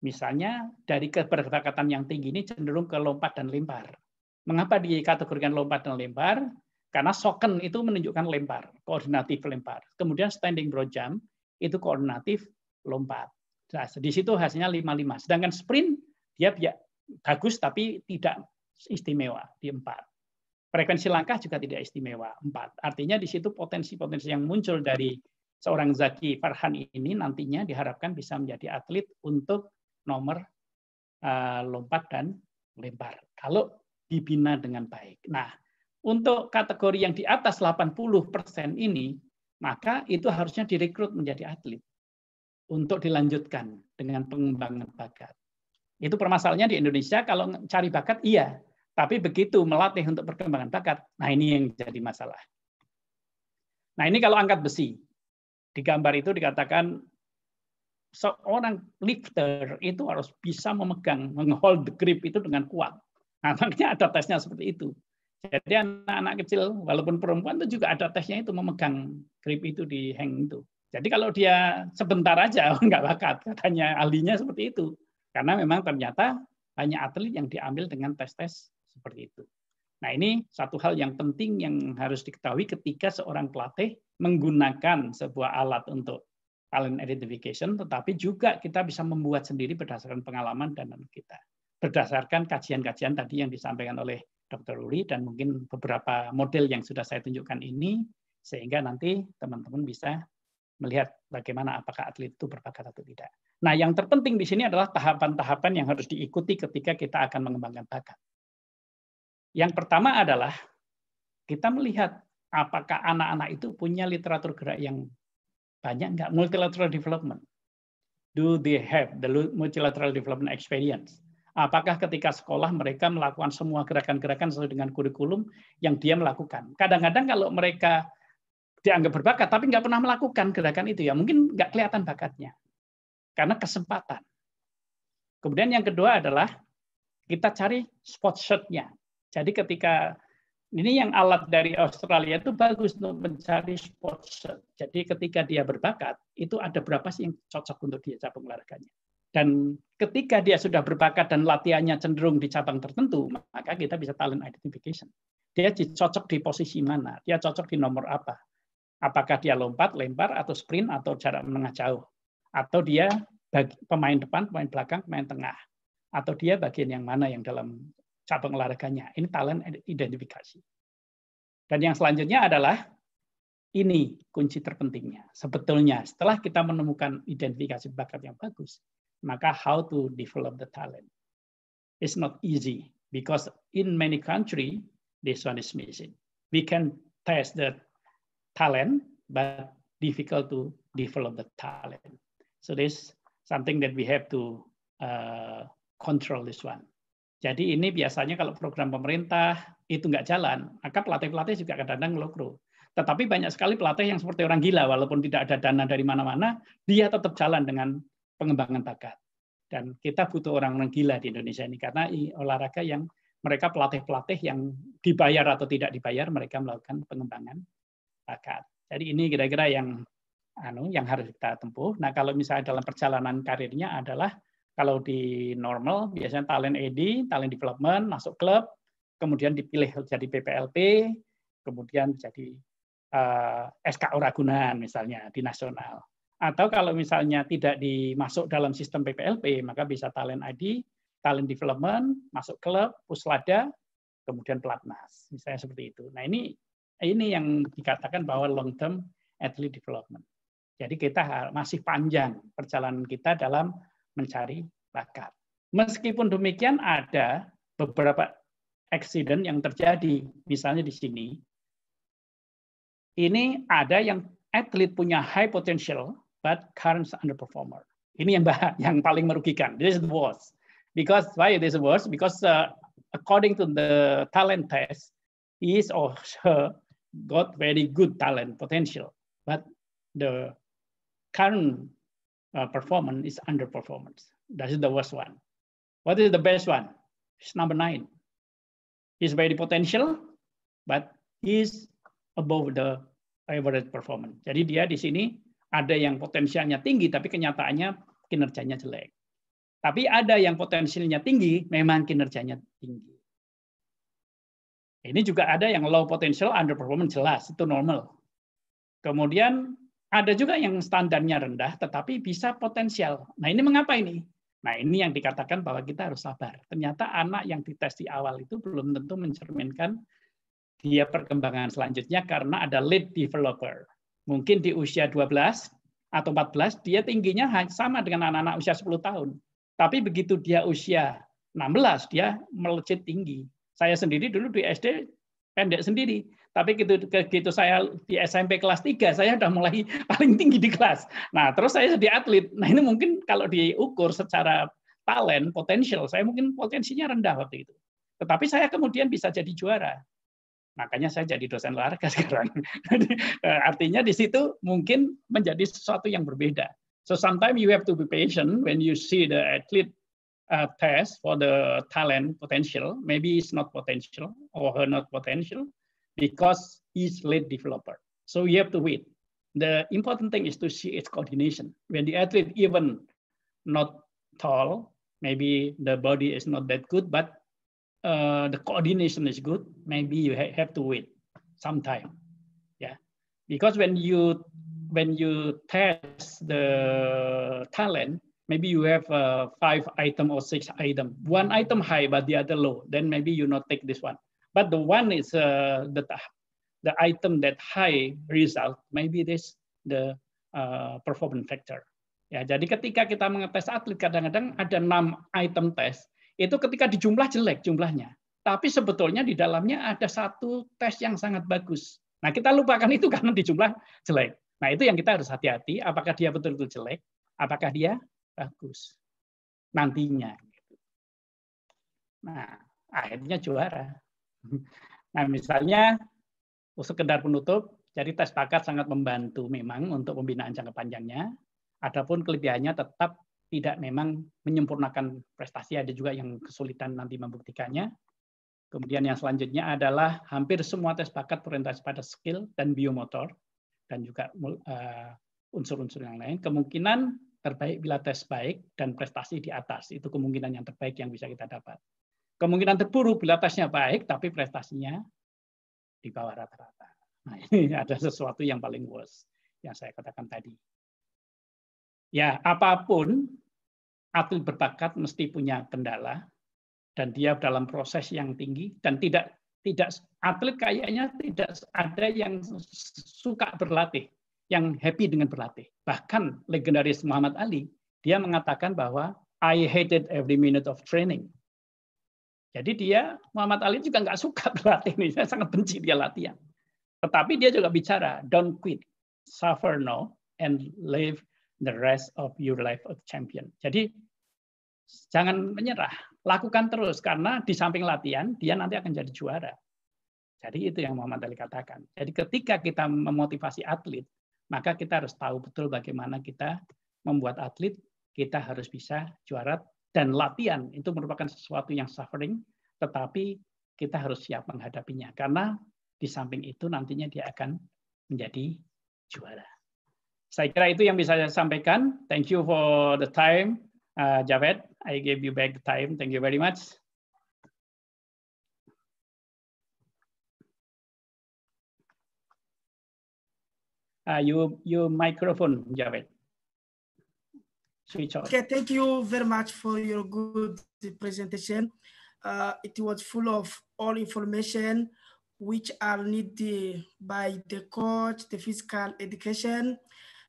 Misalnya dari keberkatan yang tinggi ini cenderung ke lompat dan lempar. Mengapa dikategorikan lompat dan lempar? Karena soken itu menunjukkan lempar, koordinatif lempar. Kemudian standing broad jump itu koordinatif lompat. Nah, di situ hasilnya 55. Sedangkan sprint dia bagus tapi tidak istimewa di 4. Frekuensi langkah juga tidak istimewa. Empat. Artinya di situ potensi-potensi yang muncul dari seorang Zaki Farhan ini nantinya diharapkan bisa menjadi atlet untuk nomor uh, lompat dan lempar. Kalau dibina dengan baik. Nah, untuk kategori yang di atas 80% persen ini, maka itu harusnya direkrut menjadi atlet untuk dilanjutkan dengan pengembangan bakat. Itu permasalahannya di Indonesia kalau cari bakat iya, tapi begitu melatih untuk perkembangan bakat, nah ini yang jadi masalah. Nah ini kalau angkat besi. Di gambar itu dikatakan seorang lifter itu harus bisa memegang, menghold the grip itu dengan kuat. Nah, ada tesnya seperti itu. Jadi anak-anak kecil, walaupun perempuan itu juga ada tesnya itu memegang grip itu di hang itu. Jadi kalau dia sebentar aja nggak bakat, katanya ahlinya seperti itu. Karena memang ternyata hanya atlet yang diambil dengan tes-tes seperti itu. Nah ini satu hal yang penting yang harus diketahui ketika seorang pelatih menggunakan sebuah alat untuk talent identification, tetapi juga kita bisa membuat sendiri berdasarkan pengalaman dan kita. Berdasarkan kajian-kajian tadi yang disampaikan oleh Dr. Uri dan mungkin beberapa model yang sudah saya tunjukkan ini, sehingga nanti teman-teman bisa melihat bagaimana apakah atlet itu berbakat atau tidak. Nah, yang terpenting di sini adalah tahapan-tahapan yang harus diikuti ketika kita akan mengembangkan bakat. Yang pertama adalah kita melihat apakah anak-anak itu punya literatur gerak yang banyak nggak multilateral development. Do they have the multilateral development experience? Apakah ketika sekolah mereka melakukan semua gerakan-gerakan sesuai dengan kurikulum yang dia melakukan? Kadang-kadang kalau mereka dianggap berbakat tapi nggak pernah melakukan gerakan itu ya mungkin nggak kelihatan bakatnya karena kesempatan. Kemudian yang kedua adalah kita cari spot shotnya jadi ketika ini yang alat dari Australia itu bagus untuk mencari sponsor. Jadi ketika dia berbakat, itu ada berapa sih yang cocok untuk dia cabang olahraganya. Dan ketika dia sudah berbakat dan latihannya cenderung di cabang tertentu, maka kita bisa talent identification. Dia cocok di posisi mana, dia cocok di nomor apa. Apakah dia lompat, lempar, atau sprint, atau jarak menengah jauh. Atau dia bagi, pemain depan, pemain belakang, pemain tengah. Atau dia bagian yang mana yang dalam cabang olahraganya. Ini talent identifikasi. Dan yang selanjutnya adalah ini kunci terpentingnya. Sebetulnya setelah kita menemukan identifikasi bakat yang bagus, maka how to develop the talent. It's not easy because in many country this one is missing. We can test the talent, but difficult to develop the talent. So this something that we have to uh, control this one. Jadi ini biasanya kalau program pemerintah itu nggak jalan, maka pelatih-pelatih juga kadang-kadang ngelokro. Tetapi banyak sekali pelatih yang seperti orang gila, walaupun tidak ada dana dari mana-mana, dia tetap jalan dengan pengembangan bakat. Dan kita butuh orang-orang gila di Indonesia ini, karena olahraga yang mereka pelatih-pelatih yang dibayar atau tidak dibayar mereka melakukan pengembangan bakat. Jadi ini kira-kira yang anu yang harus kita tempuh. Nah, kalau misalnya dalam perjalanan karirnya adalah kalau di normal biasanya talent ED, talent development, masuk klub, kemudian dipilih jadi PPLP, kemudian jadi uh, eh, SKO Ragunan misalnya di nasional. Atau kalau misalnya tidak dimasuk dalam sistem PPLP, maka bisa talent ID, talent development, masuk klub, puslada, kemudian pelatnas, misalnya seperti itu. Nah ini ini yang dikatakan bahwa long term athlete development. Jadi kita masih panjang perjalanan kita dalam mencari bakat. Meskipun demikian ada beberapa accident yang terjadi, misalnya di sini. Ini ada yang atlet punya high potential but current underperformer. Ini yang bah yang paling merugikan. This is the worst. Because why this is worst? Because uh, according to the talent test, he is or her got very good talent potential, but the current Uh, performance is underperformance. That is the worst one. What is the best one? It's number nine. He's very potential, but he's above the average performance. Jadi dia di sini ada yang potensialnya tinggi, tapi kenyataannya kinerjanya jelek. Tapi ada yang potensialnya tinggi, memang kinerjanya tinggi. Ini juga ada yang low potential, underperformance jelas, itu normal. Kemudian ada juga yang standarnya rendah tetapi bisa potensial. Nah, ini mengapa ini? Nah, ini yang dikatakan bahwa kita harus sabar. Ternyata anak yang dites di awal itu belum tentu mencerminkan dia perkembangan selanjutnya karena ada late developer. Mungkin di usia 12 atau 14 dia tingginya sama dengan anak-anak usia 10 tahun. Tapi begitu dia usia 16 dia melejit tinggi. Saya sendiri dulu di SD pendek sendiri. Tapi gitu, gitu saya di SMP kelas 3, saya sudah mulai paling tinggi di kelas. Nah, terus saya jadi atlet. Nah, ini mungkin kalau diukur secara talent, potensial, saya mungkin potensinya rendah waktu itu. Tetapi saya kemudian bisa jadi juara. Makanya saya jadi dosen olahraga sekarang. Eh, artinya di situ mungkin menjadi sesuatu yang berbeda. So sometimes you have to be patient when you see the athlete uh, test for the talent potential. Maybe it's not potential or her not potential. because each late developer. So you have to wait. The important thing is to see its coordination. When the athlete even not tall, maybe the body is not that good, but uh, the coordination is good. Maybe you ha have to wait sometime. Yeah, because when you when you test the talent, maybe you have uh, five item or six item. One item high, but the other low. Then maybe you not take this one. But the one is uh, the, the item that high result, maybe this the uh, performance factor. Ya, jadi ketika kita mengetes atlet kadang-kadang ada enam item tes, itu ketika dijumlah jelek jumlahnya. Tapi sebetulnya di dalamnya ada satu tes yang sangat bagus. Nah, kita lupakan itu karena dijumlah jelek. Nah, itu yang kita harus hati-hati apakah dia betul-betul jelek, apakah dia bagus nantinya. Nah, akhirnya juara. Nah, misalnya sekedar penutup, jadi tes bakat sangat membantu memang untuk pembinaan jangka panjangnya. Adapun kelebihannya tetap tidak memang menyempurnakan prestasi, ada juga yang kesulitan nanti membuktikannya. Kemudian yang selanjutnya adalah hampir semua tes bakat berorientasi pada skill dan biomotor dan juga eh, unsur-unsur yang lain. Kemungkinan terbaik bila tes baik dan prestasi di atas itu kemungkinan yang terbaik yang bisa kita dapat kemungkinan terburuk bila tesnya baik tapi prestasinya di bawah rata-rata. Nah, ini ada sesuatu yang paling worst yang saya katakan tadi. Ya, apapun atlet berbakat mesti punya kendala dan dia dalam proses yang tinggi dan tidak tidak atlet kayaknya tidak ada yang suka berlatih, yang happy dengan berlatih. Bahkan legendaris Muhammad Ali, dia mengatakan bahwa I hated every minute of training jadi dia Muhammad Ali juga nggak suka berlatih ini, saya sangat benci dia latihan. Tetapi dia juga bicara, don't quit, suffer no, and live the rest of your life a champion. Jadi jangan menyerah, lakukan terus karena di samping latihan dia nanti akan jadi juara. Jadi itu yang Muhammad Ali katakan. Jadi ketika kita memotivasi atlet, maka kita harus tahu betul bagaimana kita membuat atlet kita harus bisa juara dan latihan itu merupakan sesuatu yang suffering, tetapi kita harus siap menghadapinya karena di samping itu nantinya dia akan menjadi juara. Saya kira itu yang bisa saya sampaikan. Thank you for the time, uh, Javed. I gave you back the time. Thank you very much. Uh, you, you microphone, Javed. switch Okay, thank you very much for your good presentation. Uh, it was full of all information which are needed by the coach, the physical education.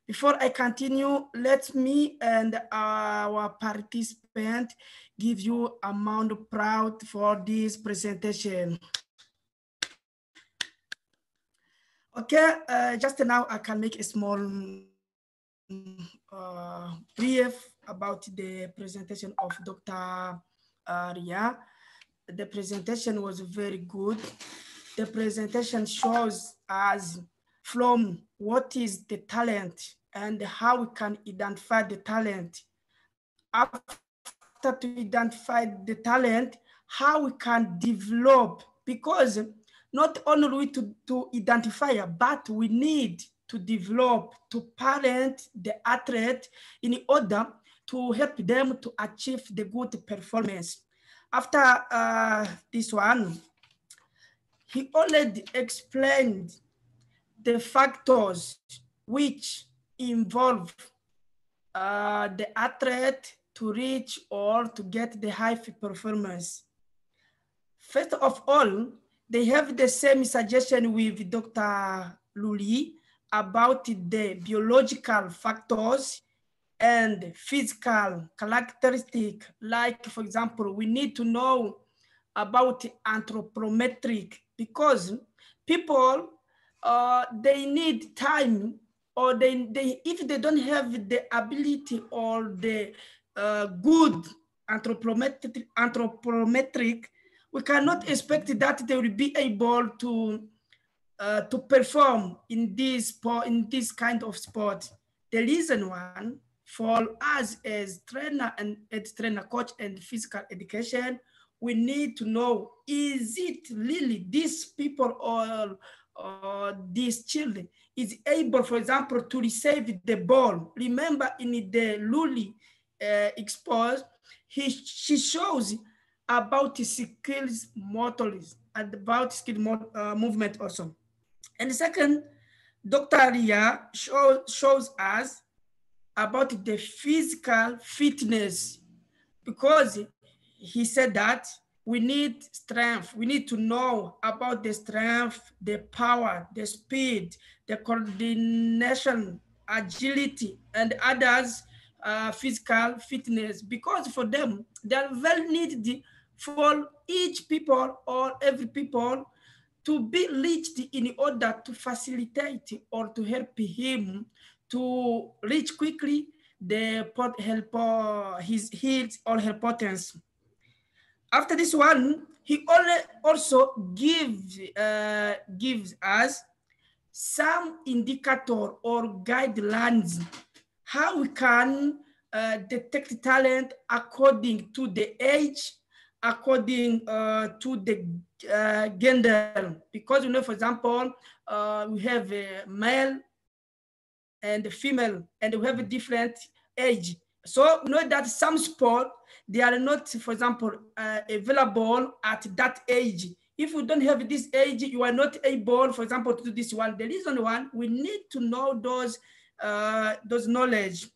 Before I continue, let me and our participant give you a of proud for this presentation. Okay, uh, just now I can make a small uh, brief about the presentation of Dr. Uh, Ria. The presentation was very good. The presentation shows us from what is the talent and how we can identify the talent. After to identify the talent, how we can develop because not only to, to identify, but we need to develop, to parent the athlete in order to help them to achieve the good performance. After uh, this one, he already explained the factors which involve uh, the athlete to reach or to get the high performance. First of all, they have the same suggestion with Dr. Luli about the biological factors and physical characteristic. Like for example, we need to know about anthropometric because people, uh, they need time or they, they, if they don't have the ability or the uh, good anthropometric, anthropometric, we cannot expect that they will be able to uh, to perform in this, in this kind of sport. The reason one, for us as trainer and as trainer coach and physical education, we need to know, is it really these people or, these children is able, for example, to receive the ball. Remember in the Luli uh, exposed, he, she shows about skills motorics and about skill uh, movement also. And the second, Dr. Ria show, shows us about the physical fitness because he said that we need strength. We need to know about the strength, the power, the speed, the coordination, agility, and others uh, physical fitness because for them, they are well needed for each people or every people to be reached in order to facilitate or to help him to reach quickly the pot helper, uh, his heals or her potency. After this one, he also gives, uh, gives us some indicator or guidelines how we can uh, detect talent according to the age according uh, to the uh, gender. Because, you know, for example, uh, we have a male and a female, and we have a different age. So we know that some sport, they are not, for example, uh, available at that age. If you don't have this age, you are not able, for example, to do this one. The reason one, we need to know those, uh, those knowledge.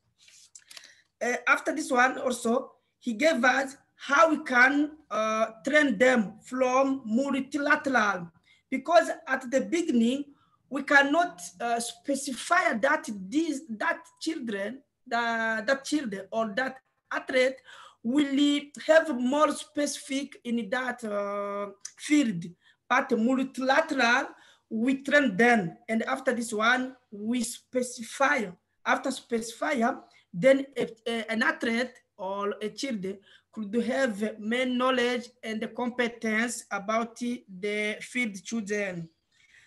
Uh, after this one also, he gave us how we can uh, train them from multilateral. Because at the beginning, we cannot uh, specify that these, that children, that, that children or that athlete will have more specific in that uh, field. But multilateral, we train them. And after this one, we specify. After specify, then a, a, an athlete or a child could have main knowledge and competence about the field children.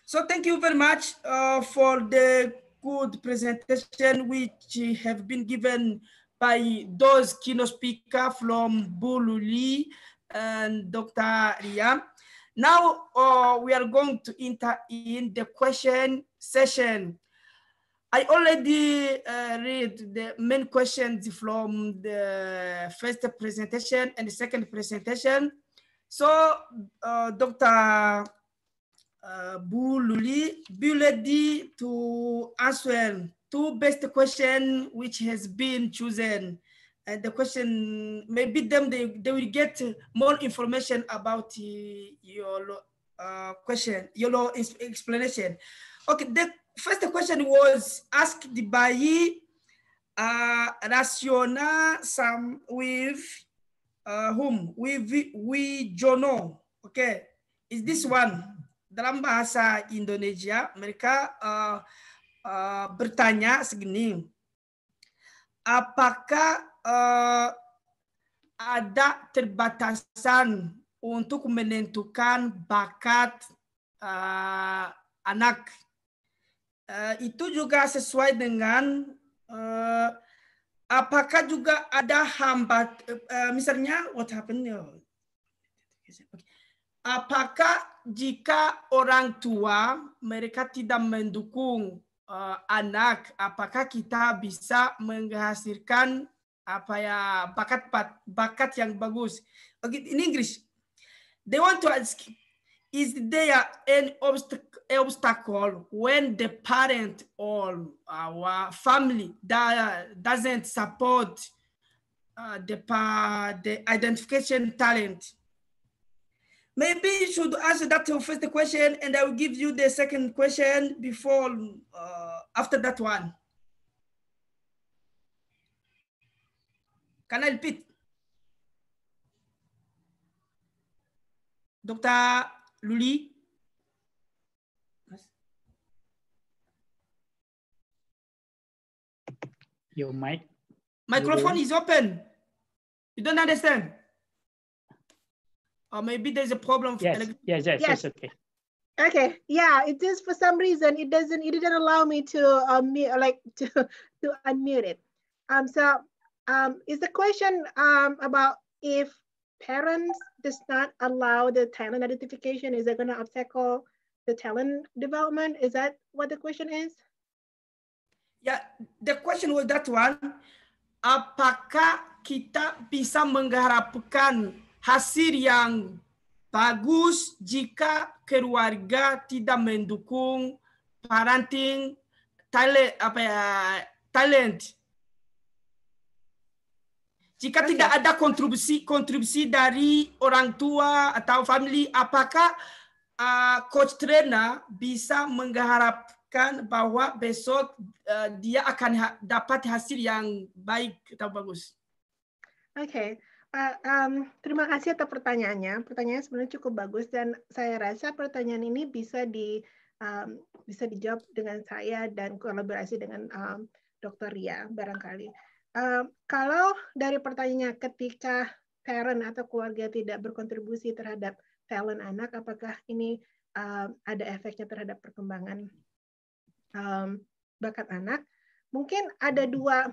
So thank you very much uh, for the good presentation which have been given by those keynote speaker from Bululi and Dr. Ria. Now uh, we are going to enter in the question session. I already uh, read the main questions from the first presentation and the second presentation. So uh, Dr. Uh, Bululi, Boululi to answer two best question which has been chosen. And the question, maybe them, they, they will get more information about your uh, question, your explanation. Okay, the first question was asked by uh, Rationa Sam with uh, whom? With we Jono. Okay, is this one dalam bahasa Indonesia mereka uh, uh, bertanya segini, apakah uh, ada terbatasan untuk menentukan bakat uh, anak Eh, itu juga sesuai dengan uh, apakah juga ada hambat uh, eh, misalnya what happened ya. apakah jika orang tua mereka tidak mendukung uh, anak apakah kita bisa menghasilkan apa ya bakat bakat yang bagus oke okay, in English they want to ask is there an obst obstacle when the parent or our family that doesn't support uh, the, the identification talent? Maybe you should answer that first question and I will give you the second question before, uh, after that one. Can I repeat? Dr. Luli? Your mic. Microphone is open. You don't understand? Or maybe there's a problem. Yes, yes, yes, yes, okay. Okay, yeah, it is for some reason, it doesn't, it didn't allow me to um, like to, to unmute it. Um, so um, is the question um, about if parents does not allow the talent identification, is it going to obstacle the talent development? Is that what the question is? Yeah, the question was that one. Apakah kita bisa mengharapkan hasil yang bagus jika keluarga tidak mendukung parenting talent apa ya, talent Jika okay. tidak ya? ada kontribusi-kontribusi dari orang tua atau family, apakah uh, coach trainer bisa mengharapkan bahwa besok uh, dia akan ha dapat hasil yang baik atau bagus? Oke. Okay. Uh, um, terima kasih atas pertanyaannya. Pertanyaannya sebenarnya cukup bagus dan saya rasa pertanyaan ini bisa di um, bisa dijawab dengan saya dan kolaborasi dengan um, Dr. Ria barangkali kalau dari pertanyaannya ketika parent atau keluarga tidak berkontribusi terhadap talent anak, apakah ini uh, ada efeknya terhadap perkembangan um, bakat anak? Mungkin ada hmm. dua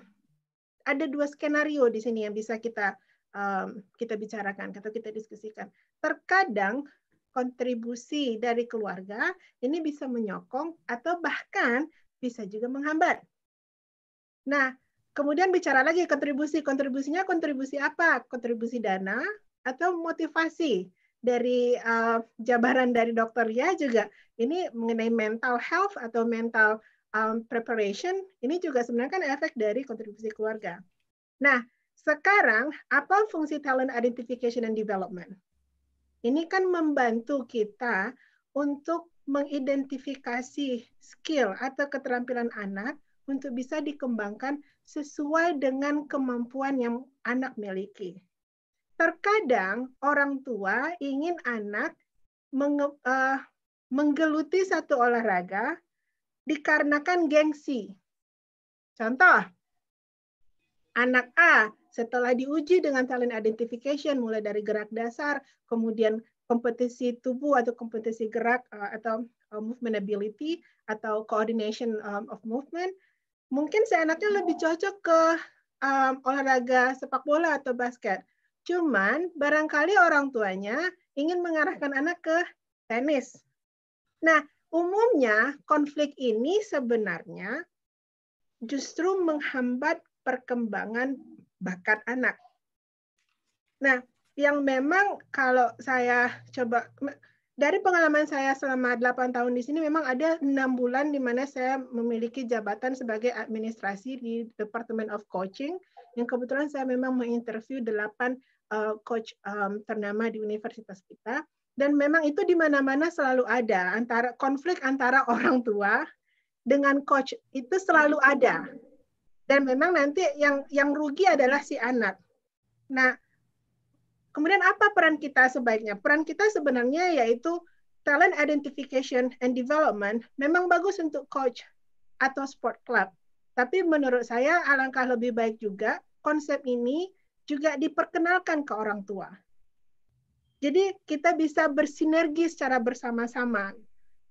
ada dua skenario di sini yang bisa kita um, kita bicarakan atau kita diskusikan. Terkadang kontribusi dari keluarga ini bisa menyokong atau bahkan bisa juga menghambat. Nah, Kemudian bicara lagi kontribusi, kontribusinya kontribusi apa? Kontribusi dana atau motivasi dari uh, jabaran dari dokternya juga ini mengenai mental health atau mental um, preparation ini juga sebenarnya kan efek dari kontribusi keluarga. Nah, sekarang apa fungsi talent identification and development? Ini kan membantu kita untuk mengidentifikasi skill atau keterampilan anak untuk bisa dikembangkan sesuai dengan kemampuan yang anak miliki. Terkadang orang tua ingin anak menge uh, menggeluti satu olahraga dikarenakan gengsi. Contoh, anak A setelah diuji dengan talent identification mulai dari gerak dasar, kemudian kompetisi tubuh atau kompetisi gerak eh, atau eh, movement ability atau coordination of movement mungkin seenaknya lebih cocok ke um, olahraga sepak bola atau basket. Cuman barangkali orang tuanya ingin mengarahkan anak ke tenis. Nah, umumnya konflik ini sebenarnya justru menghambat perkembangan bakat anak. Nah, yang memang kalau saya coba dari pengalaman saya selama 8 tahun di sini memang ada enam bulan di mana saya memiliki jabatan sebagai administrasi di Department of Coaching yang kebetulan saya memang menginterview 8 uh, eh, coach um, ternama di universitas kita dan memang itu di mana-mana selalu ada antara konflik antara orang tua dengan coach itu selalu ada dan memang nanti yang yang rugi adalah si anak. Nah, Kemudian apa peran kita sebaiknya? Peran kita sebenarnya yaitu talent identification and development memang bagus untuk coach atau sport club. Tapi menurut saya alangkah lebih baik juga konsep ini juga diperkenalkan ke orang tua. Jadi kita bisa bersinergi secara bersama-sama.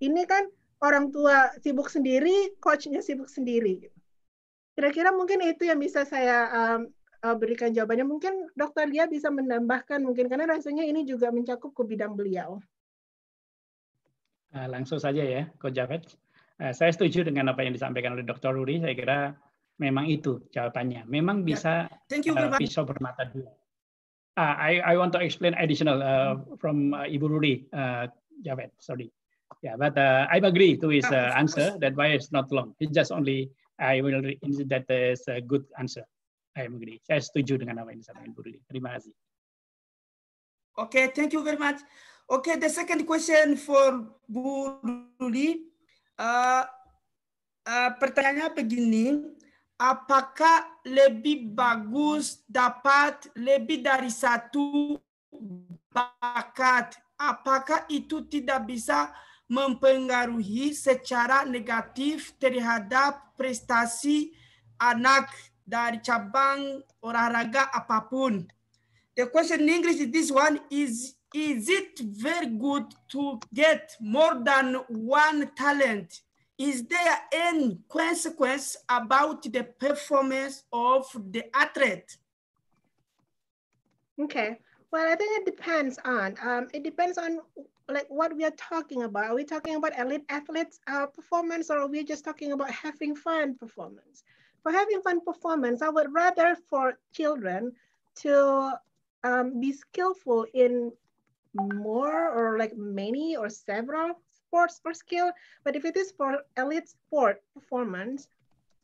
Ini kan orang tua sibuk sendiri, coachnya sibuk sendiri. Kira-kira mungkin itu yang bisa saya um, uh, berikan jawabannya. Mungkin dokter Lia bisa menambahkan mungkin karena rasanya ini juga mencakup ke bidang beliau. Eh, langsung saja ya, Ko Javed. Eh, saya setuju dengan apa yang disampaikan oleh Dokter Ruri. Saya kira memang itu jawabannya. Memang ya, bisa Thank you, uh, pisau bermata dua. Uh, I I want to explain additional uh, from uh, Ibu Ruri uh, Javed. Sorry. Yeah, but uh, I agree to his uh, answer. That why it's not long. It's just only I will. read That is a good answer ayam negeri. Saya setuju dengan apa yang disampaikan Bu Ruli Terima kasih. Okay, thank you very much. Okay, the second question for Bu Ruli eh, eh, pertanyaannya begini, apakah lebih bagus dapat lebih dari satu bakat? Apakah itu tidak bisa mempengaruhi secara negatif terhadap prestasi anak dari cabang olahraga apapun. The question in English is this one is is it very good to get more than one talent? Is there any consequence about the performance of the athlete? Okay, well, I think it depends on, um, it depends on like what we are talking about. Are we talking about elite athletes uh, performance or are we just talking about having fun performance? for having fun performance, I would rather for children to um, be skillful in more or like many or several sports or skill. But if it is for elite sport performance,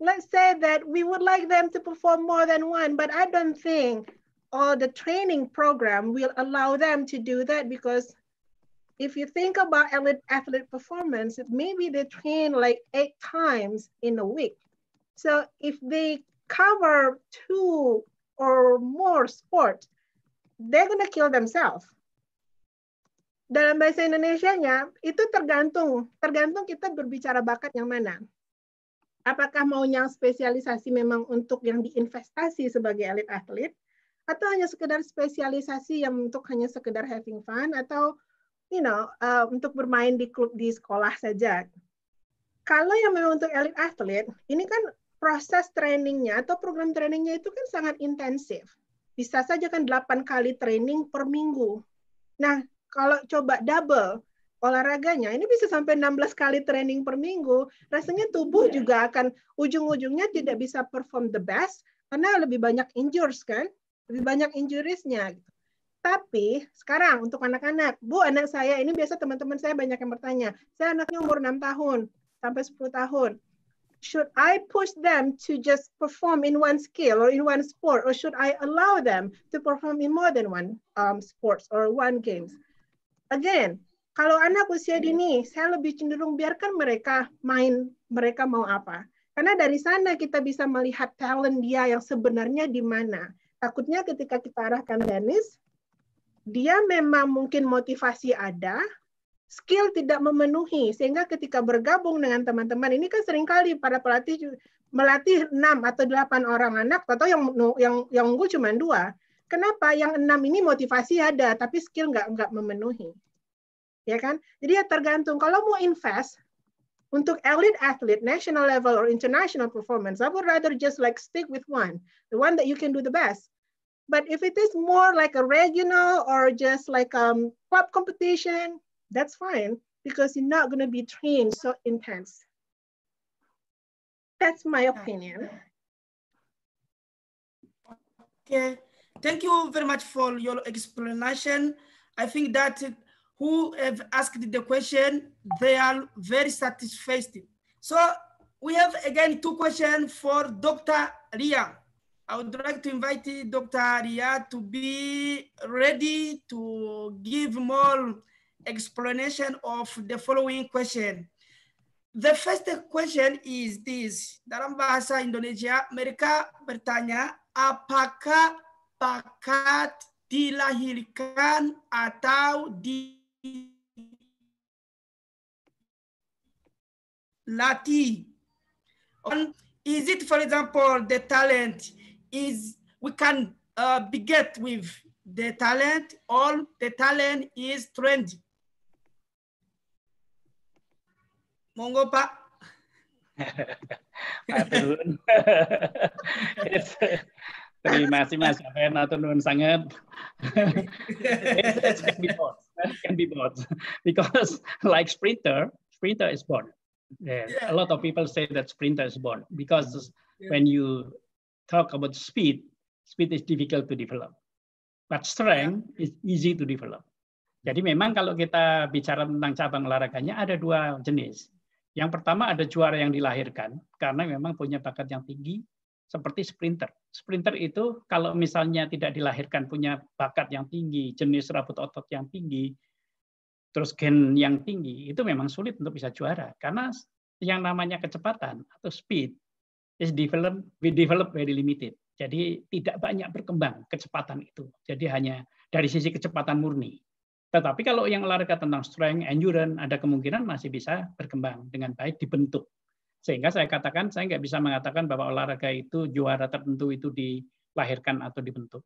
let's say that we would like them to perform more than one, but I don't think all the training program will allow them to do that because if you think about elite athlete performance, maybe they train like eight times in a week. So if they cover two or more sports, they're gonna kill themselves. Dalam bahasa Indonesia-nya, itu tergantung, tergantung kita berbicara bakat yang mana. Apakah mau yang spesialisasi memang untuk yang diinvestasi sebagai elit atlet, atau hanya sekedar spesialisasi yang untuk hanya sekedar having fun, atau you know, uh, untuk bermain di klub di sekolah saja. Kalau yang memang untuk elit atlet, ini kan proses trainingnya atau program trainingnya itu kan sangat intensif. Bisa saja kan 8 kali training per minggu. Nah, kalau coba double olahraganya, ini bisa sampai 16 kali training per minggu. Rasanya tubuh yeah. juga akan ujung-ujungnya tidak bisa perform the best karena lebih banyak injuries kan, lebih banyak injuriesnya. Gitu. Tapi sekarang untuk anak-anak, Bu anak saya ini biasa teman-teman saya banyak yang bertanya, saya anaknya umur 6 tahun sampai 10 tahun should I push them to just perform in one skill or in one sport, or should I allow them to perform in more than one um, sports or one games? Again, kalau anak usia hmm. dini, saya lebih cenderung biarkan mereka main, mereka mau apa. Karena dari sana kita bisa melihat talent dia yang sebenarnya di mana. Takutnya ketika kita arahkan Dennis, dia memang mungkin motivasi ada, skill tidak memenuhi sehingga ketika bergabung dengan teman-teman ini kan seringkali para pelatih melatih enam atau delapan orang anak atau yang yang yang unggul cuma dua kenapa yang enam ini motivasi ada tapi skill nggak nggak memenuhi ya kan jadi ya tergantung kalau mau invest untuk elite athlete national level or international performance I would rather just like stick with one the one that you can do the best but if it is more like a regional or just like um club competition that's fine because you're not gonna be trained so intense. That's my opinion. Okay, thank you very much for your explanation. I think that who have asked the question, they are very satisfied. So we have again two questions for Dr. Ria. I would like to invite Dr. Ria to be ready to give more explanation of the following question. The first question is this, dalam bahasa Indonesia, mereka bertanya, apakah bakat dilahirkan atau dilatih? Is it, for example, the talent is we can uh, beget with the talent or the talent is trained Monggo Pak. Terima kasih Mas Afen atau nuhun sangat. it can be bought, It can be bought, because like Sprinter, Sprinter is born. Yeah. yeah. A lot of people say that Sprinter is born because yeah. when you talk about speed, speed is difficult to develop, but strength yeah. is easy to develop. Jadi memang kalau kita bicara tentang cabang olahraganya ada dua jenis yang pertama ada juara yang dilahirkan karena memang punya bakat yang tinggi seperti sprinter. Sprinter itu kalau misalnya tidak dilahirkan punya bakat yang tinggi, jenis serabut otot yang tinggi, terus gen yang tinggi, itu memang sulit untuk bisa juara karena yang namanya kecepatan atau speed is developed develop very limited. Jadi tidak banyak berkembang kecepatan itu. Jadi hanya dari sisi kecepatan murni. Tetapi kalau yang olahraga tentang strength, endurance, ada kemungkinan masih bisa berkembang dengan baik dibentuk. Sehingga saya katakan, saya nggak bisa mengatakan bahwa olahraga itu juara tertentu itu dilahirkan atau dibentuk.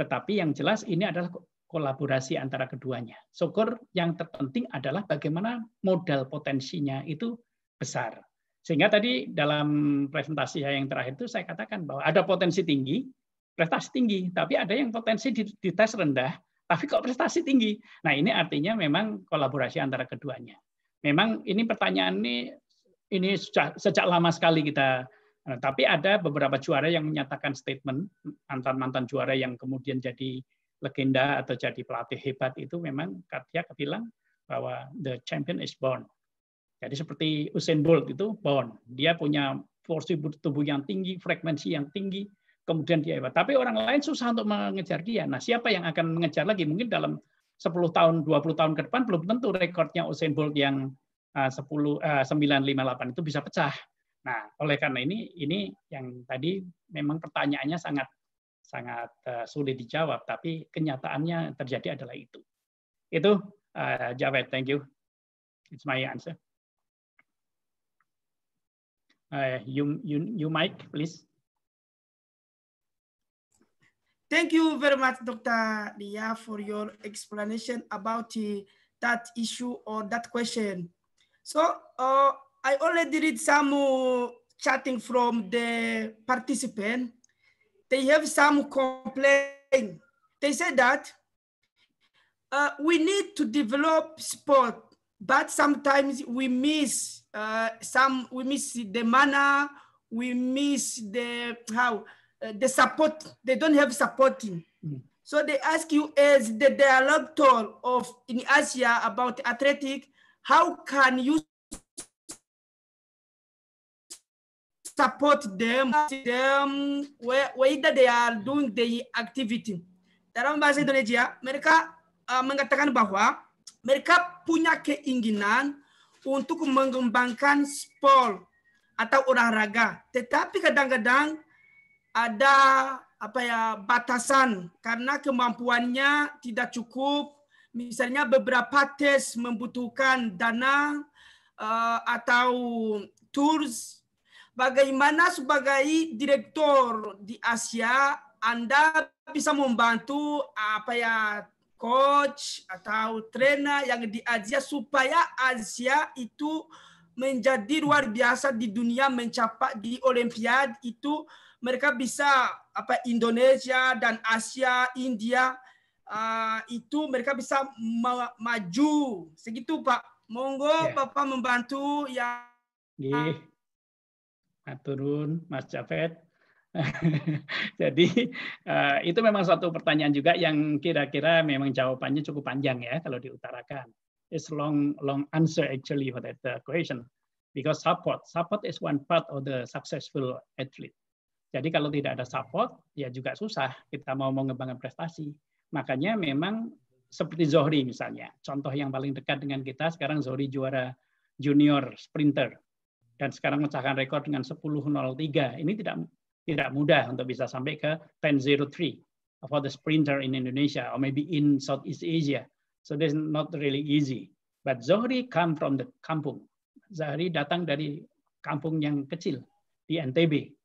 Tetapi yang jelas ini adalah kolaborasi antara keduanya. Syukur yang terpenting adalah bagaimana modal potensinya itu besar. Sehingga tadi dalam presentasi saya yang terakhir itu saya katakan bahwa ada potensi tinggi, prestasi tinggi, tapi ada yang potensi di tes rendah, tapi kok prestasi tinggi. Nah ini artinya memang kolaborasi antara keduanya. Memang ini pertanyaan ini ini sejak, sejak lama sekali kita Nah, tapi ada beberapa juara yang menyatakan statement mantan mantan juara yang kemudian jadi legenda atau jadi pelatih hebat itu memang Katya bilang bahwa the champion is born. Jadi seperti Usain Bolt itu born, dia punya porsi tubuh yang tinggi, frekuensi yang tinggi, kemudian dia hebat. Tapi orang lain susah untuk mengejar dia. Nah, siapa yang akan mengejar lagi? Mungkin dalam 10 tahun, 20 tahun ke depan belum tentu rekornya Usain Bolt yang 10 eh, 958 eh, itu bisa pecah. Nah, oleh karena ini ini yang tadi memang pertanyaannya sangat sangat eh, sulit dijawab, tapi kenyataannya terjadi adalah itu. Itu uh, Javed, thank you. It's my answer. Uh, you, you, you Mike, please. Thank you very much, Dr. Lia, for your explanation about uh, that issue or that question. So uh, I already read some uh, chatting from the participant. They have some complaint. They said that uh, we need to develop sport, but sometimes we miss uh, some, we miss the manner, we miss the how, uh, the support, they don't have supporting. Mm. So they ask you as the dialogue tool of in Asia about athletic, how can you support them, them where whether they are doing the activity. Dalam bahasa Indonesia, mereka uh, mengatakan bahwa mereka punya keinginan untuk mengembangkan sport atau olahraga. Tetapi kadang-kadang ada apa ya batasan karena kemampuannya tidak cukup misalnya beberapa tes membutuhkan dana uh, atau tools bagaimana sebagai direktur di Asia Anda bisa membantu apa ya coach atau trainer yang di Asia supaya Asia itu menjadi luar biasa di dunia mencapai di Olimpiade itu mereka bisa apa Indonesia dan Asia, India uh, itu mereka bisa ma maju. Segitu Pak. Monggo ya. Bapak membantu ya. Gih. turun Mas Jafet. Jadi uh, itu memang suatu pertanyaan juga yang kira-kira memang jawabannya cukup panjang ya kalau diutarakan. It's long long answer actually for that uh, question because support support is one part of the successful athlete. Jadi kalau tidak ada support, ya juga susah kita mau mengembangkan prestasi. Makanya memang seperti Zohri misalnya. Contoh yang paling dekat dengan kita sekarang Zohri juara junior sprinter. Dan sekarang mecahkan rekor dengan 10.03. Ini tidak tidak mudah untuk bisa sampai ke 10.03 for the sprinter in Indonesia or maybe in Southeast Asia. So this not really easy. But Zohri come from the kampung. Zohri datang dari kampung yang kecil di NTB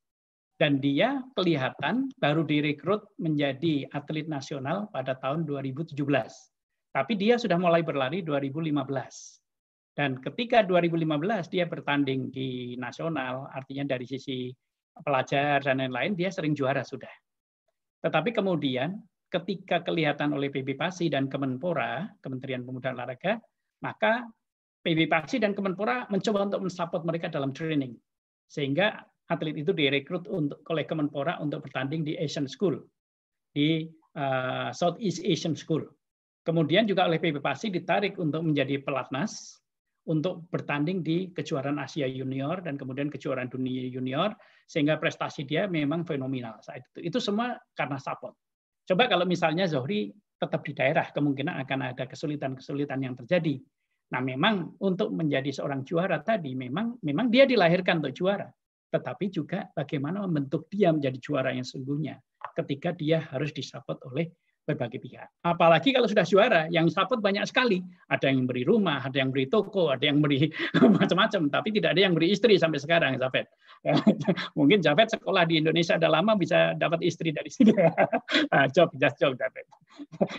dan dia kelihatan baru direkrut menjadi atlet nasional pada tahun 2017. Tapi dia sudah mulai berlari 2015. Dan ketika 2015 dia bertanding di nasional, artinya dari sisi pelajar dan lain-lain, dia sering juara sudah. Tetapi kemudian ketika kelihatan oleh PB Pasi dan Kemenpora, Kementerian Pemuda dan Olahraga, maka PB Pasi dan Kemenpora mencoba untuk mensupport mereka dalam training. Sehingga atlet itu direkrut untuk oleh Kemenpora untuk bertanding di Asian School di uh, eh, Southeast Asian School. Kemudian juga oleh PB Pasi ditarik untuk menjadi pelatnas untuk bertanding di kejuaraan Asia Junior dan kemudian kejuaraan dunia junior sehingga prestasi dia memang fenomenal saat itu. Itu semua karena support. Coba kalau misalnya Zohri tetap di daerah kemungkinan akan ada kesulitan-kesulitan yang terjadi. Nah, memang untuk menjadi seorang juara tadi memang memang dia dilahirkan untuk juara tetapi juga bagaimana membentuk dia menjadi juara yang sungguhnya ketika dia harus disupport oleh berbagai pihak. Apalagi kalau sudah juara, yang support banyak sekali. Ada yang beri rumah, ada yang beri toko, ada yang beri macam-macam. Tapi tidak ada yang beri istri sampai sekarang, Zafet Mungkin Zafet sekolah di Indonesia sudah lama bisa dapat istri dari sini. Ah, job, just job, Zafet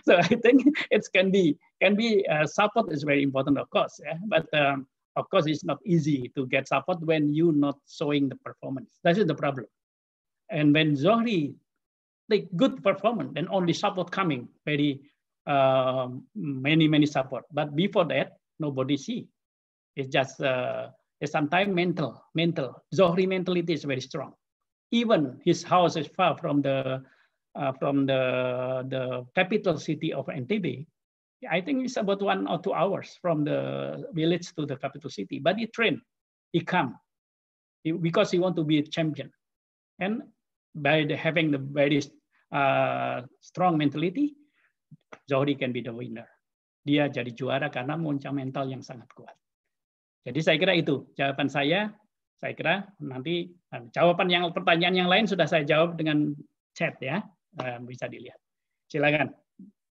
so I think it can be can be uh, support is very important of course, yeah. but um, Of course, it's not easy to get support when you're not showing the performance. That is the problem. And when Zohri like good performance, then only support coming, very uh, many, many support. But before that, nobody see. It's just uh, it's sometimes mental, mental. Zohri mentality is very strong. Even his house is far from the uh, from the the capital city of Entebbe, I think it's about one or two hours from the village to the capital city. But he trained, he come, he, because he want to be a champion. And by the, having the very uh, strong mentality, Zohri can be the winner. Dia jadi juara karena muncul mental yang sangat kuat. Jadi saya kira itu jawaban saya. Saya kira nanti uh, jawaban yang pertanyaan yang lain sudah saya jawab dengan chat ya, uh, bisa dilihat. Silakan.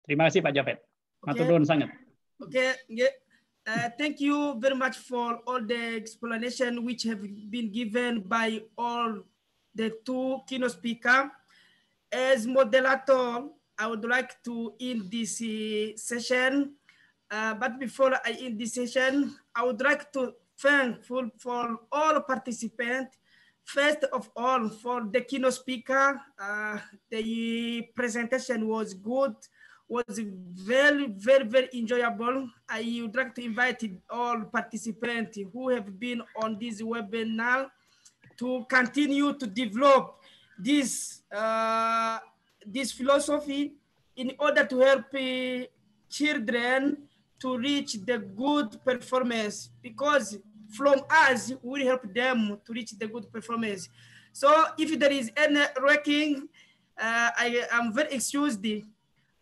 Terima kasih Pak Japet. Matur sangat. Okay, yeah. Uh, thank you very much for all the explanation which have been given by all the two keynote speaker. As moderator, I would like to end this uh, session. Uh, but before I end this session, I would like to thank for, for all participants. First of all, for the keynote speaker, uh, the presentation was good was very, very, very enjoyable. I would like to invite all participants who have been on this webinar to continue to develop this, uh, this philosophy in order to help uh, children to reach the good performance because from us, we help them to reach the good performance. So if there is any ranking, uh, I am very excused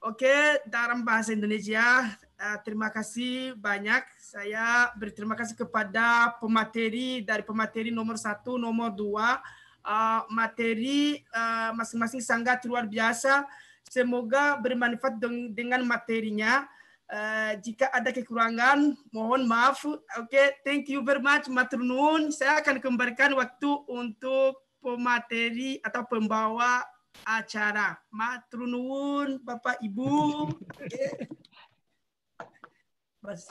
Oke, dalam bahasa Indonesia, eh, terima kasih banyak. Saya berterima kasih kepada pemateri dari pemateri nomor satu, nomor dua, eh, materi eh, masing-masing sangat luar biasa. Semoga bermanfaat dengan materinya. Uh, jika ada kekurangan, mohon maaf. Oke, thank you very much, Matrunun. Saya akan kembalikan waktu untuk pemateri atau pembawa acara. matrunun Bapak Ibu. Mas.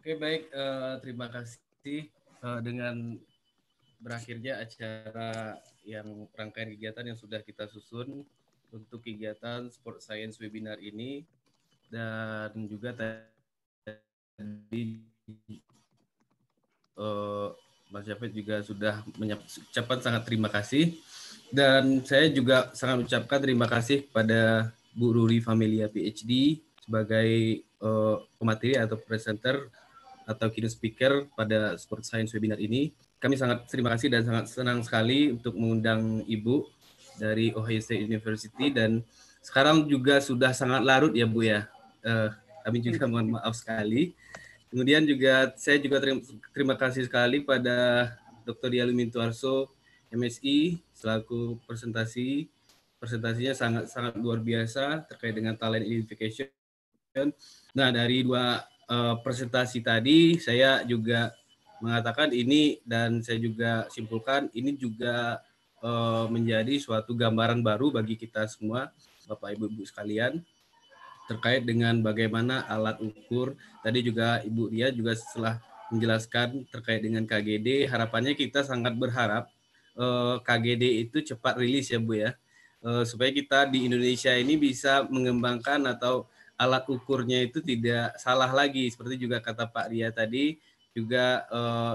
Oke baik, uh, terima kasih uh, dengan berakhirnya acara yang rangkaian kegiatan yang sudah kita susun untuk kegiatan sport science webinar ini dan juga tadi uh, Mas Javed juga sudah mengucapkan sangat terima kasih. Dan saya juga sangat mengucapkan terima kasih kepada Bu Ruri Familia PhD sebagai uh, pemateri atau presenter atau keynote speaker pada Sport Science Webinar ini. Kami sangat terima kasih dan sangat senang sekali untuk mengundang Ibu dari Ohio State University dan sekarang juga sudah sangat larut ya Bu ya. Uh, kami juga mohon maaf sekali. Kemudian juga saya juga terima, terima kasih sekali pada Dr. Dialuminto Tuarso, MSI selaku presentasi presentasinya sangat sangat luar biasa terkait dengan talent identification. Nah dari dua uh, presentasi tadi saya juga mengatakan ini dan saya juga simpulkan ini juga uh, menjadi suatu gambaran baru bagi kita semua Bapak Ibu Ibu sekalian terkait dengan bagaimana alat ukur. Tadi juga Ibu Ria juga setelah menjelaskan terkait dengan KGD, harapannya kita sangat berharap eh, KGD itu cepat rilis ya Bu ya, eh, supaya kita di Indonesia ini bisa mengembangkan atau alat ukurnya itu tidak salah lagi, seperti juga kata Pak Ria tadi, juga eh,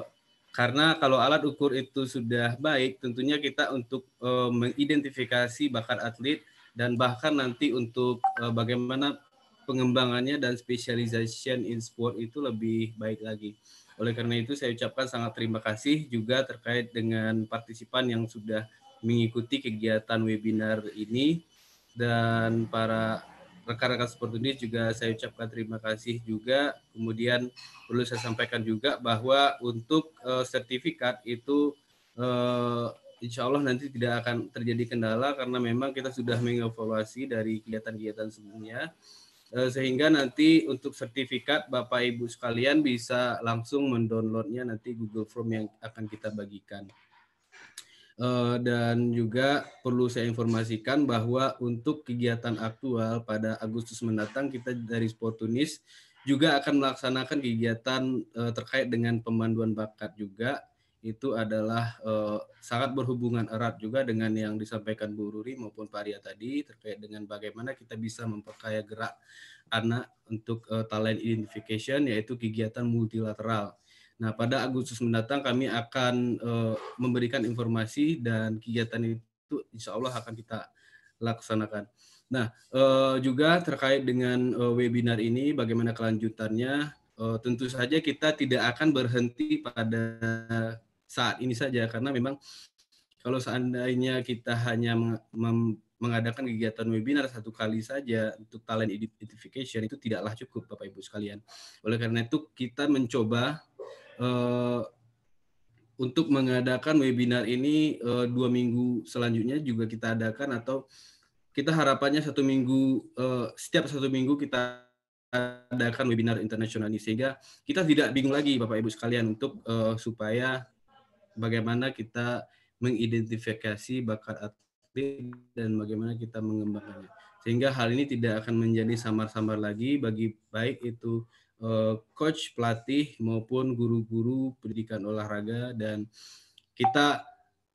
karena kalau alat ukur itu sudah baik, tentunya kita untuk eh, mengidentifikasi bakat atlet dan bahkan nanti untuk eh, bagaimana pengembangannya dan specialization in sport itu lebih baik lagi. Oleh karena itu saya ucapkan sangat terima kasih juga terkait dengan partisipan yang sudah mengikuti kegiatan webinar ini dan para rekan-rekan seperti ini juga saya ucapkan terima kasih juga. Kemudian perlu saya sampaikan juga bahwa untuk uh, sertifikat itu uh, insya Allah nanti tidak akan terjadi kendala karena memang kita sudah mengevaluasi dari kegiatan-kegiatan sebelumnya. Eh, sehingga nanti untuk sertifikat Bapak Ibu sekalian bisa langsung mendownloadnya nanti Google Form yang akan kita bagikan. Eh, dan juga perlu saya informasikan bahwa untuk kegiatan aktual pada Agustus mendatang kita dari Sportunis juga akan melaksanakan kegiatan eh, terkait dengan pemanduan bakat juga itu adalah uh, sangat berhubungan erat juga dengan yang disampaikan Bu Ruri maupun Pak Arya tadi terkait dengan bagaimana kita bisa memperkaya gerak anak untuk uh, talent identification yaitu kegiatan multilateral. Nah, pada Agustus mendatang kami akan uh, memberikan informasi dan kegiatan itu insya Allah akan kita laksanakan. Nah, juga terkait dengan webinar ini, bagaimana kelanjutannya, tentu saja kita tidak akan berhenti pada saat ini saja karena memang kalau seandainya kita hanya mengadakan kegiatan webinar satu kali saja untuk talent identification itu tidaklah cukup Bapak Ibu sekalian. Oleh karena itu kita mencoba uh, untuk mengadakan webinar ini uh, dua minggu selanjutnya juga kita adakan atau kita harapannya satu minggu uh, setiap satu minggu kita adakan webinar internasional ini sehingga kita tidak bingung lagi Bapak Ibu sekalian untuk uh, supaya bagaimana kita mengidentifikasi bakat atlet dan bagaimana kita mengembangkannya. Sehingga hal ini tidak akan menjadi samar-samar lagi bagi baik itu eh, coach, pelatih maupun guru-guru pendidikan olahraga dan kita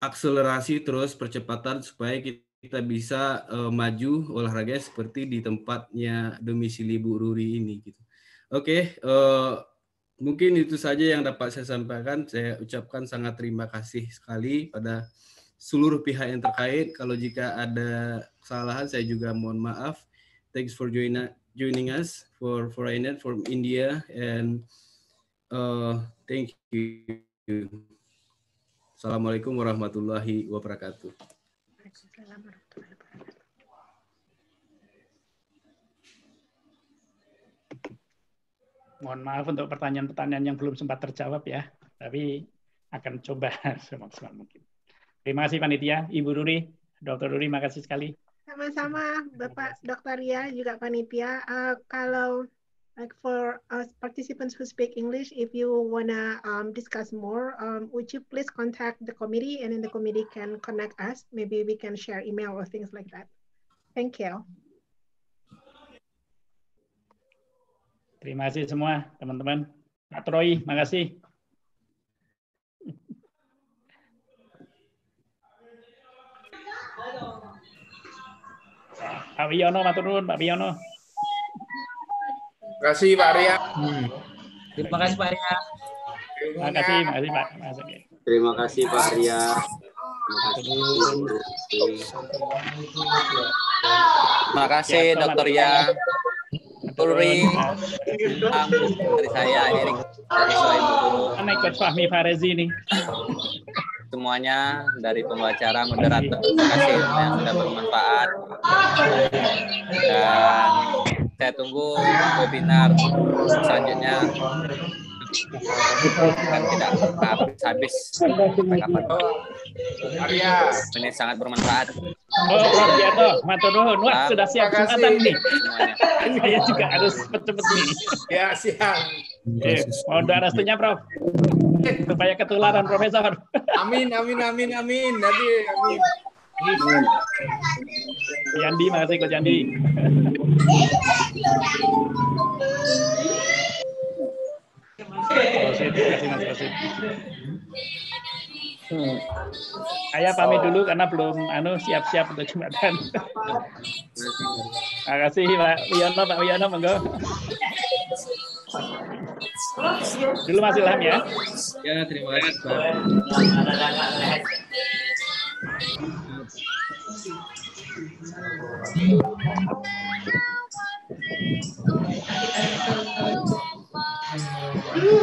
akselerasi terus percepatan supaya kita bisa eh, maju olahraga seperti di tempatnya domisili Bu Ruri ini gitu. Oke, eh, mungkin itu saja yang dapat saya sampaikan. Saya ucapkan sangat terima kasih sekali pada seluruh pihak yang terkait. Kalau jika ada kesalahan, saya juga mohon maaf. Thanks for joining joining us for foreigner from India and uh, thank you. Assalamualaikum warahmatullahi wabarakatuh. mohon maaf untuk pertanyaan-pertanyaan yang belum sempat terjawab ya, tapi akan coba semaksimal mungkin. Terima kasih panitia, Ibu Ruri, Dokter Ruri, kasih sekali. Sama-sama, Bapak Dokter Ria juga panitia. Uh, kalau like for uh, participants who speak English, if you wanna um, discuss more, um, would you please contact the committee and then the committee can connect us. Maybe we can share email or things like that. Thank you. Terima kasih semua teman-teman. Pak Troy, makasih. Pak Wiono, Pak Turun, Pak Wiono. Terima kasih Pak Arya. Hmm. Terima kasih Pak Arya. Terima kasih, terima kasih Pak. Terima kasih Pak Arya. Terima kasih Dokter Ya. Tulri, dari saya, Erik, dari ikut Fahmi Farezi ini? Semuanya dari pembacara, moderator, terima kasih yang sudah bermanfaat. Dan saya tunggu webinar selanjutnya kan tidak habis-habis tanggapan. Arya. Ini sangat bermanfaat. Oh, Prof. Jato, Matunuhun. Wah, sudah siap Jumatan nih. Saya juga harus cepet-cepet nih. Ya, siap. Eh, mohon doa restunya, Prof. Supaya ketularan, Profesor. Amin, amin, amin, amin. Nanti, amin. Yandi, makasih Coach Yandi. Terima kasih, terima kasih, terima kasih. Hmm. Ayah pamit oh. dulu karena belum anu siap-siap untuk jembatan. Terima kasih Pak Wiono, Pak Wiono monggo. Dulu masih lama ya. Ya, terima kasih Pak. Iya,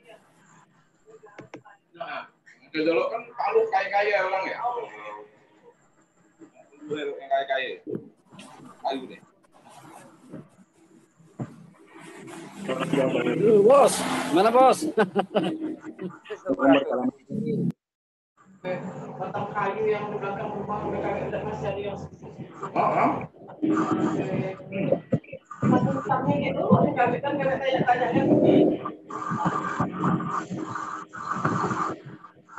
Delok kan palu kaya-kaya orang ya. yang kaya-kaya. deh. Bos, mana bos? kayu yang di belakang rumah mereka masih ada yang Oh, Masuk tanya-tanya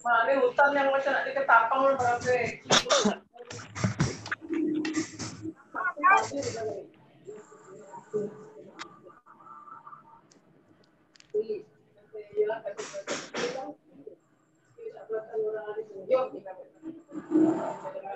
Nah, hutan yang macam nak diketapang lah berapa. Yo,